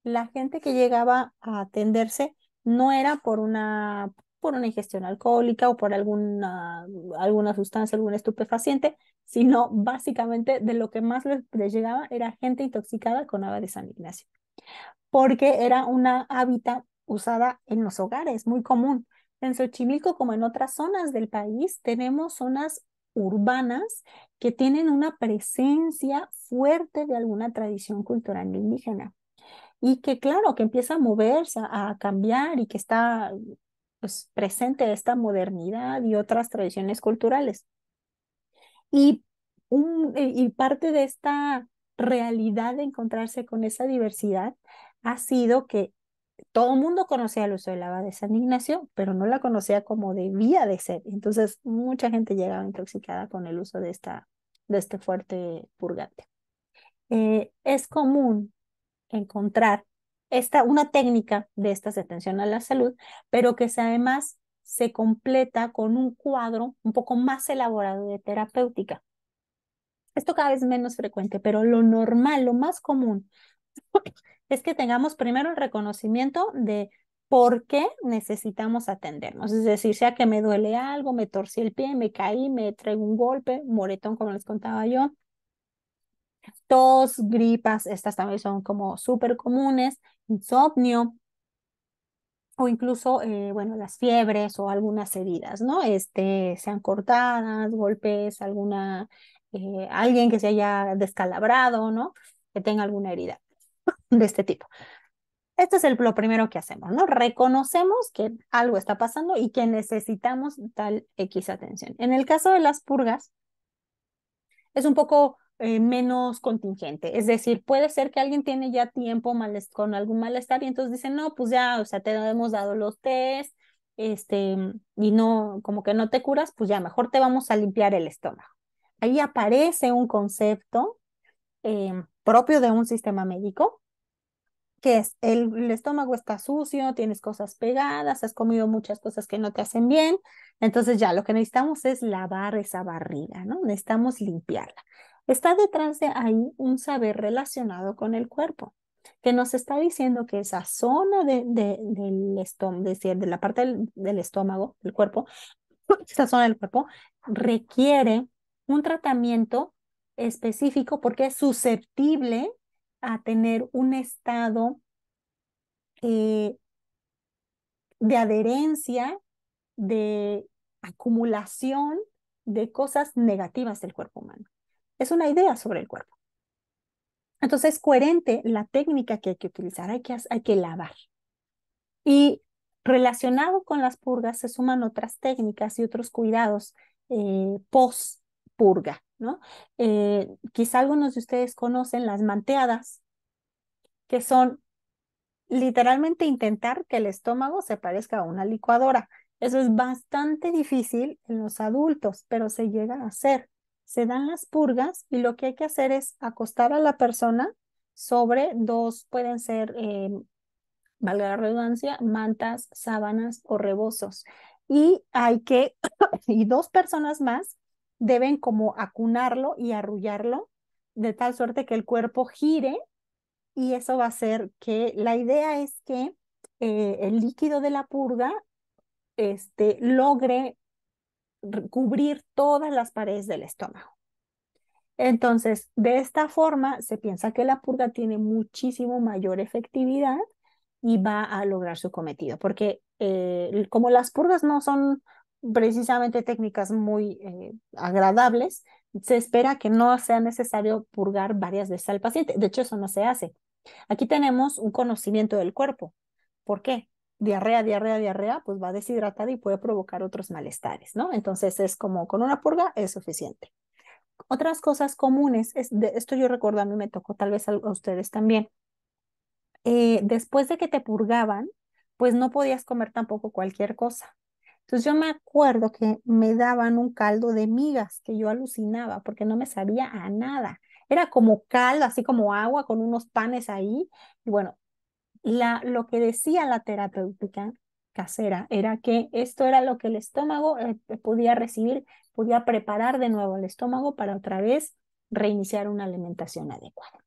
Speaker 2: la gente que llegaba a atenderse no era por una, por una ingestión alcohólica o por alguna, alguna sustancia, algún estupefaciente, sino básicamente de lo que más les, llegaba era gente intoxicada con agua de San Ignacio, porque era una hábitat usada en los hogares, muy común. En Xochimilco, como en otras zonas del país, tenemos zonas urbanas que tienen una presencia fuerte de alguna tradición cultural indígena y que claro, que empieza a moverse, a, cambiar y que está pues, presente esta modernidad y otras tradiciones culturales. Y, un, y parte de esta realidad de encontrarse con esa diversidad ha sido que todo el mundo conocía el uso de agua de San Ignacio, pero no la conocía como debía de ser. Entonces, mucha gente llegaba intoxicada con el uso de, esta, de este fuerte purgante. Eh, es común encontrar esta, una técnica de estas atención a la salud, pero que además se completa con un cuadro un poco más elaborado de terapéutica. Esto cada vez menos frecuente, pero lo normal, lo más común, (coughs) es que tengamos primero el reconocimiento de por qué necesitamos atendernos. Es decir, sea que me duele algo, me torcí el pie, me caí, me traigo un golpe, moretón, como les contaba yo, tos, gripas, estas también son como súper comunes, insomnio o incluso, eh, bueno, las fiebres o algunas heridas, ¿no? Este, sean cortadas, golpes, alguna, eh, alguien que se haya descalabrado, ¿no? Que tenga alguna herida de este tipo. Esto es lo primero que hacemos, ¿no? Reconocemos que algo está pasando y que necesitamos tal X atención. En el caso de las purgas, es un poco eh, menos contingente. Es decir, puede ser que alguien tiene ya tiempo con algún malestar y entonces dice, no, pues ya, o sea, te hemos dado los test, este, y no, como que no te curas, pues ya, mejor te vamos a limpiar el estómago. Ahí aparece un concepto em, propio de un sistema médico, que es el, el, estómago está sucio, tienes cosas pegadas, has comido muchas cosas que no te hacen bien, entonces ya lo que necesitamos es lavar esa barriga, ¿no? Necesitamos limpiarla. Está detrás de ahí un saber relacionado con el cuerpo, que nos está diciendo que esa zona de, del estómago, decir, de la parte del, estómago, del cuerpo, (coughs) esa zona del cuerpo requiere un tratamiento específico porque es susceptible a tener un estado eh, de adherencia, de acumulación de cosas negativas del cuerpo humano es una idea sobre el cuerpo. Entonces es coherente la técnica que hay que utilizar, hay que, hay que lavar. Y relacionado con las purgas se suman otras técnicas y otros cuidados eh, post purga, ¿no? Eh, quizá algunos de ustedes conocen las manteadas, que son literalmente intentar que el estómago se parezca a una licuadora. Eso es bastante difícil en los adultos, pero se llega a hacer se dan las purgas y lo que hay que hacer es acostar a la persona sobre dos, pueden ser, em, valga la redundancia, mantas, sábanas o rebozos. Y hay que, (coughs) y dos personas más deben como acunarlo y arrullarlo de tal suerte que el cuerpo gire y eso va a hacer que la idea es que eh, el líquido de la purga este, logre cubrir todas las paredes del estómago. Entonces, de esta forma, se piensa que la purga tiene muchísimo mayor efectividad y va a lograr su cometido, porque eh, como las purgas no son precisamente técnicas muy eh, agradables, se espera que no sea necesario purgar varias veces al paciente. De hecho, eso no se hace. Aquí tenemos un conocimiento del cuerpo. ¿Por qué? diarrea, diarrea, diarrea, pues va deshidratada y puede provocar otros malestares, ¿no? Entonces es como con una purga es suficiente. Otras cosas comunes, es esto yo recuerdo a mí me tocó, tal vez a, ustedes también. Eh, después de que te purgaban, pues no podías comer tampoco cualquier cosa. Entonces yo me acuerdo que me daban un caldo de migas que yo alucinaba porque no me sabía a nada. Era como caldo, así como agua con unos panes ahí. Y bueno, lo que decía la terapéutica casera era que esto era lo que el estómago eh, eh, podía recibir, podía preparar de nuevo el estómago para otra vez reiniciar una alimentación adecuada.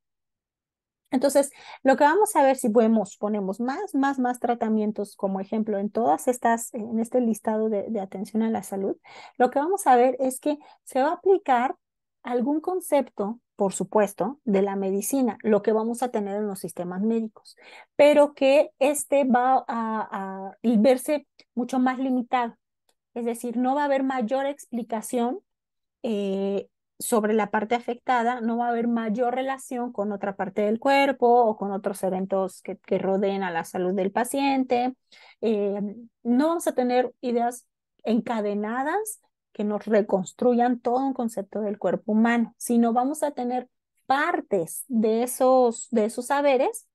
Speaker 2: Entonces, lo que vamos a ver si ponemos más, más, más tratamientos como ejemplo en todas estas, en este listado de atención a la salud, lo que vamos a ver es que se va a aplicar algún concepto por supuesto, de la medicina, lo que vamos a tener en los sistemas médicos, pero que este va a, verse mucho más limitado. Es decir, no va a haber mayor explicación eh, sobre la parte afectada, no va a haber mayor relación con otra parte del cuerpo o con otros eventos que, rodeen a la salud del paciente. Eh, no vamos a tener ideas encadenadas que nos reconstruyan todo un concepto del cuerpo humano, sino vamos a tener partes de esos, de esos saberes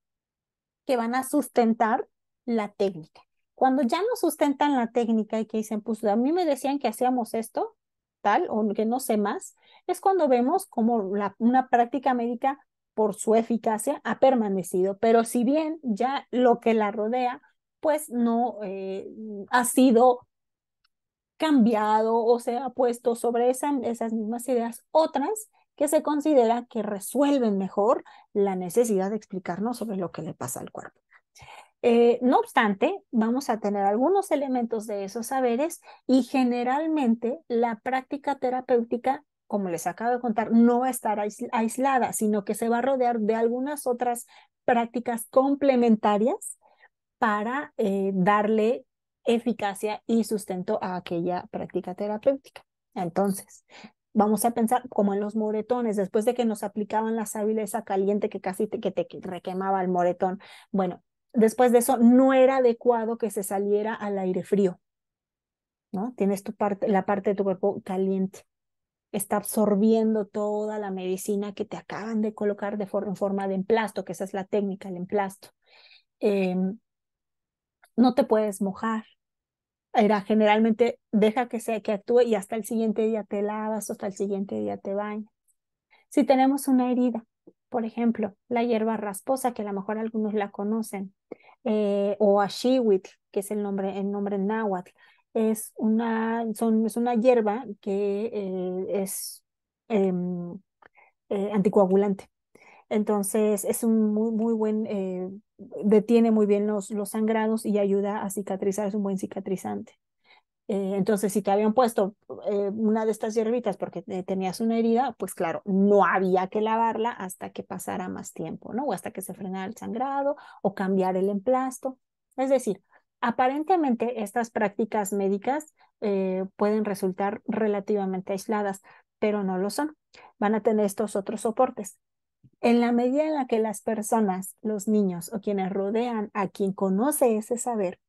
Speaker 2: que van a sustentar la técnica. Cuando ya no sustentan la técnica y que dicen, pues a mí me decían que hacíamos esto, tal, o que no sé más, es cuando vemos como la, una práctica médica por su eficacia ha permanecido, pero si bien ya lo que la rodea, pues no eh, ha sido cambiado o se ha puesto sobre esas mismas ideas otras que se considera que resuelven mejor la necesidad de explicarnos sobre lo que le pasa al cuerpo. Eh, no obstante, vamos a tener algunos elementos de esos saberes y generalmente la práctica terapéutica, como les acabo de contar, no va a estar aislada, sino que se va a rodear de algunas otras prácticas complementarias para eh, darle eficacia y sustento a aquella práctica terapéutica. Entonces, vamos a pensar como en los moretones, después de que nos aplicaban la sábila caliente que casi te, que te requemaba el moretón. Bueno, después de eso no era adecuado que se saliera al aire frío. ¿No? Tienes tu parte, la parte de tu cuerpo caliente. Está absorbiendo toda la medicina que te acaban de colocar de en forma de emplasto, que esa es la técnica, el emplasto. Em, no te puedes mojar, era generalmente deja que sea que actúe y hasta el siguiente día te lavas, hasta el siguiente día te bañas. Si tenemos una herida, por ejemplo, la hierba rasposa, que a lo mejor algunos la conocen, eh, o ashiwitl, que es el nombre, el nombre náhuatl, es una, es una hierba que eh, es em, eh, anticoagulante. Entonces, es un muy, muy buen detiene muy bien los, sangrados y ayuda a cicatrizar, es un buen cicatrizante. Eh, entonces, si te habían puesto eh, una de estas hierbitas porque tenías una herida, pues claro, no había que lavarla hasta que pasara más tiempo, ¿no? O hasta que se frenara el sangrado o cambiar el emplasto. Es decir, aparentemente estas prácticas médicas eh, pueden resultar relativamente aisladas, pero no lo son. Van a tener estos otros soportes. En la medida en la que las personas, los niños o quienes rodean a quien conoce ese saber,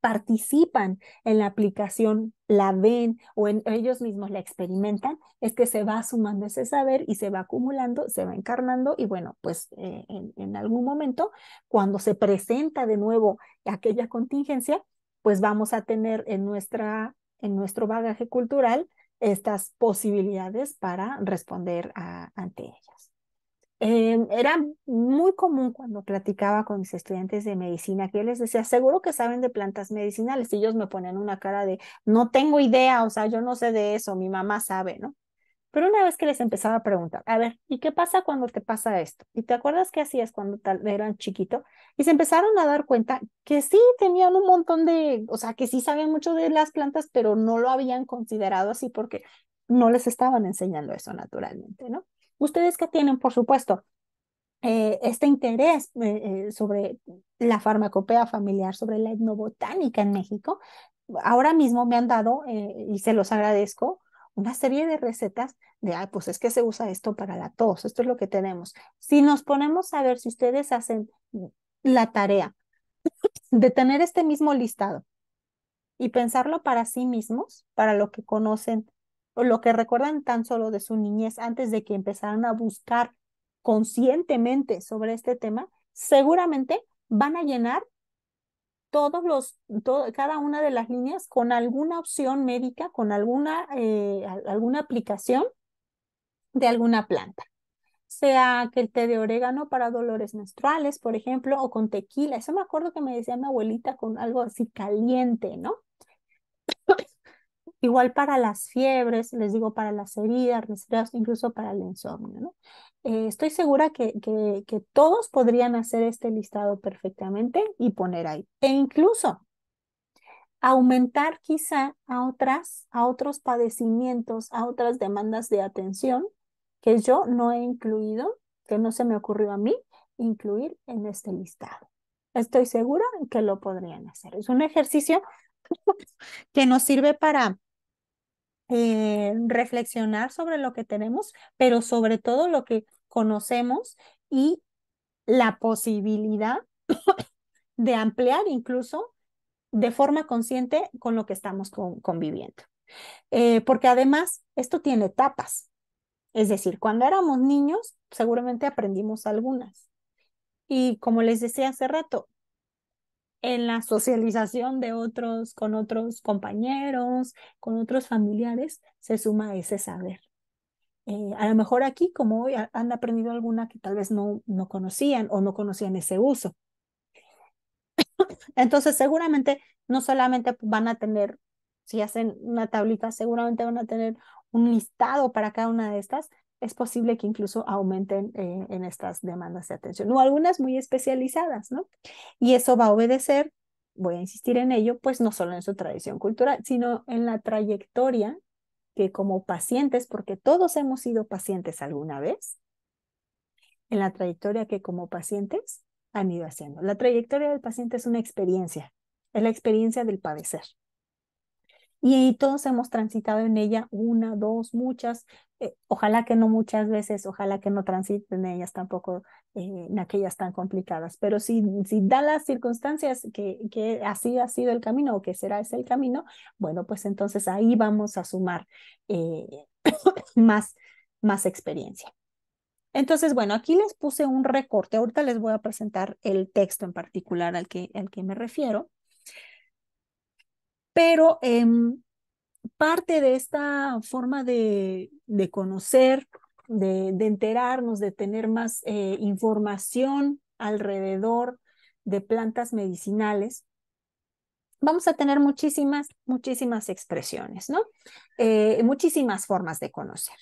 Speaker 2: participan en la aplicación, la ven o en, ellos mismos la experimentan, es que se va sumando ese saber y se va acumulando, se va encarnando y bueno, pues eh, en, algún momento, cuando se presenta de nuevo aquella contingencia, pues vamos a tener en, nuestra, en nuestro bagaje cultural estas posibilidades para responder ante ellas. Em, era muy común cuando platicaba con mis estudiantes de medicina que les decía, seguro que saben de plantas medicinales y ellos me ponen una cara de, no tengo idea, o sea, yo no sé de eso, mi mamá sabe, ¿no? Pero una vez que les empezaba a preguntar, a ver, ¿y qué pasa cuando te pasa esto? ¿Y te acuerdas que hacías cuando tal, eran chiquito? Y se empezaron a dar cuenta que sí tenían un montón de, o sea, que sí sabían mucho de las plantas, pero no lo habían considerado así porque no les estaban enseñando eso naturalmente, ¿no? Ustedes que tienen, por supuesto, eh, este interés eh, eh, sobre la farmacopea familiar, sobre la etnobotánica en México, ahora mismo me han dado, y se los agradezco, una serie de recetas de, ah, pues es que se usa esto para la tos, esto es lo que tenemos. Si nos ponemos a ver si ustedes hacen la tarea de tener este mismo listado y pensarlo para sí mismos, para lo que conocen lo que recuerdan tan solo de su niñez antes de que empezaran a buscar conscientemente sobre este tema, seguramente van a llenar todos los, cada una de las líneas con alguna opción médica, con alguna, eh, alguna aplicación de alguna planta. Sea que el té de orégano para dolores menstruales, por ejemplo, o con tequila. Eso me acuerdo que me decía mi abuelita con algo así caliente, ¿no? Igual para las fiebres, les digo, para las heridas, incluso para el insomnio. ¿no? Eh, estoy segura que, que, todos podrían hacer este listado perfectamente y poner ahí. E incluso aumentar quizá a otras, a otros padecimientos, a otras demandas de atención que yo no he incluido, que no se me ocurrió a mí incluir en este listado. Estoy segura que lo podrían hacer. Es un ejercicio (laughs) que nos sirve para eh, reflexionar sobre lo que tenemos, pero sobre todo lo que conocemos y la posibilidad (coughs) de ampliar incluso de forma consciente con lo que estamos conviviendo. Eh, porque además esto tiene etapas. Es decir, cuando éramos niños seguramente aprendimos algunas. Y como les decía hace rato, en la socialización de otros, con otros compañeros, con otros familiares, se suma ese saber. Eh, a lo mejor aquí, como hoy, han aprendido alguna que tal vez no, no conocían o no conocían ese uso. Entonces, seguramente no solamente van a tener, si hacen una tablita, seguramente van a tener un listado para cada una de estas, es posible que incluso aumenten eh, en estas demandas de atención o algunas muy especializadas, ¿no? Y eso va a obedecer, voy a insistir en ello, pues no solo en su tradición cultural, sino en la trayectoria que como pacientes, porque todos hemos sido pacientes alguna vez, en la trayectoria que como pacientes han ido haciendo. La trayectoria del paciente es una experiencia, es la experiencia del padecer y todos hemos transitado en ella una, dos, muchas, eh, ojalá que no muchas veces, ojalá que no transiten ellas tampoco eh, en aquellas tan complicadas, pero si, si da las circunstancias que, que así ha sido el camino o que será ese el camino, bueno, pues entonces ahí vamos a sumar eh, (coughs) más, más experiencia. Entonces, bueno, aquí les puse un recorte, ahorita les voy a presentar el texto en particular al que, al que me refiero, pero em, parte de esta forma de, conocer, de, de, enterarnos, de tener más eh, información alrededor de plantas medicinales, vamos a tener muchísimas, muchísimas expresiones, ¿no? Eh, muchísimas formas de conocer.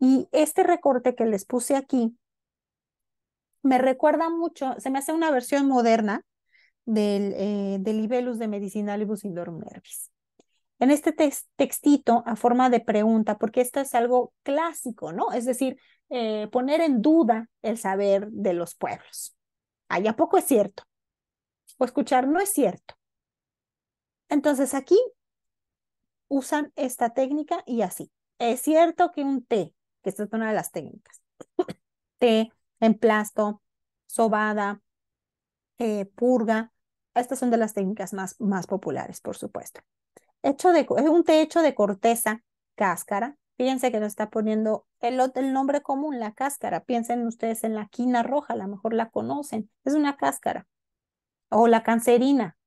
Speaker 2: Y este recorte que les puse aquí me recuerda mucho, se me hace una versión moderna del, eh, de Medicinalibus Indorum Nervis. En este textito a forma de pregunta, porque esto es algo clásico, ¿no? Es decir, eh, poner en duda el saber de los pueblos. allá a poco es cierto? O escuchar, no es cierto. Entonces aquí usan esta técnica y así. Es cierto que un té, que esta es una de las técnicas, (coughs) té, plasto sobada, eh, purga. Estas son de las técnicas más, más populares, por supuesto. Hecho de, es un techo de corteza, cáscara. Fíjense que nos está poniendo el, el nombre común, la cáscara. Piensen ustedes en la quina roja, a lo mejor la conocen. Es una cáscara. O la cancerina,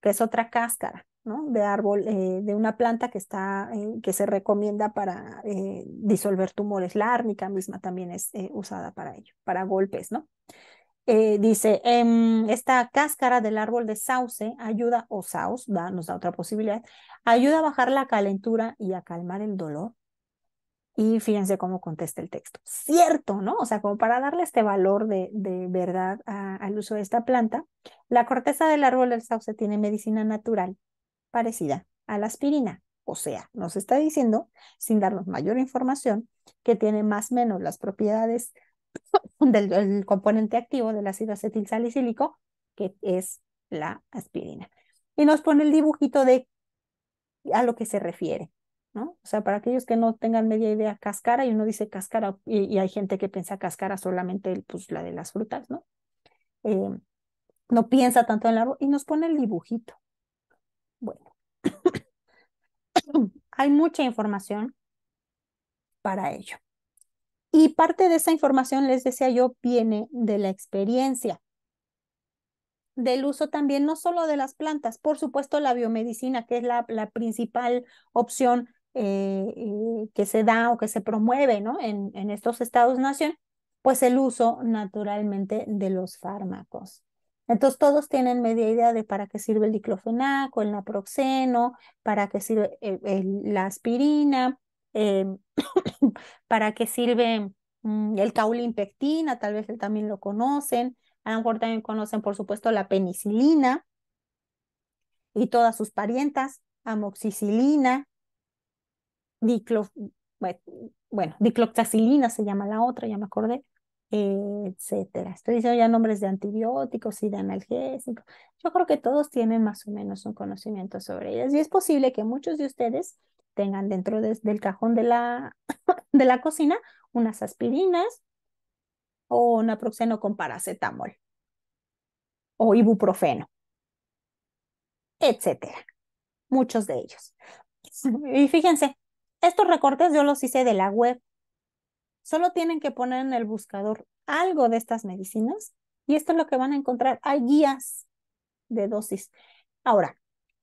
Speaker 2: que es otra cáscara. ¿no? de árbol, eh, de una planta que, está, eh, que se recomienda para disolver tumores. La árnica misma también es usada para ello, para golpes, ¿no? Eh, dice, em, esta cáscara del árbol de sauce ayuda, o sauce, nos da otra posibilidad, ayuda a bajar la calentura y a calmar el dolor. Y fíjense cómo contesta el texto. Cierto, ¿no? O sea, como para darle este valor de, de verdad al uso de esta planta, la corteza del árbol del sauce tiene medicina natural parecida a la aspirina. O sea, nos está diciendo, sin darnos mayor información, que tiene más o menos las propiedades (laughs) del, componente activo del ácido acetil salicílico, que es la aspirina. Y nos pone el dibujito de a lo que se refiere. ¿no? O sea, para aquellos que no tengan media idea, cáscara, y uno dice cáscara, y, hay gente que piensa cáscara solamente pues, la de las frutas, ¿no? Em, no piensa tanto en la... y nos pone el dibujito. Bueno, (coughs) hay mucha información para ello. Y parte de esa información, les decía yo, viene de la experiencia, del uso también no solo de las plantas, por supuesto la biomedicina, que es la, principal opción eh, eh, que se da o que se promueve ¿no? en, en estos estados-nación, pues el uso naturalmente de los fármacos. Entonces todos tienen media idea de para qué sirve el diclofenaco, el naproxeno, para qué sirve eh, la aspirina, Em, (coughs) para qué sirve mm, el caulimpectina, pectina, tal vez también lo conocen, a lo mejor también conocen por supuesto la penicilina y todas sus parientas, amoxicilina, diclo, bueno, dicloxacilina se llama la otra, ya me acordé, etcétera. Estoy diciendo ya nombres de antibióticos y de analgésicos. Yo creo que todos tienen más o menos un conocimiento sobre ellas y es posible que muchos de ustedes tengan dentro del cajón de la, (coughs) de la cocina unas aspirinas o naproxeno con paracetamol o ibuprofeno, etcétera. Muchos de ellos. Y fíjense, estos recortes yo los hice de la web. Solo tienen que poner en el buscador algo de estas medicinas y esto es lo que van a encontrar. Hay guías de dosis. Ahora,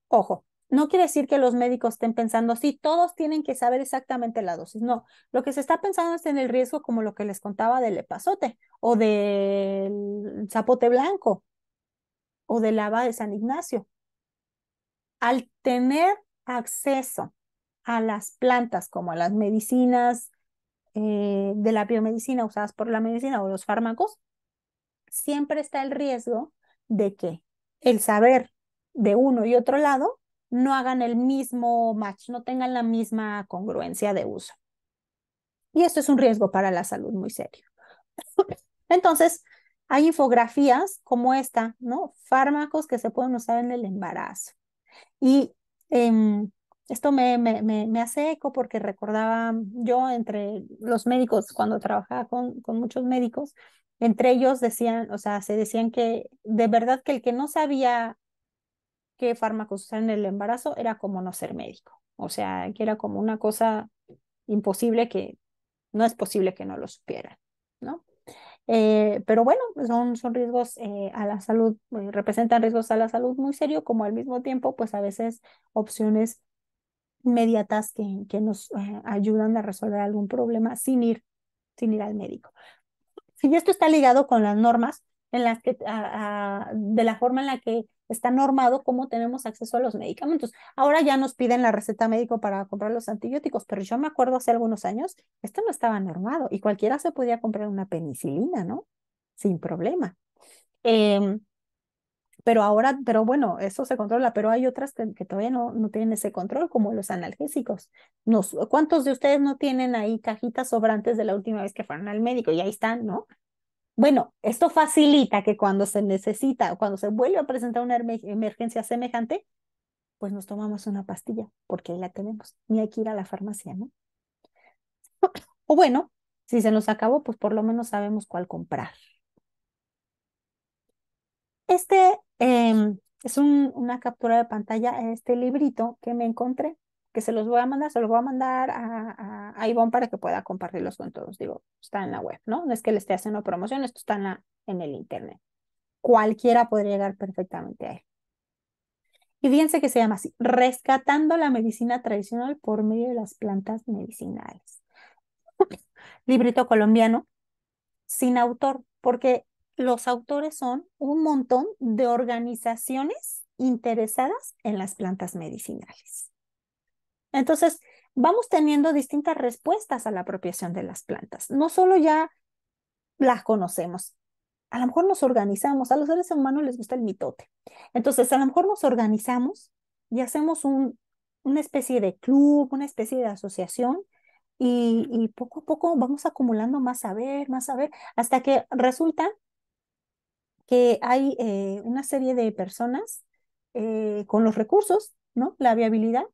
Speaker 2: ojo, no quiere decir que los médicos estén pensando, sí, todos tienen que saber exactamente la dosis. No, lo que se está pensando es en el riesgo, como lo que les contaba del epazote o del zapote blanco o del lava de San Ignacio. Al tener acceso a las plantas como a las medicinas eh, de la biomedicina usadas por la medicina o los fármacos, siempre está el riesgo de que el saber de uno y otro lado no hagan el mismo match, no tengan la misma congruencia de uso. Y esto es un riesgo para la salud muy serio. (laughs) Entonces, hay infografías como esta, ¿no? Fármacos que se pueden usar en el embarazo. Y em, esto me, me, hace eco porque recordaba yo entre los médicos, cuando trabajaba con, con muchos médicos, entre ellos decían, o sea, se decían que de verdad que el que no sabía qué fármacos usar en el embarazo, era como no ser médico. O sea, que era como una cosa imposible que no es posible que no lo supieran, ¿no? Eh, pero bueno, pues son, son riesgos eh, a la salud, eh, representan riesgos a la salud muy serio, como al mismo tiempo, pues a veces opciones inmediatas que, que nos ayudan a resolver algún problema sin ir, sin ir al médico. Y esto está ligado con las normas en las que, de la forma en la que está normado cómo tenemos acceso a los medicamentos. Ahora ya nos piden la receta médico para comprar los antibióticos, pero yo me acuerdo hace algunos años, esto no estaba normado y cualquiera se podía comprar una penicilina, ¿no? Sin problema. Em, pero ahora, pero bueno, eso se controla, pero hay otras que, todavía no, no, tienen ese control, como los analgésicos. ¿Cuántos de ustedes no tienen ahí cajitas sobrantes de la última vez que fueron al médico? Y ahí están, ¿no? Bueno, esto facilita que cuando se necesita, cuando se vuelve a presentar una emergencia semejante, pues nos tomamos una pastilla, porque ahí la tenemos, ni hay que ir a la farmacia, ¿no? O bueno, si se nos acabó, pues por lo menos sabemos cuál comprar. Este em, es una captura de pantalla, este librito que me encontré que se los voy a mandar, se los voy a mandar a, Ivonne para que pueda compartirlos con todos. Digo, está en la web, ¿no? No es que le esté haciendo promoción, esto está en, la, en el internet. Cualquiera podría llegar perfectamente a él. Y fíjense que se llama así, Rescatando la Medicina Tradicional por medio de las plantas medicinales. (laughs) Librito colombiano, sin autor, porque los autores son un montón de organizaciones interesadas en las plantas medicinales. Entonces, vamos teniendo distintas respuestas a la apropiación de las plantas. No solo ya las conocemos, a lo mejor nos organizamos, a los seres humanos les gusta el mitote. Entonces, a lo mejor nos organizamos y hacemos una especie de club, una especie de asociación y, poco a poco vamos acumulando más saber, más saber, hasta que resulta que hay eh, una serie de personas eh, con los recursos, ¿no? La viabilidad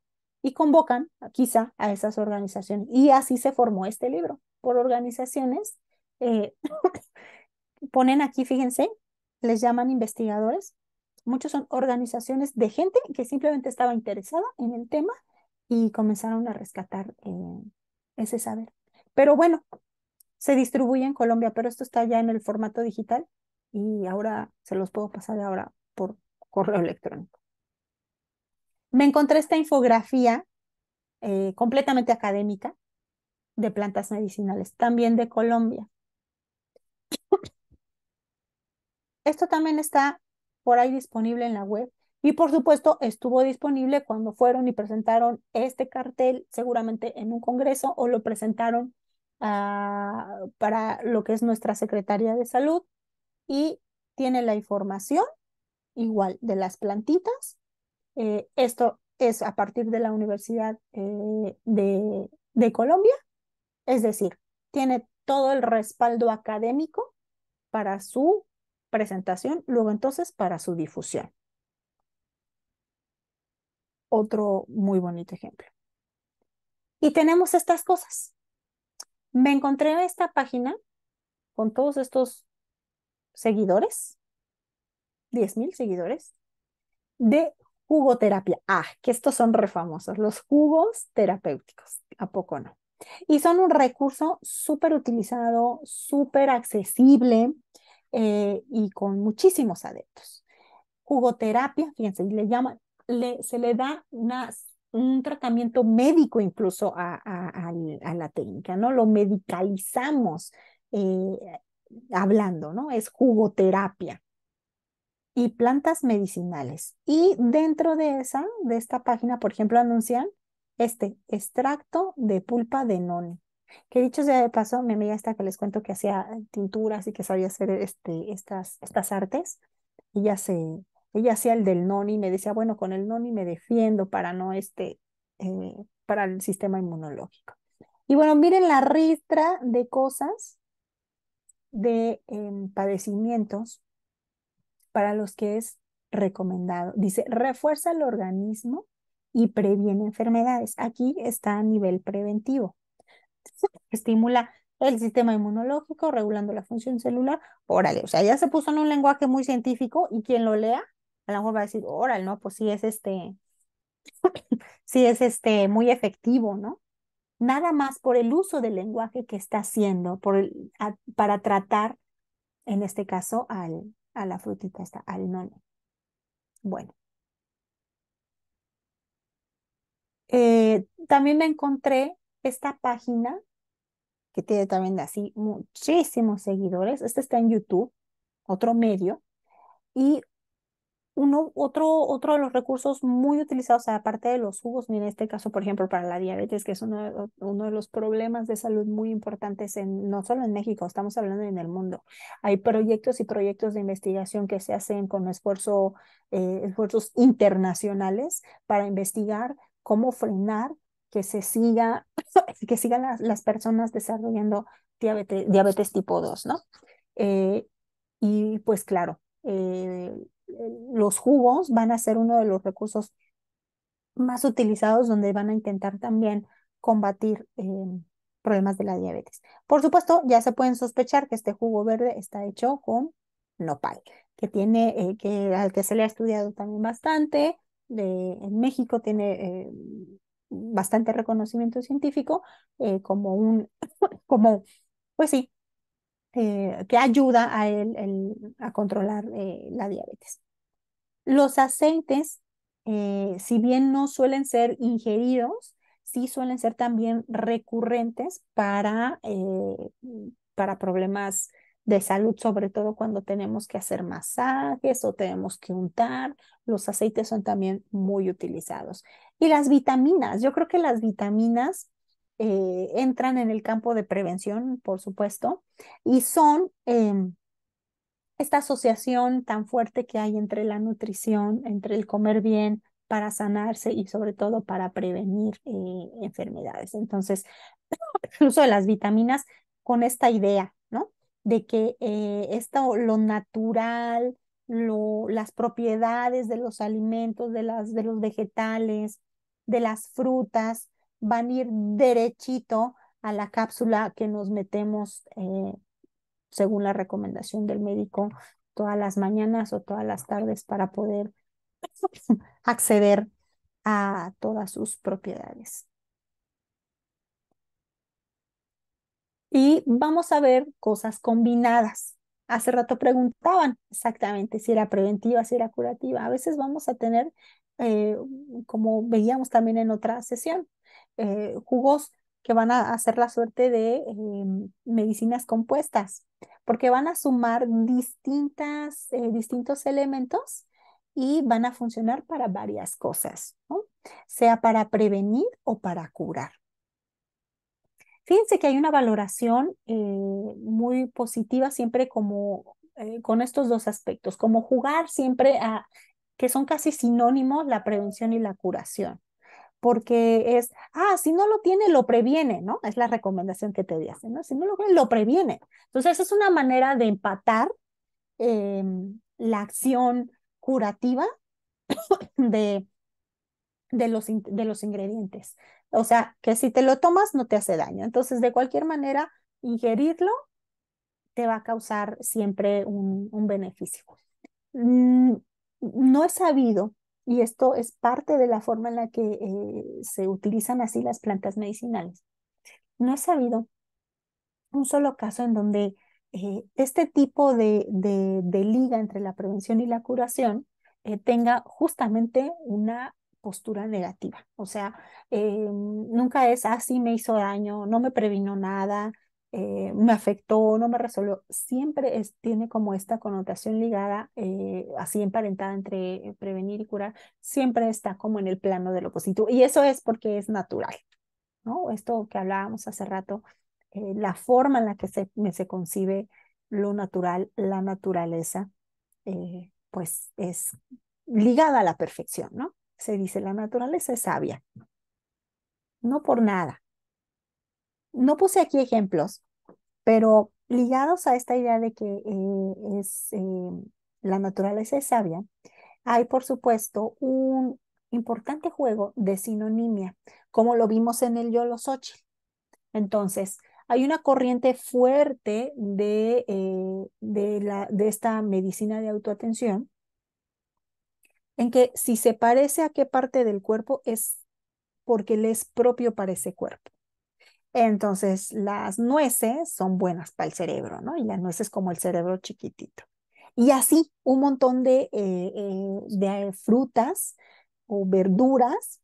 Speaker 2: y convocan quizá a esas organizaciones. Y así se formó este libro, por organizaciones. Eh, (laughs) ponen aquí, fíjense, les llaman investigadores. Muchos son organizaciones de gente que simplemente estaba interesada en el tema y comenzaron a rescatar eh, ese saber. Pero bueno, se distribuye en Colombia, pero esto está ya en el formato digital y ahora se los puedo pasar ahora por correo electrónico me encontré esta infografía eh, completamente académica de plantas medicinales, también de Colombia. Esto también está por ahí disponible en la web y por supuesto estuvo disponible cuando fueron y presentaron este cartel, seguramente en un congreso o lo presentaron ah, para lo que es nuestra Secretaría de Salud y tiene la información igual de las plantitas eh, esto es a partir de la Universidad eh, de, Colombia, es decir, tiene todo el respaldo académico para su presentación, luego entonces para su difusión. Otro muy bonito ejemplo. Y tenemos estas cosas. Me encontré en esta página con todos estos seguidores, 10.000 seguidores, de jugoterapia. Ah, que estos son refamosos, los jugos terapéuticos, ¿a poco no? Y son un recurso súper utilizado, súper accesible eh, y con muchísimos adeptos. Jugoterapia, fíjense, le llama, se le da un tratamiento médico incluso a, la técnica, ¿no? Lo medicalizamos eh, hablando, ¿no? Es jugoterapia y plantas medicinales. Y dentro de esa, de esta página, por ejemplo, anuncian este extracto de pulpa de noni. Que dicho sea de paso, mi amiga esta que les cuento que hacía tinturas y que sabía hacer este, estas, estas artes, ella se, ella hacía el del noni, y me decía, bueno, con el noni me defiendo para no este, eh, para el sistema inmunológico. Y bueno, miren la ristra de cosas, de em, padecimientos para los que es recomendado. Dice, refuerza el organismo y previene enfermedades. Aquí está a nivel preventivo. (laughs) Estimula el sistema inmunológico, regulando la función celular. Órale, o sea, ya se puso en un lenguaje muy científico y quien lo lea, a lo mejor va a decir, órale, no, pues sí es este, (laughs) sí es este muy efectivo, ¿no? Nada más por el uso del lenguaje que está haciendo para tratar, en este caso, al, a la frutita está al nono. Bueno. Eh, también me encontré esta página que tiene también así muchísimos seguidores. Este está en YouTube, otro medio. Y uno, otro, otro de los recursos muy utilizados, aparte de los jugos, en este caso, por ejemplo, para la diabetes, que es uno, uno de los problemas de salud muy importantes, en, no solo en México, estamos hablando en el mundo. Hay proyectos y proyectos de investigación que se hacen con esfuerzo, eh, esfuerzos internacionales para investigar cómo frenar que se siga, (coughs) que sigan las, las personas desarrollando diabetes, diabetes tipo 2, ¿no? Eh, y pues claro, eh, los jugos van a ser uno de los recursos más utilizados donde van a intentar también combatir eh, problemas de la diabetes. Por supuesto, ya se pueden sospechar que este jugo verde está hecho con nopal, que tiene, eh, que al que se le ha estudiado también bastante, de, en México tiene eh, bastante reconocimiento científico como un, (laughs) como, pues sí, eh, que ayuda a, controlar eh, la diabetes. Los aceites, eh, si bien no suelen ser ingeridos, sí suelen ser también recurrentes para, para problemas de salud, sobre todo cuando tenemos que hacer masajes o tenemos que untar. Los aceites son también muy utilizados. Y las vitaminas, yo creo que las vitaminas eh, entran en el campo de prevención, por supuesto, y son em, esta asociación tan fuerte que hay entre la nutrición, entre el comer bien para sanarse y sobre todo para prevenir eh, enfermedades. Entonces, (coughs) el uso de las vitaminas con esta idea, ¿no? De que eh, esto, lo natural, lo, las propiedades de los alimentos, de, las, de los vegetales, de las frutas, van a ir derechito a la cápsula que nos metemos eh, según la recomendación del médico todas las mañanas o todas las tardes para poder (laughs) acceder a todas sus propiedades. Y vamos a ver cosas combinadas. Hace rato preguntaban exactamente si era preventiva, si era curativa. A veces vamos a tener, eh, como veíamos también en otra sesión, eh, jugos que van a hacer la suerte de em, medicinas compuestas, porque van a sumar distintas, eh, distintos elementos y van a funcionar para varias cosas, sea para prevenir o para curar. Fíjense que hay una valoración eh, muy positiva siempre como con estos dos aspectos, como jugar siempre a que son casi sinónimos la prevención y la curación porque es, ah, si no lo tiene, lo previene, ¿no? Es la recomendación que te hacen, ¿no? Si no lo tiene, lo previene. Entonces, es una manera de empatar em, la acción curativa (coughs) de, de, los, de los ingredientes. O sea, que si te lo tomas, no te hace daño. Entonces, de cualquier manera, ingerirlo te va a causar siempre un, un beneficio. Mm, no he sabido y esto es parte de la forma en la que eh, se utilizan así las plantas medicinales. No he sabido un solo caso en donde eh, este tipo de, liga entre la prevención y la curación eh, tenga justamente una postura negativa. O sea, em, nunca es así ah, me hizo daño, no me previno nada, eh, me afectó, no me resolvió, siempre tiene como esta connotación ligada, eh, así emparentada entre prevenir y curar, siempre está como en el plano de lo positivo. Y eso es porque es natural, ¿no? Esto que hablábamos hace rato, eh, la forma en la que se, se concibe lo natural, la naturaleza, pues es ligada a la perfección, ¿no? Se dice, la naturaleza es sabia, no por nada no puse aquí ejemplos, pero ligados a esta idea de que eh, es, eh, la naturaleza es sabia, hay por supuesto un importante juego de sinonimia, como lo vimos en el ocho. Entonces, hay una corriente fuerte de, eh, de, la, de esta medicina de autoatención en que si se parece a qué parte del cuerpo es porque le es propio para ese cuerpo. Entonces, las nueces son buenas para el cerebro, ¿no? Y las nueces como el cerebro chiquitito. Y así, un montón eh, eh, de, frutas o verduras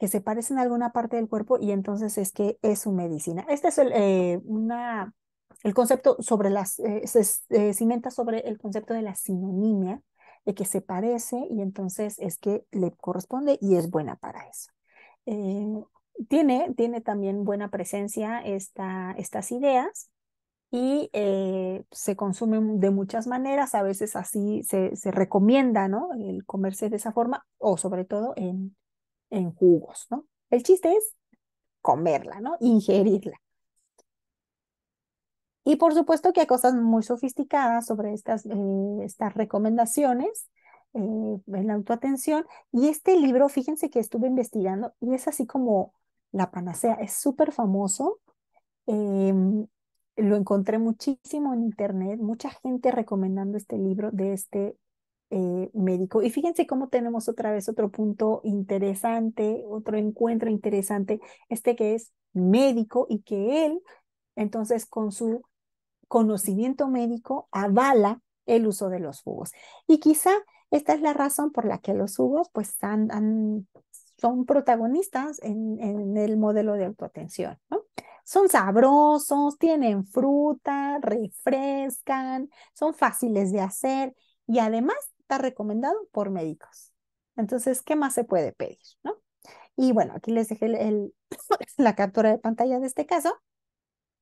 Speaker 2: que se parecen a alguna parte del cuerpo y entonces es que es su medicina. Este es el, eh, una, el concepto sobre las, se cimenta sobre el concepto de la sinonimia, de que se parece y entonces es que le corresponde y es buena para eso tiene, también buena presencia estas ideas y eh, se consumen de muchas maneras, a veces así se, recomienda, ¿no? El comerse de esa forma o sobre todo en, jugos, ¿no? El chiste es comerla, ¿no? Ingerirla. Y por supuesto que hay cosas muy sofisticadas sobre estas, eh, estas recomendaciones eh, en la autoatención. Y este libro, fíjense que estuve investigando y es así como la Panacea es súper famoso. Em, lo encontré muchísimo en internet, mucha gente recomendando este libro de este eh, médico. Y fíjense cómo tenemos otra vez otro punto interesante, otro encuentro interesante, este que es médico y que él, entonces, con su conocimiento médico, avala el uso de los jugos. Y quizá esta es la razón por la que los jugos pues han, han son protagonistas en, el modelo de autoatención. ¿no? Son sabrosos, tienen fruta, refrescan, son fáciles de hacer y además está recomendado por médicos. Entonces, ¿qué más se puede pedir? ¿no? Y bueno, aquí les dejé (laughs) la captura de pantalla de este caso,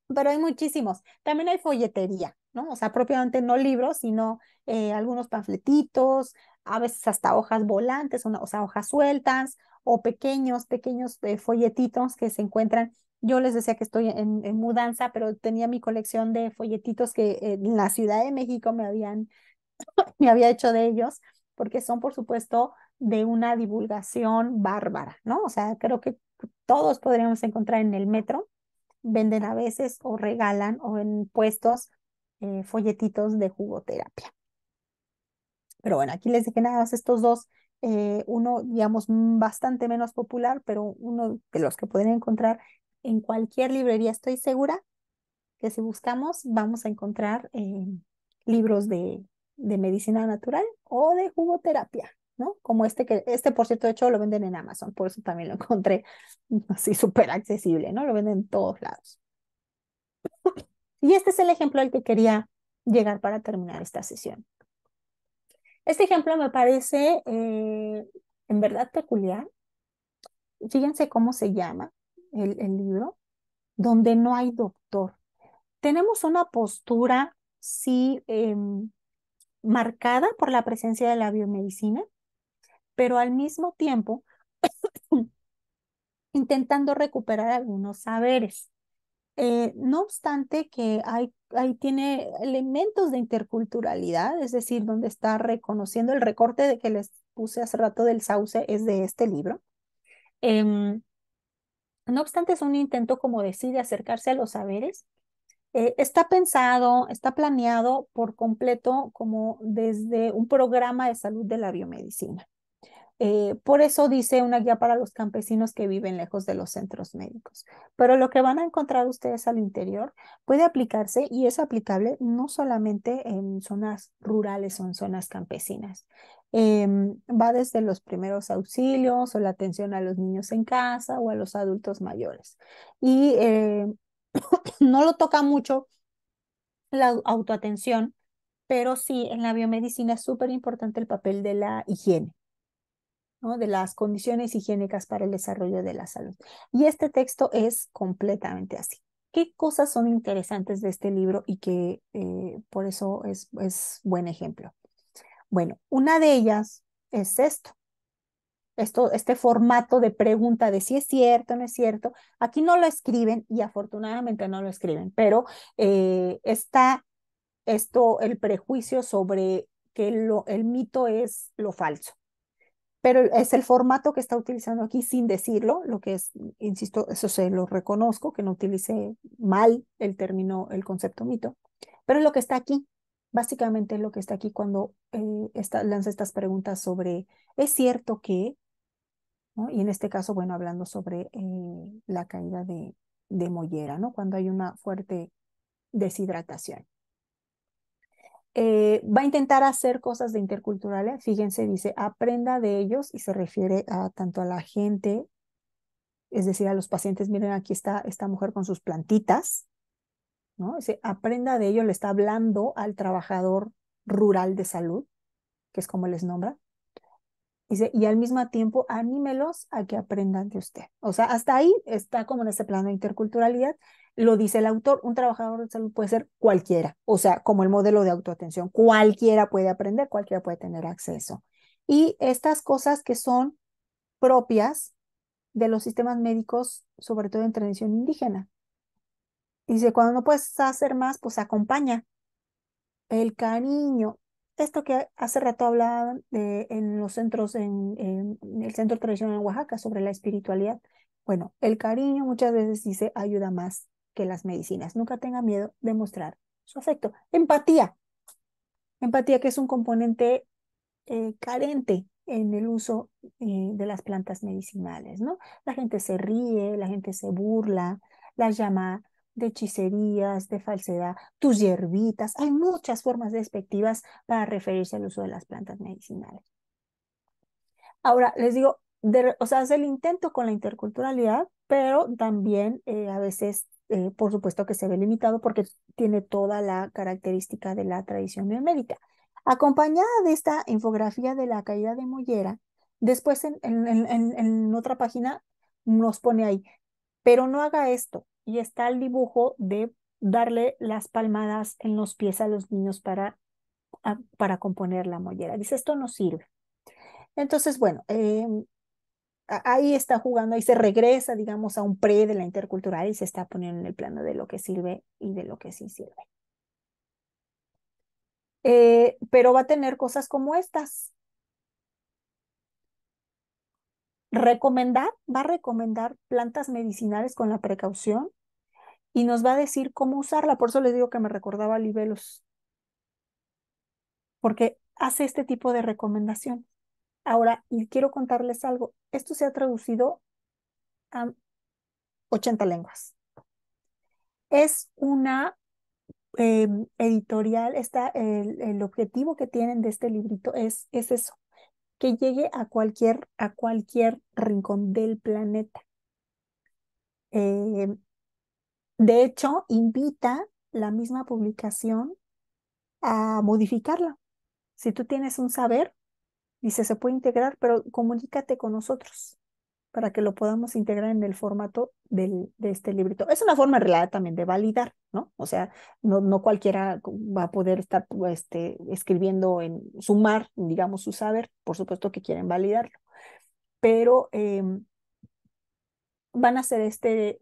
Speaker 2: pero hay muchísimos. También hay folletería, ¿no? O sea, propiamente no libros, sino eh, algunos panfletitos, a veces hasta hojas volantes, o sea, hojas sueltas, o pequeños, pequeños eh, folletitos que se encuentran. Yo les decía que estoy en, mudanza, pero tenía mi colección de folletitos que en la Ciudad de México me habían, (laughs) me había hecho de ellos, porque son, por supuesto, de una divulgación bárbara, ¿no? O sea, creo que todos podríamos encontrar en el metro, venden a veces o regalan o en puestos eh, folletitos de jugoterapia. Pero bueno, aquí les dije nada más estos dos eh, uno, digamos, mm, bastante menos popular, pero uno de los que pueden encontrar en cualquier librería, estoy segura que si buscamos vamos a encontrar eh, libros de, de, medicina natural o de jugoterapia, ¿no? Como este que, este por cierto, de hecho lo venden en Amazon, por eso también lo encontré (laughs) así súper accesible, ¿no? Lo venden en todos lados. Y este es el ejemplo al que quería llegar para terminar esta sesión. Este ejemplo me parece eh, en verdad peculiar. Fíjense cómo se llama el, libro, donde no hay doctor. Tenemos una postura, sí, em, marcada por la presencia de la biomedicina, pero al mismo tiempo (coughs) intentando recuperar algunos saberes. Eh, no obstante que hay, ahí tiene elementos de interculturalidad, es decir, donde está reconociendo el recorte de que les puse hace rato del sauce es de este libro. Em, no obstante, es un intento, como decir, de acercarse a los saberes. Eh, está pensado, está planeado por completo como desde un programa de salud de la biomedicina. Eh, por eso dice una guía para los campesinos que viven lejos de los centros médicos. Pero lo que van a encontrar ustedes al interior puede aplicarse y es aplicable no solamente en zonas rurales o en zonas campesinas. Em, va desde los primeros auxilios o la atención a los niños en casa o a los adultos mayores. Y eh, (coughs) no lo toca mucho la autoatención, pero sí en la biomedicina es súper importante el papel de la higiene de las condiciones higiénicas para el desarrollo de la salud. Y este texto es completamente así. ¿Qué cosas son interesantes de este libro y que eh, por eso es, es buen ejemplo? Bueno, una de ellas es esto. Esto, este formato de pregunta de si es cierto, o no es cierto. Aquí no lo escriben y afortunadamente no lo escriben, pero eh, está esto, el prejuicio sobre que lo, el mito es lo falso pero es el formato que está utilizando aquí sin decirlo, lo que es, insisto, eso se lo reconozco, que no utilice mal el término, el concepto mito, pero lo que está aquí, básicamente es lo que está aquí cuando eh, está, lanza estas preguntas sobre, ¿es cierto que? Y en este caso, bueno, hablando sobre eh, la caída de, de mollera, ¿no? Cuando hay una fuerte deshidratación. Eh, va a intentar hacer cosas de interculturales. Fíjense, dice, aprenda de ellos y se refiere a tanto a la gente, es decir, a los pacientes. Miren, aquí está esta mujer con sus plantitas, ¿no? Dice, aprenda de ellos, le está hablando al trabajador rural de salud, que es como les nombra. Dice, y al mismo tiempo, anímelos a que aprendan de usted. O sea, hasta ahí está como en este plano de interculturalidad lo dice el autor, un trabajador de salud puede ser cualquiera, o sea, como el modelo de autoatención, cualquiera puede aprender, cualquiera puede tener acceso. Y estas cosas que son propias de los sistemas médicos, sobre todo en tradición indígena. Dice, cuando no puedes hacer más, pues acompaña. El cariño, esto que hace rato hablaba en los centros, en, el centro tradicional en Oaxaca, sobre la espiritualidad. Bueno, el cariño muchas veces dice ayuda más que las medicinas. Nunca tenga miedo de mostrar su afecto. Empatía. Empatía que es un componente eh, carente en el uso eh, de las plantas medicinales, ¿no? La gente se ríe, la gente se burla, la llama de hechicerías, de falsedad, tus hierbitas. Hay muchas formas despectivas para referirse al uso de las plantas medicinales. Ahora, les digo, o sea, es el intento con la interculturalidad, pero también eh, a veces eh, por supuesto que se ve limitado porque tiene toda la característica de la tradición biomédica. Acompañada de esta infografía de la caída de Mollera, después en, en, otra página nos pone ahí, pero no haga esto. Y está el dibujo de darle las palmadas en los pies a los niños para, ah, para componer la mollera. Dice, esto no sirve. Entonces, bueno, em, ahí está jugando, ahí se regresa, digamos, a un pre de la intercultural y se está poniendo en el plano de lo que sirve y de lo que sí sirve. Eh, pero va a tener cosas como estas. Recomendar, va a recomendar plantas medicinales con la precaución y nos va a decir cómo usarla. Por eso les digo que me recordaba a Libelos, porque hace este tipo de recomendación. Ahora, quiero contarles algo, esto se ha traducido a 80 lenguas. Es una em, editorial, está, el, objetivo que tienen de este librito es, es eso, que llegue a cualquier, a cualquier rincón del planeta. Em, de hecho, invita la misma publicación a modificarla. Si tú tienes un saber, Dice, se puede integrar, pero comunícate con nosotros para que lo podamos integrar en el formato del, de este librito. Es una forma real también de validar, ¿no? O sea, no, no cualquiera va a poder estar pues, este, escribiendo en sumar, digamos, su saber, por supuesto que quieren validarlo, pero em, van a hacer este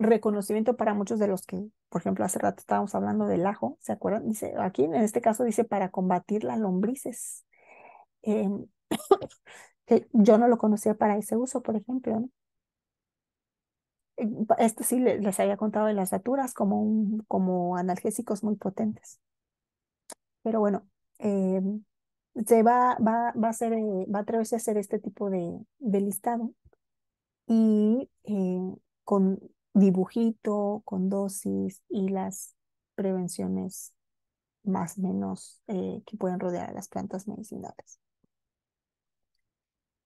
Speaker 2: reconocimiento para muchos de los que, por ejemplo, hace rato estábamos hablando del ajo, ¿se acuerdan? Dice, aquí en este caso dice para combatir las lombrices. Em, (coughs) que yo no lo conocía para ese uso, por ejemplo. Em, esto sí les había contado de las saturas como, como analgésicos muy potentes. Pero bueno, em, se va, va, a ser, eh, va a atreverse a hacer este tipo de, de listado y eh, con dibujito, con dosis y las prevenciones más o menos eh, que pueden rodear a las plantas medicinales.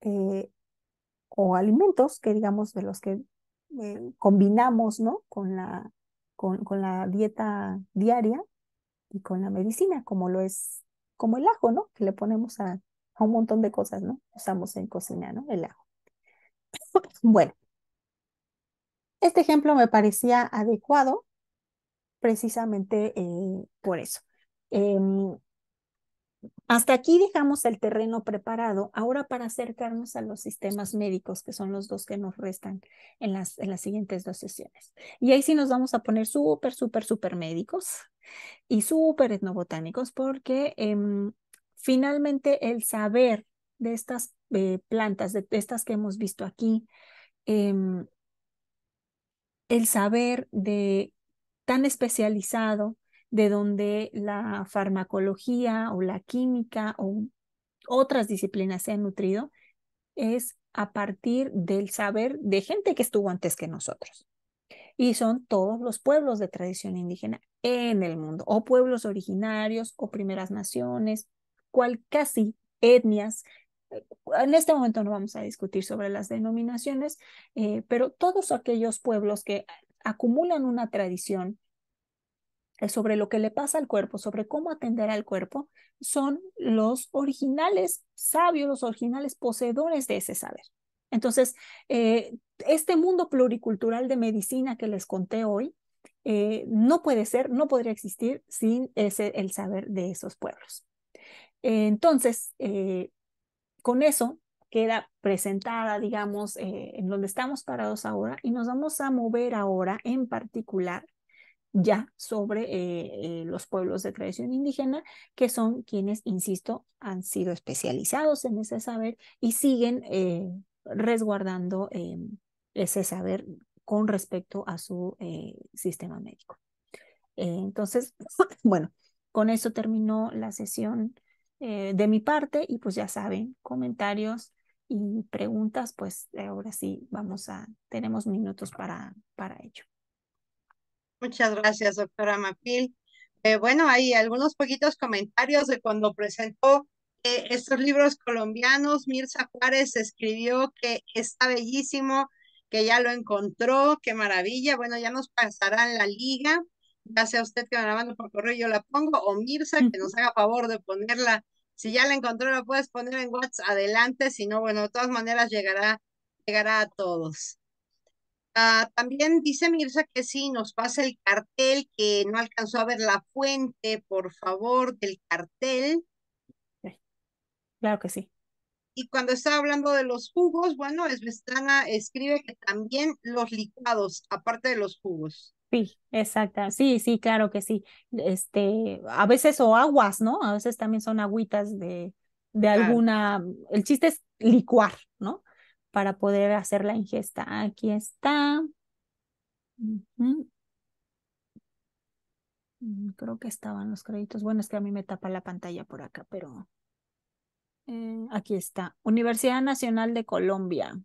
Speaker 2: Eh, o alimentos que digamos de los que eh, combinamos ¿no? con, la, con, la dieta diaria y con la medicina, como lo es, como el ajo, ¿no? Que le ponemos a, a un montón de cosas, ¿no? Usamos en cocina, ¿no? El ajo. (laughs) bueno, este ejemplo me parecía adecuado precisamente eh, por eso. Em, hasta aquí dejamos el terreno preparado, ahora para acercarnos a los sistemas médicos, que son los dos que nos restan en las, las siguientes dos sesiones. Y ahí sí nos vamos a poner súper, súper, súper médicos y súper etnobotánicos, porque em, finalmente el saber de estas eh, plantas, de estas que hemos visto aquí, em, el saber de tan especializado de donde la farmacología o la química o otras disciplinas se han nutrido, es a partir del saber de gente que estuvo antes que nosotros. Y son todos los pueblos de tradición indígena en el mundo, o pueblos originarios, o primeras naciones, cual casi etnias. Eh, en este momento no vamos a discutir sobre las denominaciones, eh, pero todos aquellos pueblos que acumulan una tradición eh, sobre lo que le pasa al cuerpo, sobre cómo atender al cuerpo, son los originales sabios, los originales poseedores de ese saber. Entonces, eh, este mundo pluricultural de medicina que les conté hoy, eh, no puede ser, no podría existir sin ese, el saber de esos pueblos. entonces, con eso queda presentada, digamos, en donde estamos parados ahora y nos vamos a mover ahora en particular ya sobre eh, eh, los pueblos de tradición indígena, que son quienes, insisto, han sido especializados en ese saber y siguen eh, resguardando ese saber con respecto a su sistema médico. entonces, (clears throat) bueno, con eso terminó la sesión de mi parte y pues ya saben, comentarios y preguntas, pues ahora sí vamos a, tenemos
Speaker 1: minutos para, para ello. Muchas gracias, doctora Mapil. Eh, bueno, hay algunos poquitos comentarios de cuando presentó eh, estos libros colombianos. Mirza Juárez escribió que está bellísimo, que ya lo encontró, qué maravilla. Bueno, ya nos pasará en la liga, ya sea usted que me la mando por correo, yo la pongo, o Mirza que nos haga favor de ponerla. Si ya la encontró, la puedes poner en WhatsApp, adelante, si no, bueno, de todas maneras llegará, llegará a todos. Ah, también dice Mirza que sí, nos pasa el cartel, que no alcanzó a ver la fuente, por favor, del cartel. Claro que sí. Y cuando está hablando de los jugos, bueno, Esbestrana escribe que también los licuados, aparte de los jugos.
Speaker 2: Sí, exacta. Sí, sí, claro que sí. Este, a veces o aguas, ¿no? A veces también son agüitas de, de alguna. El chiste es licuar, ¿no? para poder hacer la ingesta. Aquí está. Mm, creo que estaban los créditos. Bueno, es que a mí me tapa la pantalla por acá, pero eh, aquí está. Universidad Nacional de Colombia,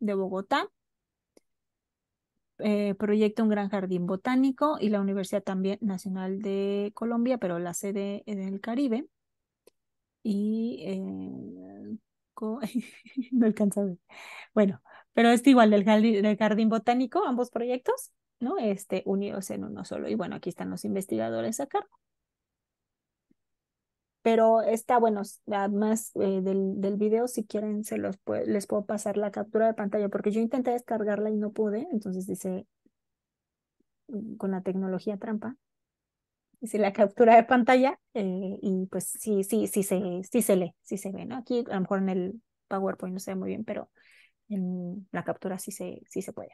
Speaker 2: de Bogotá. Eh, Proyecto un gran jardín botánico y la Universidad también Nacional de Colombia, pero la sede en el Caribe. Y eh, (laughs) no alcanza Bueno, pero es este igual del jardín, botánico, ambos proyectos, ¿no? Este, unidos en uno solo. Y bueno, aquí están los investigadores a cargo. Pero está, bueno, además eh, del, video, si quieren, se los les puedo pasar la captura de pantalla, porque yo intenté descargarla y no pude, entonces dice, mm, con la tecnología trampa, si la captura de pantalla eh, y pues sí, sí, sí se, sí se lee, sí se ve, ¿no? Aquí a lo mejor en el PowerPoint no se ve muy bien, pero en la captura sí se, sí se puede.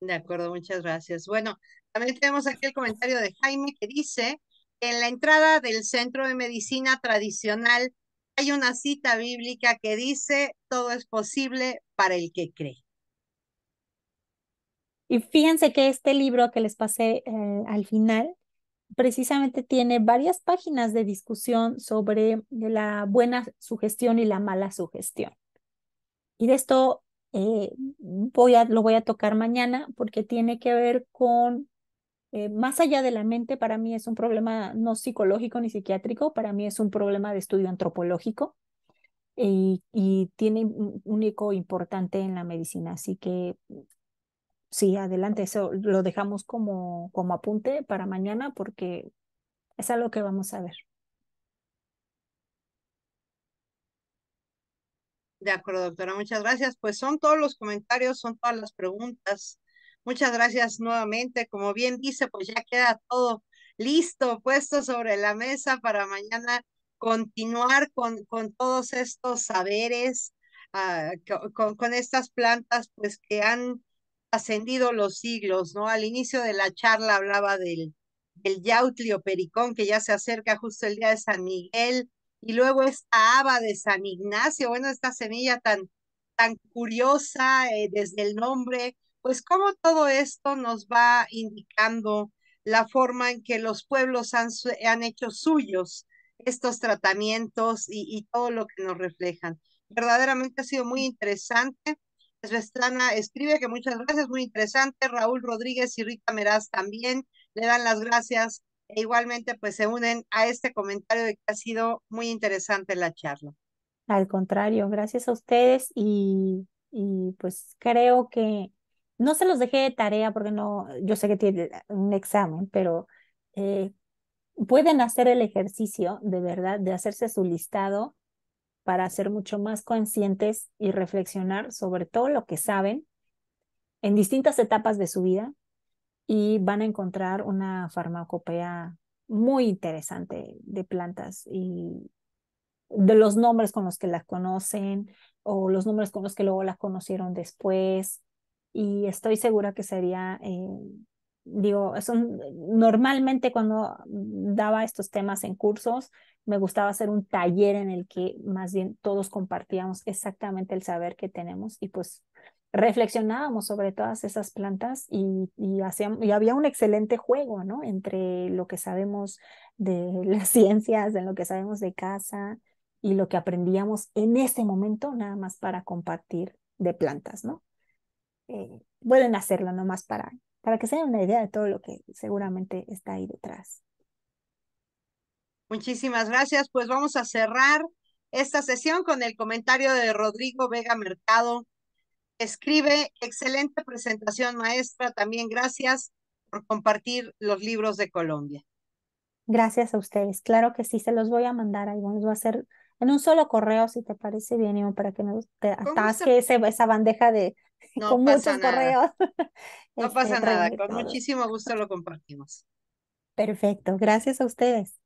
Speaker 1: De acuerdo, muchas gracias. Bueno, también tenemos aquí el comentario de Jaime que dice, en la entrada del Centro de Medicina Tradicional hay una cita bíblica que dice, todo es posible para el que cree.
Speaker 2: Y fíjense que este libro que les pasé eh, al final precisamente tiene varias páginas de discusión sobre la buena sugestión y la mala sugestión. Y de esto eh, voy a, lo voy a tocar mañana porque tiene que ver con, eh, más allá de la mente, para mí es un problema no psicológico ni psiquiátrico, para mí es un problema de estudio antropológico y tiene un eco importante en la medicina. Así que Sí, adelante, eso lo dejamos como, como apunte para mañana porque es algo que vamos a ver.
Speaker 1: De acuerdo, doctora, muchas gracias. Pues son todos los comentarios, son todas las preguntas. Muchas gracias nuevamente. Como bien dice, pues ya queda todo listo, puesto sobre la mesa para mañana continuar con, con todos estos saberes, ah, con, con estas plantas, pues que han ascendido los siglos, ¿no? Al inicio de la charla hablaba del, del yautli pericón que ya se acerca justo el día de San Miguel, y luego esta Aba de San Ignacio, bueno, esta semilla tan, tan curiosa eh, desde el nombre, pues cómo todo esto nos va indicando la forma en que los pueblos han, han hecho suyos estos tratamientos y, y todo lo que nos reflejan. Verdaderamente ha sido muy interesante Vestrana escribe que muchas gracias, muy interesante. Raúl Rodríguez y Rita Meraz también le dan las gracias e igualmente pues se unen a este comentario de que ha sido muy interesante la charla.
Speaker 2: Al contrario, gracias a ustedes y, pues creo que no se los dejé de tarea porque no, yo sé que tiene un examen, pero eh, pueden hacer el ejercicio de verdad de hacerse su listado para ser mucho más conscientes y reflexionar sobre todo lo que saben en distintas etapas de su vida y van a encontrar una farmacopea muy interesante de plantas y de los nombres con los que las conocen o los nombres con los que luego las conocieron después. Y estoy segura que sería eh, digo, normalmente cuando daba estos temas en cursos, me gustaba hacer un taller en el que más bien todos compartíamos exactamente el saber que tenemos y pues reflexionábamos sobre todas esas plantas y, hacíamos, había un excelente juego, ¿no? Entre lo que sabemos de (laughs) las ciencias, de lo que sabemos de casa y lo que aprendíamos en ese momento nada más para compartir de plantas, ¿no? Eh, pueden hacerlo nomás para para que se den una idea de todo lo que seguramente
Speaker 1: está ahí detrás. Muchísimas gracias. Pues vamos a cerrar esta sesión con el comentario de Rodrigo Vega Mercado. Escribe, excelente presentación maestra, también gracias por compartir los libros de Colombia.
Speaker 2: Gracias a ustedes. Claro que sí, se los voy a mandar ahí. Vamos a hacer en un solo correo, si te parece bien, Ivo, para que no te atasque esa bandeja de no con muchos correos.
Speaker 1: (laughs) No este, pasa nada, con muchísimo gusto lo compartimos.
Speaker 2: Perfecto, gracias a ustedes.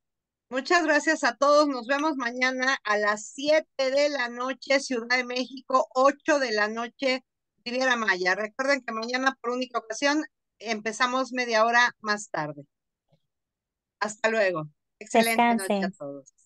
Speaker 1: Muchas gracias a todos. Nos vemos mañana a las 7 de la noche, Ciudad de México, 8 de la noche, Riviera Maya. Recuerden que mañana por única ocasión empezamos media hora más tarde. Hasta luego.
Speaker 2: Excelente noche a
Speaker 1: todos.